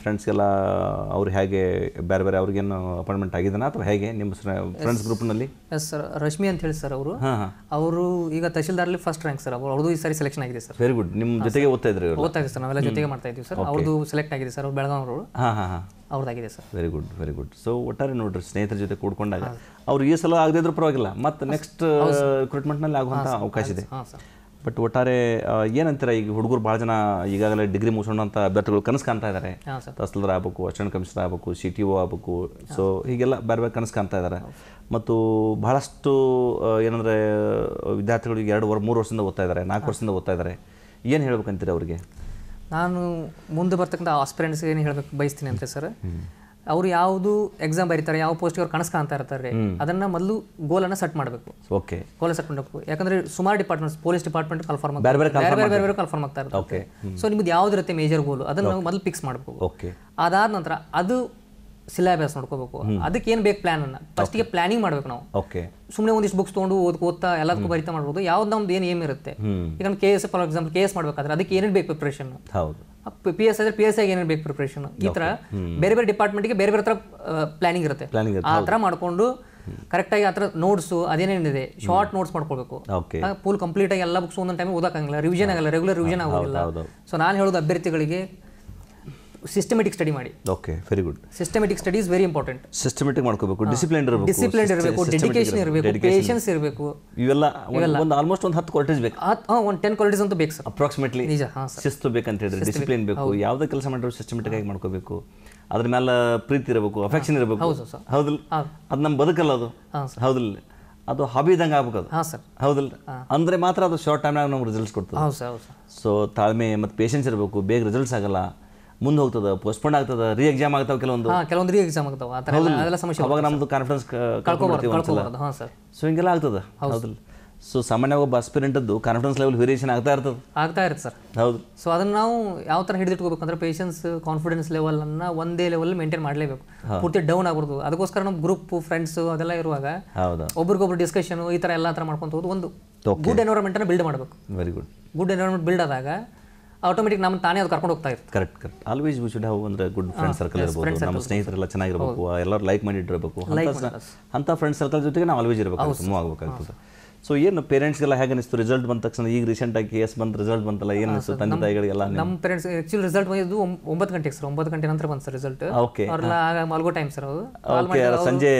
ಫ್ರೆಂಡ್ಸ್ಗೆಲ್ಲ ಅವ್ರು ಹೇಗೆ ಬೇರೆ ಬೇರೆ ಅವ್ರಿಗೇನು ಅಪಾಯಿಂಟ್ಮೆಂಟ್ ಆಗಿದ್ದಾನ ಅಥವಾ ಹೇಗೆ ನಿಮ್ಮ ಫ್ರೆಂಡ್ಸ್ ಗ್ರೂಪ್ನಲ್ಲಿ ಎಸ್ ಸರ್ ರಶ್ಮಿ ಅಂತ ಹೇಳಿ ಸರ್ ಅವರು ಅವರು ಈಗ ತಹಶೀಲ್ದಾರಲ್ಲಿ ಫಸ್ಟ್ ರ್ಯಾಂಕ್ ಸರ್ ಅವರು ಅವ್ರದ್ದು ಈ ಸಾರಿ ಸೆಲೆಕ್ಷನ್ ಆಗಿದೆ ಸರ್ ವೆರಿ ಗುಡ್ ನಿಮ್ಮ ಜೊತೆಗೆ ಓದ್ತಾ ಇದ್ರಿ ಓದ್ತಾ ಇದ್ದೀವಿ ಸರ್ ನಾವೆಲ್ಲ ಜೊತೆಗೆ ಮಾಡ್ತಾ ಇದ್ದೀವಿ ಸರ್ ಅವ್ರದ್ದು ಸೆಲೆಕ್ಟ್ ಆಗಿದೆ ಸರ್ ಅವ್ರು ಬೆಳಗಾವಿ ಅವರು ಹಾಂ ಹಾಂ ಹಾಂ ಅವ್ರದ್ದಾಗಿದೆ sir very good very good so ಒಟ್ಟಾರೆ ನೋಡ್ರಿ ಸ್ನೇಹಿತರ ಜೊತೆ ಕೂಡ್ಕೊಂಡಾಗ ಅವ್ರು ಈ ಸಲ ಆಗದೆ ಇದ್ರೂ ಪರವಾಗಿಲ್ಲ ಮತ್ತು ನೆಕ್ಸ್ಟ್ ರಿಕ್ರೂಟ್ಮೆಂಟ್ನಲ್ಲಿ ಆಗುವಂಥ ಅವಕಾಶ ಇದೆ ಬಟ್ ಒಟ್ಟಾರೆ ಏನಂತೀರಾ ಈಗ ಹುಡುಗರು ಭಾಳ ಜನ ಈಗಾಗಲೇ ಡಿಗ್ರಿ ಮುಗಿಸೋಣಂಥ ಅಭ್ಯರ್ಥಿಗಳು ಕನಸು ಕಾಣ್ತಾ ಇದ್ದಾರೆ ತಹಸೀಲ್ದಾರ್ ಆಗಬೇಕು ಅಸ್ಟೆಂಟ್ ಕಮಿಷನರ್ ಆಗಬೇಕು ಸಿ ಟಿ ಒ ಆಗಬೇಕು ಸೊ ಹೀಗೆಲ್ಲ ಬೇರೆ ಬೇರೆ ಕನಸು ಕಾಣ್ತಾ ಇದ್ದಾರೆ ಮತ್ತು ಬಹಳಷ್ಟು ಏನಂದರೆ ವಿದ್ಯಾರ್ಥಿಗಳಿಗೆ ಎರಡು ವರ್ಷ ಮೂರು ವರ್ಷದಿಂದ ಓದ್ತಾ ಇದ್ದಾರೆ ನಾಲ್ಕು ವರ್ಷದಿಂದ ಓದ್ತಾ ಇದ್ದಾರೆ ಏನು ಹೇಳ್ಬೇಕಂತೀರಿ ಅವರಿಗೆ ನಾನು ಮುಂದೆ ಬರ್ತಕ್ಕಂಥ ಆಸ್ಪಿರೆಂಟ್ಸ್ ಏನು ಹೇಳಬೇಕು ಬಯಸ್ತೀನಿ ಅಂತ ಸರ್ ಅವರು ಯಾವುದು ಎಕ್ಸಾಮ್ ಬರೀತಾರೆ ಯಾವ ಪೋಸ್ಟ್ಗೆ ಅವ್ರು ಕಾಣ್ತಾ ಇರ್ತಾರೆ ಅದನ್ನ ಮೊದಲು ಗೋಲನ್ನು ಸೆಟ್ ಮಾಡಬೇಕು ಓಕೆ ಗೋಲ ಸೆಟ್ ಮಾಡಬೇಕು ಯಾಕಂದ್ರೆ ಸುಮಾರು ಡಿಪಾರ್ಟ್ಮೆಂಟ್ಸ್ ಪೊಲೀಸ್ ಡಿಪಾರ್ಟ್ಮೆಂಟ್ ಕನ್ಫರ್ಮ್ ಬೇರೆ ಬೇರೆ ಬೇರೆ ಕನ್ಫರ್ಮ್ ಆಗ್ತಾ ಇರ್ತಾರೆ ಸೊ ನಿಮ್ದು ಯಾವ್ದು ಇರುತ್ತೆ ಮೇಜರ್ ಗೋಲ್ ಅದನ್ನು ನಾವು ಮೊದಲು ಫಿಕ್ಸ್ ಮಾಡಬೇಕು ಅದಾದ ನಂತರ ಅದು ಸಿಲೆಬಸ್ ನೋಡ್ಕೋಬೇಕು ಅದಕ್ಕೆ ಏನ್ ಬೇಕು ಪ್ಲಾನ್ ಅನ್ನ ಗೆ ಪ್ಲಾನಿಂಗ್ ಮಾಡ್ಬೇಕು ನಾವು ಸುಮ್ನೆ ಒಂದಿಷ್ಟು ಬುಕ್ಸ್ ತೊಗೊಂಡು ಓದ್ ಓದ್ತಾ ಎಲ್ಲದಕ್ಕೂ ಬರಿತಾ ಮಾಡ್ಬೋದು ಯಾವ್ದು ನಮ್ದು ಏನ್ ಏಮ್ ಇರುತ್ತೆ ಈಗ ನಮ್ಮ K S for example K S ಮಾಡ್ಬೇಕಾದ್ರೆ ಅದಕ್ಕೆ ಏನೇನು ಬೇಕು ಪ್ರಿಪರೇಷನ್ ಪಿ ಎಸ್ ಆದ್ರೆ ಪಿ ಎಸ್ ಐ ಏನೇನು ಬೇಕು ಪ್ರಿಪ್ರೇಷನ್ ಈ ತರ ಬೇರೆ ಬೇರೆ ಡಿಪಾರ್ಟ್ಮೆಂಟ್ಗೆ ಬೇರೆ ಬೇರೆ ತರ ಪ್ಲಾನಿಂಗ್ ಇರುತ್ತೆ ಆ ತರ ಮಾಡ್ಕೊಂಡು ಕರೆಕ್ಟಾಗಿ ಆ ಆತರ ನೋಟ್ಸ್ ಅದೇನೇನಿದೆ ಶಾರ್ಟ್ ನೋಟ್ಸ್ ಮಾಡ್ಕೊಬೇಕು ಫುಲ್ ಕಂಪ್ಲೀಟ್ ಆಗಿ ಎಲ್ಲ ಬುಕ್ಸ್ ಒಂದೊಂದು ಟೈಮ್ ಓದಕ್ಕಾಗಲ್ಲ ರಿವಿಷನ್ ಆಗಲ್ಲ ರೆಗ್ಯುಲರ್ ರಿವಿಷನ್ ಆಗೋದಿಲ್ಲ ಸೊ ನಾನು ಹೇಳೋದು ಅಭ್ಯರ್ಥಿಗಳಿಗೆ ಸಿಸ್ಟಮೆಟಿಕ್ ಸ್ಟಡಿ ಮಾಡಿ okay very good systematic study is very important systematic ಮಾಡ್ಕೋಬೇಕು ಡಿಸಿಪ್ಲಿನ್ ಇರಬೇಕು ಡಿಸಿಪ್ಲಿನ್ ಇರಬೇಕು ಡೆಡಿಕೇಶನ್ ಇರಬೇಕು ಪೇಷನ್ಸ್ ಇರಬೇಕು ಇವೆಲ್ಲ ಒಂದು ಆಲ್ಮೋಸ್ಟ್ ಒಂದು ಹತ್ತು ಕ್ವಾಲಿಟೀಸ್ ಬೇಕು ಆ ಒಂದು ಟೆನ್ ಕ್ವಾಲಿಟೀಸ್ ಅಂತ ಬೇಕು ಸರ್ ಅಪ್ರಾಕ್ಸಿಮೇಟ್ಲಿ ನಿಜ ಶಿಸ್ತು ಬೇಕಂತ ಹೇಳಿದ್ರೆ ಡಿಸಿಪ್ಲಿನ್ ಬೇಕು ಯಾವುದೇ ಕೆಲಸ ಮಾಡಿದ್ರು ಸಿಸ್ಟಮೆಟಿಕ್ ಆಗಿ ಮಾಡ್ಕೋಬೇಕು ಅದ್ರ ಮೇಲೆ ಪ್ರೀತಿ ಇರಬೇಕು ಅಫೆಕ್ಷನ್ ಇರಬೇಕು ಹೌದು ಸರ್ ಹೌದು ಅದು ನಮ್ಮ ಬದುಕಲ್ಲ ಅದು ಹೌದಿಲ್ಲ ಅದು ಹಾಬಿ ಇದ್ದಂಗೆ ಆಗ್ಬೇಕು ಅದು ಹಾ ಸರ್ ಹೌದಿಲ್ಲ ಅಂದ್ರೆ ಮಾತ್ರ ಅದು ಶಾರ್ಟ್ ಟೈಮ್ನಾಗ ನಮ್ಗೆ ರಿಸಲ್ಟ್ಸ್ ಕೊಡ್ತದೆ ಹೌದು ಸರ್ ಹೌದು ಸೊ ತಾಳ್ಮೆ ಮತ್ತೆ ಪೇಷನ್ಸ್ ಇರಬೇಕು ಬೇಗ ರಿಸಲ್ಟ್ಸ್ ಆಗಲ್ಲ ಮುಂದೆ ಹೋಗ್ತದೆ ಪೋಸ್ಟ್ಪೋನ್ ಆಗ್ತದೆ ರೀ ಎಕ್ಸಾಮ್ ಆಗ್ತಾವ ಕೆಲವೊಂದು ಕೆಲವೊಂದು ರೀ ಎಕ್ಸಾಮ್ ಆಗ್ತಾವ ಆ ಥರ ಅದೆಲ್ಲ ಸಮಸ್ಯೆ ಅವಾಗ ನಮ್ಮದು ಕಾನ್ಫಿಡೆನ್ಸ್ ಕಳ್ಕೊಬಾರ್ದು ಹಾಂ ಸರ್ ಸೊ ಹಿಂಗೆಲ್ಲ ಆಗ್ತದೆ ಹೌದಲ್ಲ ಸೊ ಸಾಮಾನ್ಯವಾಗಿ ಒಬ್ಬ ಅಸ್ಪಿರೆಂಟದ್ದು ಕಾನ್ಫಿಡೆನ್ಸ್ ಲೆವೆಲ್ ವೇರಿಯೇಷನ್ ಆಗ್ತಾ ಇರ್ತದೆ ಆಗ್ತಾ ಇರುತ್ತೆ ಸರ್ ಹೌದು ಸೊ ಅದನ್ನ ನಾವು ಯಾವ ತರ ಹಿಡಿದಿಟ್ಕೋಬೇಕು ಅಂದರೆ ಪೇಷನ್ಸ್ ಕಾನ್ಫಿಡೆನ್ಸ್ ಲೆವೆಲನ್ನು ಒಂದೇ ಲೆವೆಲ್ ಮೇಂಟೈನ್ ಮಾಡಲೇಬೇಕು ಪೂರ್ತಿ ಡೌನ್ ಆಗ್ಬಾರ್ದು ಅದಕ್ಕೋಸ್ಕರ ನಮ್ಮ ಗ್ರೂಪ್ ಫ್ರೆಂಡ್ಸ್ ಅದೆಲ್ಲ ಇರುವಾಗ ಒಬ್ರಿಗೊಬ್ರು ಡಿಸ್ಕಷನ್ ಈ ತರ ಎಲ್ಲ ತರ ಮಾಡ್ಕೊಂತ ಹೋಗೋದು ಒಂದು ಗುಡ್ ಎನ್ವೈರನ್ಮೆಂಟನ್ನು ಬಿಲ್ಡ್ ಮಾಡಬೇಕು very good good environment build ಆದಾಗ ಆಟೋಮೆಟಿಕ್ ನಮ್ಮ ತಾನೇ ಅದು ಕರ್ಕೊಂಡು ಹೋಗ್ತಾ ಇರುತ್ತೆ correct correct always we should have ಅಂದ್ರೆ ಗುಡ್ ಫ್ರೆಂಡ್ ಸರ್ಕಲ್ ಇರಬಹುದು ನಮ್ಮ ಸ್ನೇಹಿತರೆಲ್ಲ ಚೆನ್ನಾಗಿರಬೇಕು ಎಲ್ಲರೂ ಲೈಕ್ ಮೈಂಡೆಡ್ ಇರಬೇಕು ಅಂತ ಫ್ರೆಂಡ್ ಸರ್ಕಲ್ ಜೊತೆಗೆ ನಾವು ಆಲ್ವೇಸ್ ಇರಬೇಕು ಮೂವ್ ಆಗಬೇಕಾಗ್ತದೆ ಸೊ ಏನು ಪೇರೆಂಟ್ಸ್ಗೆಲ್ಲ ಹೇಗೆ ಅನಿಸ್ತು ರಿಸಲ್ಟ್ ಬಂದ ತಕ್ಷಣ ಈಗ ಆಗಿ ಕೇಸ್ ಬಂದ ರಿಸಲ್ಟ್ ಬಂತಲ್ಲ ಏನು ಅನಿಸ್ತು ತಂದೆ ತಾಯಿಗಳಿಗೆಲ್ಲ ನಮ್ಮ ಪೇರೆಂಟ್ಸ್ ಆ್ಯಕ್ಚುಲಿ ರಿಸಲ್ಟ್ ಬಂದಿದ್ದು ಒಂಬತ್ತು ಗಂಟೆಗೆ ಸರ್ ಒಂಬತ್ತು ಗಂಟೆ ನಂತರ ಬಂತು ಸರ್ ರಿಸಲ್ಟ್ ಓಕೆ ಮಲ್ಗೋ ಟೈಮ್ ಸರ್ ಅದು ಸಂಜೆ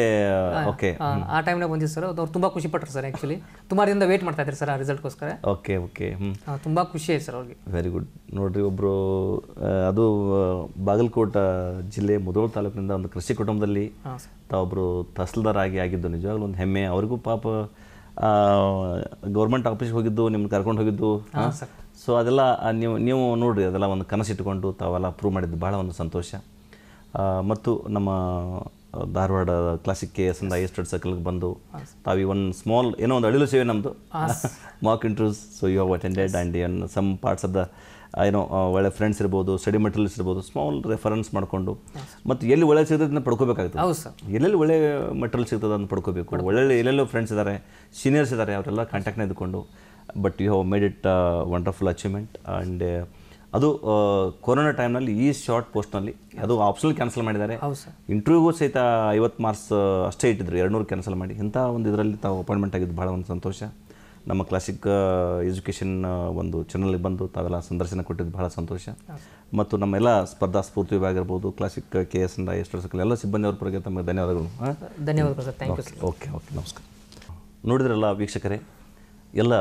ಓಕೆ ಆ ಟೈಮ್ನಾಗ ಬಂದಿದ್ದು ಸರ್ ಅವ್ರು ತುಂಬಾ ಖುಷಿ ಪಟ್ಟರು ಸರ್ ಆ್ಯಕ್ಚುಲಿ ತುಂಬ ದಿನದಿಂದ ವೇಟ್ ಮಾಡ್ತಾ ಇದ್ದಾರೆ ಸರ್ ಆ ರಿಸಲ್ಟ್ ಗೋಸ್ಕರ ಓಕೆ ಓಕೆ ತುಂಬಾ ಖುಷಿ ಆಯ್ತು ಸರ್ ಅವ್ರಿಗೆ ವೆರಿ ಗುಡ್ ನೋಡ್ರಿ ಒಬ್ಬರು ಅದು ಬಾಗಲಕೋಟ ಜಿಲ್ಲೆ ಮುದೋಳ್ ತಾಲೂಕಿನಿಂದ ಒಂದು ಕೃಷಿ ಕುಟುಂಬದಲ್ಲಿ ತಾವೊಬ್ಬರು ತಹಸೀಲ್ದಾರ್ ಆಗಿ ಆಗಿದ್ದು ನಿಜವಾಗ್ಲೂ ಒಂದು ಹೆಮ್ಮೆ ಅವ್ರಿಗೂ ಪಾಪ ಗೌರ್ಮೆಂಟ್ ಆಫೀಸ್ಗೆ ಹೋಗಿದ್ದು ನಿಮ್ಗೆ ಕರ್ಕೊಂಡು ಹೋಗಿದ್ದು ಸೊ ಅದೆಲ್ಲ ನೀವು ನೀವು ನೋಡಿರಿ ಅದೆಲ್ಲ ಒಂದು ಕನಸಿಟ್ಟುಕೊಂಡು ತಾವೆಲ್ಲ ಪ್ರೂವ್ ಮಾಡಿದ್ದು ಭಾಳ ಒಂದು ಸಂತೋಷ ಮತ್ತು ನಮ್ಮ ಧಾರವಾಡ ಕ್ಲಾಸಿಕ್ ಕೆ ಎಸ್ ಅಂದ ಐ ಸರ್ಕಲ್ಗೆ ಬಂದು ತಾವಿ ಒಂದು ಸ್ಮಾಲ್ ಏನೋ ಒಂದು ಅಳಿಲು ಸೇವೆ ನಮ್ಮದು mock interviews so you have attended and some parts of the ಏನೋ ಒಳ್ಳೆ ಫ್ರೆಂಡ್ಸ್ ಇರ್ಬೋದು ಸ್ಟಡಿ ಮೆಟೀರಿಯಲ್ಸ್ ಇರ್ಬೋದು ಸ್ಮಾಲ್ ರೆಫರೆನ್ಸ್ ಮಾಡಿಕೊಂಡು ಮತ್ತು ಎಲ್ಲಿ ಒಳ್ಳೆ ಸಿಗ್ತದೆ ಪಡ್ಕೋಬೇಕಾಗ್ತದೆ ಹೌದು ಸರ್ ಎಲ್ಲೆಲ್ಲಿ ಒಳ್ಳೆ ಮೆಟೀರಿಯಲ್ ಸಿಗ್ತದೆ ಅದನ್ನು ಪಡ್ಕೋಬೇಕು ಒಳ್ಳೆ ಎಲ್ಲೆಲ್ಲೋ ಫ್ರೆಂಡ್ಸ್ ಇದ್ದಾರೆ ಸೀನಿಯರ್ಸ್ ಇದ್ದಾರೆ ಅವರೆಲ್ಲ ಕಾಂಟ್ಯಾಕ್ಟ್ನ ಇದ್ಕೊಂಡು but you have made it wonderful achievement and ಅದು ಕೊರೋನಾ ಟೈಮ್ನಲ್ಲಿ ಈ ಶಾರ್ಟ್ ಪೋಸ್ಟ್ನಲ್ಲಿ ಅದು ಆಪ್ಷನಲ್ ಕ್ಯಾನ್ಸಲ್ ಮಾಡಿದ್ದಾರೆ ಇಂಟರ್ವ್ಯೂಗೂ ಸಹಿತ ಐವತ್ತು ಮಾರ್ಕ್ಸ್ ಅಷ್ಟೇ ಇಟ್ಟಿದ್ರು ಎರಡು ನೂರು ಕ್ಯಾನ್ಸಲ್ ಮಾಡಿ ಇಂಥ ಒಂದು ಇದರಲ್ಲಿ ತಾವು ಅಪಾಯಿಂಟ್ಮೆಂಟ್ ಆಗಿದ್ದು ಭಾಳ ಒಂದು ಸಂತೋಷ ನಮ್ಮ ಕ್ಲಾಸಿಕ್ ಎಜುಕೇಷನ್ ಒಂದು ಚಾನಲ್ಗೆ ಬಂದು ತಾವೆಲ್ಲ ಸಂದರ್ಶನ ಕೊಟ್ಟಿದ್ದು ಬಹಳ ಸಂತೋಷ ಮತ್ತು ನಮ್ಮೆಲ್ಲ ಸ್ಪರ್ಧಾ ಸ್ಫೂರ್ತಿ ವಿಭಾಗ ಕ್ಲಾಸಿಕ್ ಕೆ ಎಸ್ ಎನ್ ಎಷ್ಟು ಸಕಲ್ ಎಲ್ಲ ಸಿಬ್ಬಂದಿಯವ್ರ ಬಗ್ಗೆ ತಮಗೆ ಧನ್ಯವಾದಗಳು ಧನ್ಯವಾದಗಳು ಓಕೆ ಓಕೆ ನಮಸ್ಕಾರ ನೋಡಿದ್ರಲ್ಲ ವೀಕ್ಷಕರೇ ಎಲ್ಲ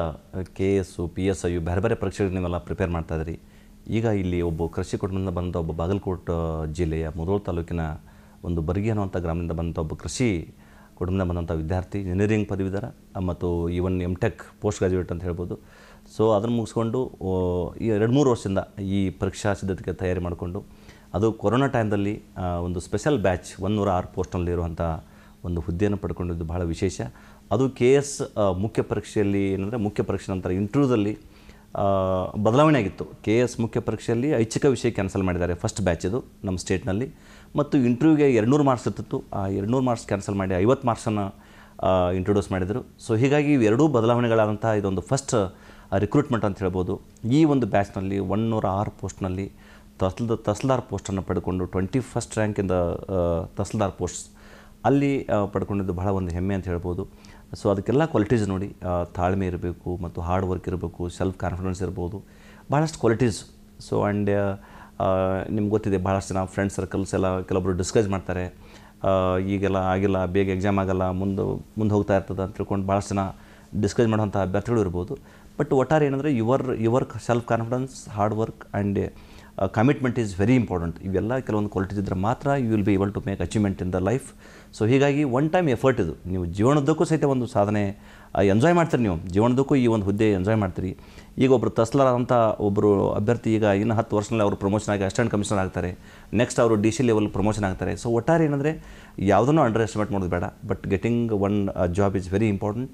K S P S I ಬೇರೆ ಬೇರೆ ಪರೀಕ್ಷೆಗಳು ನೀವೆಲ್ಲ ಪ್ರಿಪೇರ್ ಮಾಡ್ತಾಯಿದ್ರಿ ಈಗ ಇಲ್ಲಿ ಒಬ್ಬ ಕೃಷಿ ಕುಟುಂಬದಿಂದ ಬಂದ ಒಬ್ಬ ಬಾಗಲಕೋಟೆ ಜಿಲ್ಲೆಯ ಮುದೋಳ್ ತಾಲೂಕಿನ ಒಂದು ಬರ್ಗಿ ಅನ್ನುವಂಥ ಗ್ರಾಮದಿಂದ ಬಂದ ಒಬ್ಬ ಕೃಷಿ ಕುಟುಂಬದಿಂದ ಬಂದಂಥ ವಿದ್ಯಾರ್ಥಿ ಇಂಜಿನಿಯರಿಂಗ್ ಪದವೀಧರ ಮತ್ತು even M tech post graduate ಅಂತ ಹೇಳ್ಬೋದು ಸೊ ಅದನ್ನು ಮುಗಿಸ್ಕೊಂಡು ಈ ಎರಡು ಮೂರು ವರ್ಷದಿಂದ ಈ ಪರೀಕ್ಷಾ ಸಿದ್ಧತೆಗೆ ತಯಾರಿ ಮಾಡಿಕೊಂಡು ಅದು ಕೊರೋನಾ ಟೈಮ್ದಲ್ಲಿ ಒಂದು ಸ್ಪೆಷಲ್ ಬ್ಯಾಚ್ ಒಂದೂರ ಆರು ಇರುವಂಥ ಒಂದು ಹುದ್ದೆಯನ್ನು ಪಡ್ಕೊಂಡಿದ್ದು ಬಹಳ ವಿಶೇಷ ಅದು ಕೆ ಎಸ್ ಮುಖ್ಯ ಪರೀಕ್ಷೆಯಲ್ಲಿ ಏನಂದರೆ ಮುಖ್ಯ ಪರೀಕ್ಷೆ ನಂತರ ಇಂಟ್ರ್ಯೂದಲ್ಲಿ ಬದಲಾವಣೆ ಆಗಿತ್ತು ಕೆ ಎಸ್ ಮುಖ್ಯ ಪರೀಕ್ಷೆಯಲ್ಲಿ ಐಚ್ಛಿಕ ವಿಷಯ ಕ್ಯಾನ್ಸಲ್ ಮಾಡಿದ್ದಾರೆ ಫಸ್ಟ್ ಬ್ಯಾಚ್ ಇದು ನಮ್ಮ ಸ್ಟೇಟ್ನಲ್ಲಿ ಮತ್ತು ಇಂಟರ್ವ್ಯೂಗೆ ಎರಡುನೂರು ಮಾರ್ಕ್ಸ್ ಇರ್ತಿತ್ತು ಆ ಎರಡುನೂರು ಮಾರ್ಕ್ಸ್ ಕ್ಯಾನ್ಸಲ್ ಮಾಡಿ ಐವತ್ತು ಮಾರ್ಕ್ಸನ್ನು ಇಂಟ್ರೊಡ್ಯೂಸ್ ಮಾಡಿದರು ಸೊ ಹೀಗಾಗಿ ಎರಡೂ ಬದಲಾವಣೆಗಳಾದಂಥ ಇದೊಂದು ಫಸ್ಟ್ ರಿಕ್ರೂಟ್ಮೆಂಟ್ ಅಂತ ಹೇಳ್ಬೋದು ಈ ಒಂದು ಬ್ಯಾಚ್ನಲ್ಲಿ ಒನ್ನೂರ ಆರು ಪೋಸ್ಟ್ನಲ್ಲಿ ತಹಸೀಲ್ದ ತಹಸೀಲ್ದಾರ್ ಪೋಸ್ಟನ್ನು ಪಡ್ಕೊಂಡು ಟ್ವೆಂಟಿ ಫಸ್ಟ್ ರ್ಯಾಂಕಿಂದ ತಸ್ಲ್ದಾರ್ ಪೋಸ್ಟ್ ಅಲ್ಲಿ ಪಡ್ಕೊಂಡಿದ್ದು ಬಹಳ ಒಂದು ಹೆಮ್ಮೆ ಅಂತ ಹೇಳ್ಬೋದು ಸೊ ಅದಕ್ಕೆಲ್ಲ ಕ್ವಾಲಿಟೀಸ್ ನೋಡಿ ತಾಳ್ಮೆ ಇರಬೇಕು ಮತ್ತು ಹಾರ್ಡ್ ವರ್ಕ್ ಇರಬೇಕು ಸೆಲ್ಫ್ ಕಾನ್ಫಿಡೆನ್ಸ್ ಇರ್ಬೋದು ಭಾಳಷ್ಟು ಕ್ವಾಲಿಟೀಸ್ ಸೊ ಆ್ಯಂಡ್ ನಿಮ್ಗೆ ಗೊತ್ತಿದೆ ಭಾಳಷ್ಟು ಜನ ಫ್ರೆಂಡ್ ಸರ್ಕಲ್ಸ್ ಎಲ್ಲ ಕೆಲವೊಬ್ಬರು ಡಿಸ್ಕಸ್ ಮಾಡ್ತಾರೆ ಈಗೆಲ್ಲ ಆಗಿಲ್ಲ ಬೇಗ ಎಕ್ಸಾಮ್ ಆಗಲ್ಲ ಮುಂದೆ ಮುಂದೆ ಹೋಗ್ತಾ ಇರ್ತದೆ ಅಂತ ತಿಳ್ಕೊಂಡು ಭಾಳಷ್ಟು ಜನ ಡಿಸ್ಕಸ್ ಮಾಡುವಂಥ ಅಭ್ಯರ್ಥಿಗಳು ಇರ್ಬೋದು ಬಟ್ ಒಟ್ಟಾರೆ ಏನಂದರೆ your your self confidence hard work and commitment is very important ಇವೆಲ್ಲ ಕೆಲವೊಂದು ಕ್ವಾಲಿಟೀಸ್ ಇದ್ದರೆ ಮಾತ್ರ you will be able to make achievement in the life so ಹೀಗಾಗಿ ಒನ್ ಟೈಮ್ ಎಫರ್ಟ್ ಇದು ನೀವು ಜೀವನದ್ದಕ್ಕೂ ಸಹಿತ ಒಂದು ಸಾಧನೆ ಎಂಜಾಯ್ ಮಾಡ್ತೀರಿ ನೀವು ಜೀವನದಕ್ಕೂ ಈ ಒಂದು ಹುದ್ದೆ ಎಂಜಾಯ್ ಮಾಡ್ತೀರಿ ಈಗ ಒಬ್ಬರು ತಸ್ಲಾರಂಥ ಒಬ್ರು ಒಬ್ಬರು ಅಭ್ಯರ್ಥಿ ಈಗ ಇನ್ನು ಹತ್ತು ವರ್ಷದಲ್ಲಿ ಅವರು ಪ್ರಮೋಷನ್ ಆಗಿ ಅಸಿಸ್ಟೆಂಟ್ ಕಮಿಷನರ್ ಆಗ್ತಾರೆ ನೆಕ್ಸ್ಟ್ ಅವರು ಡಿ ಸಿ ಲೆವೆಲ್ ಪ್ರಮೋಷನ್ ಆಗ್ತಾರೆ ಸೊ ಒಟ್ಟಾರೆ ಏನಂದರೆ ಯಾವುದನ್ನು ಅಂಡರ್ ಎಸ್ಟಿಮೇಟ್ ಮಾಡೋದು ಬೇಡ but getting one job is very important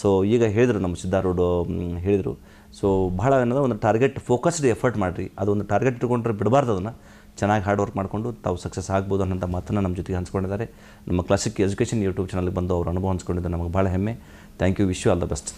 so ಈಗ ಹೇಳಿದರು ನಮ್ಮ ಸಿದ್ಧಾರೂಢ ಹೇಳಿದರು ಸೊ ಭಾಳ ಏನಂದ್ರೆ ಒಂದು ಟಾರ್ಗೆಟ್ ಫೋಕಸ್ಡ್ ಎಫರ್ಟ್ ಮಾಡಿರಿ ಅದೊಂದು ಟಾರ್ಗೆಟ್ ಇಟ್ಕೊಂಡ್ರೆ ಬಿಡಬಾರ್ದು ಅದನ್ನು ಚೆನ್ನಾಗಿ ಹಾರ್ಡ್ ವರ್ಕ್ ಮಾಡಿಕೊಂಡು ತಾವು ಸಕ್ಸಸ್ ಆಗ್ಬೋದು ಅನ್ನೋಂಥ ಮಾತನ್ನು ನಮ್ಮ ಜೊತೆಗೆ ಹಂಚ್ಕೊಂಡಿದ್ದಾರೆ ನಮ್ಮ ಕ್ಲಾಸಿಕ್ ಎಜುಕೇಷನ್ ಯೂಟ್ಯೂಬ್ ಚಾನಲ್ಗೆ ಬಂದು ಅವ್ರು ಅನುಭವ ಹಂಚ್ಕೊಂಡಿದ್ದು ನಮಗೆ ಭಾಳ ಹೆಮ್ಮೆ Thank you. Wish you all the best.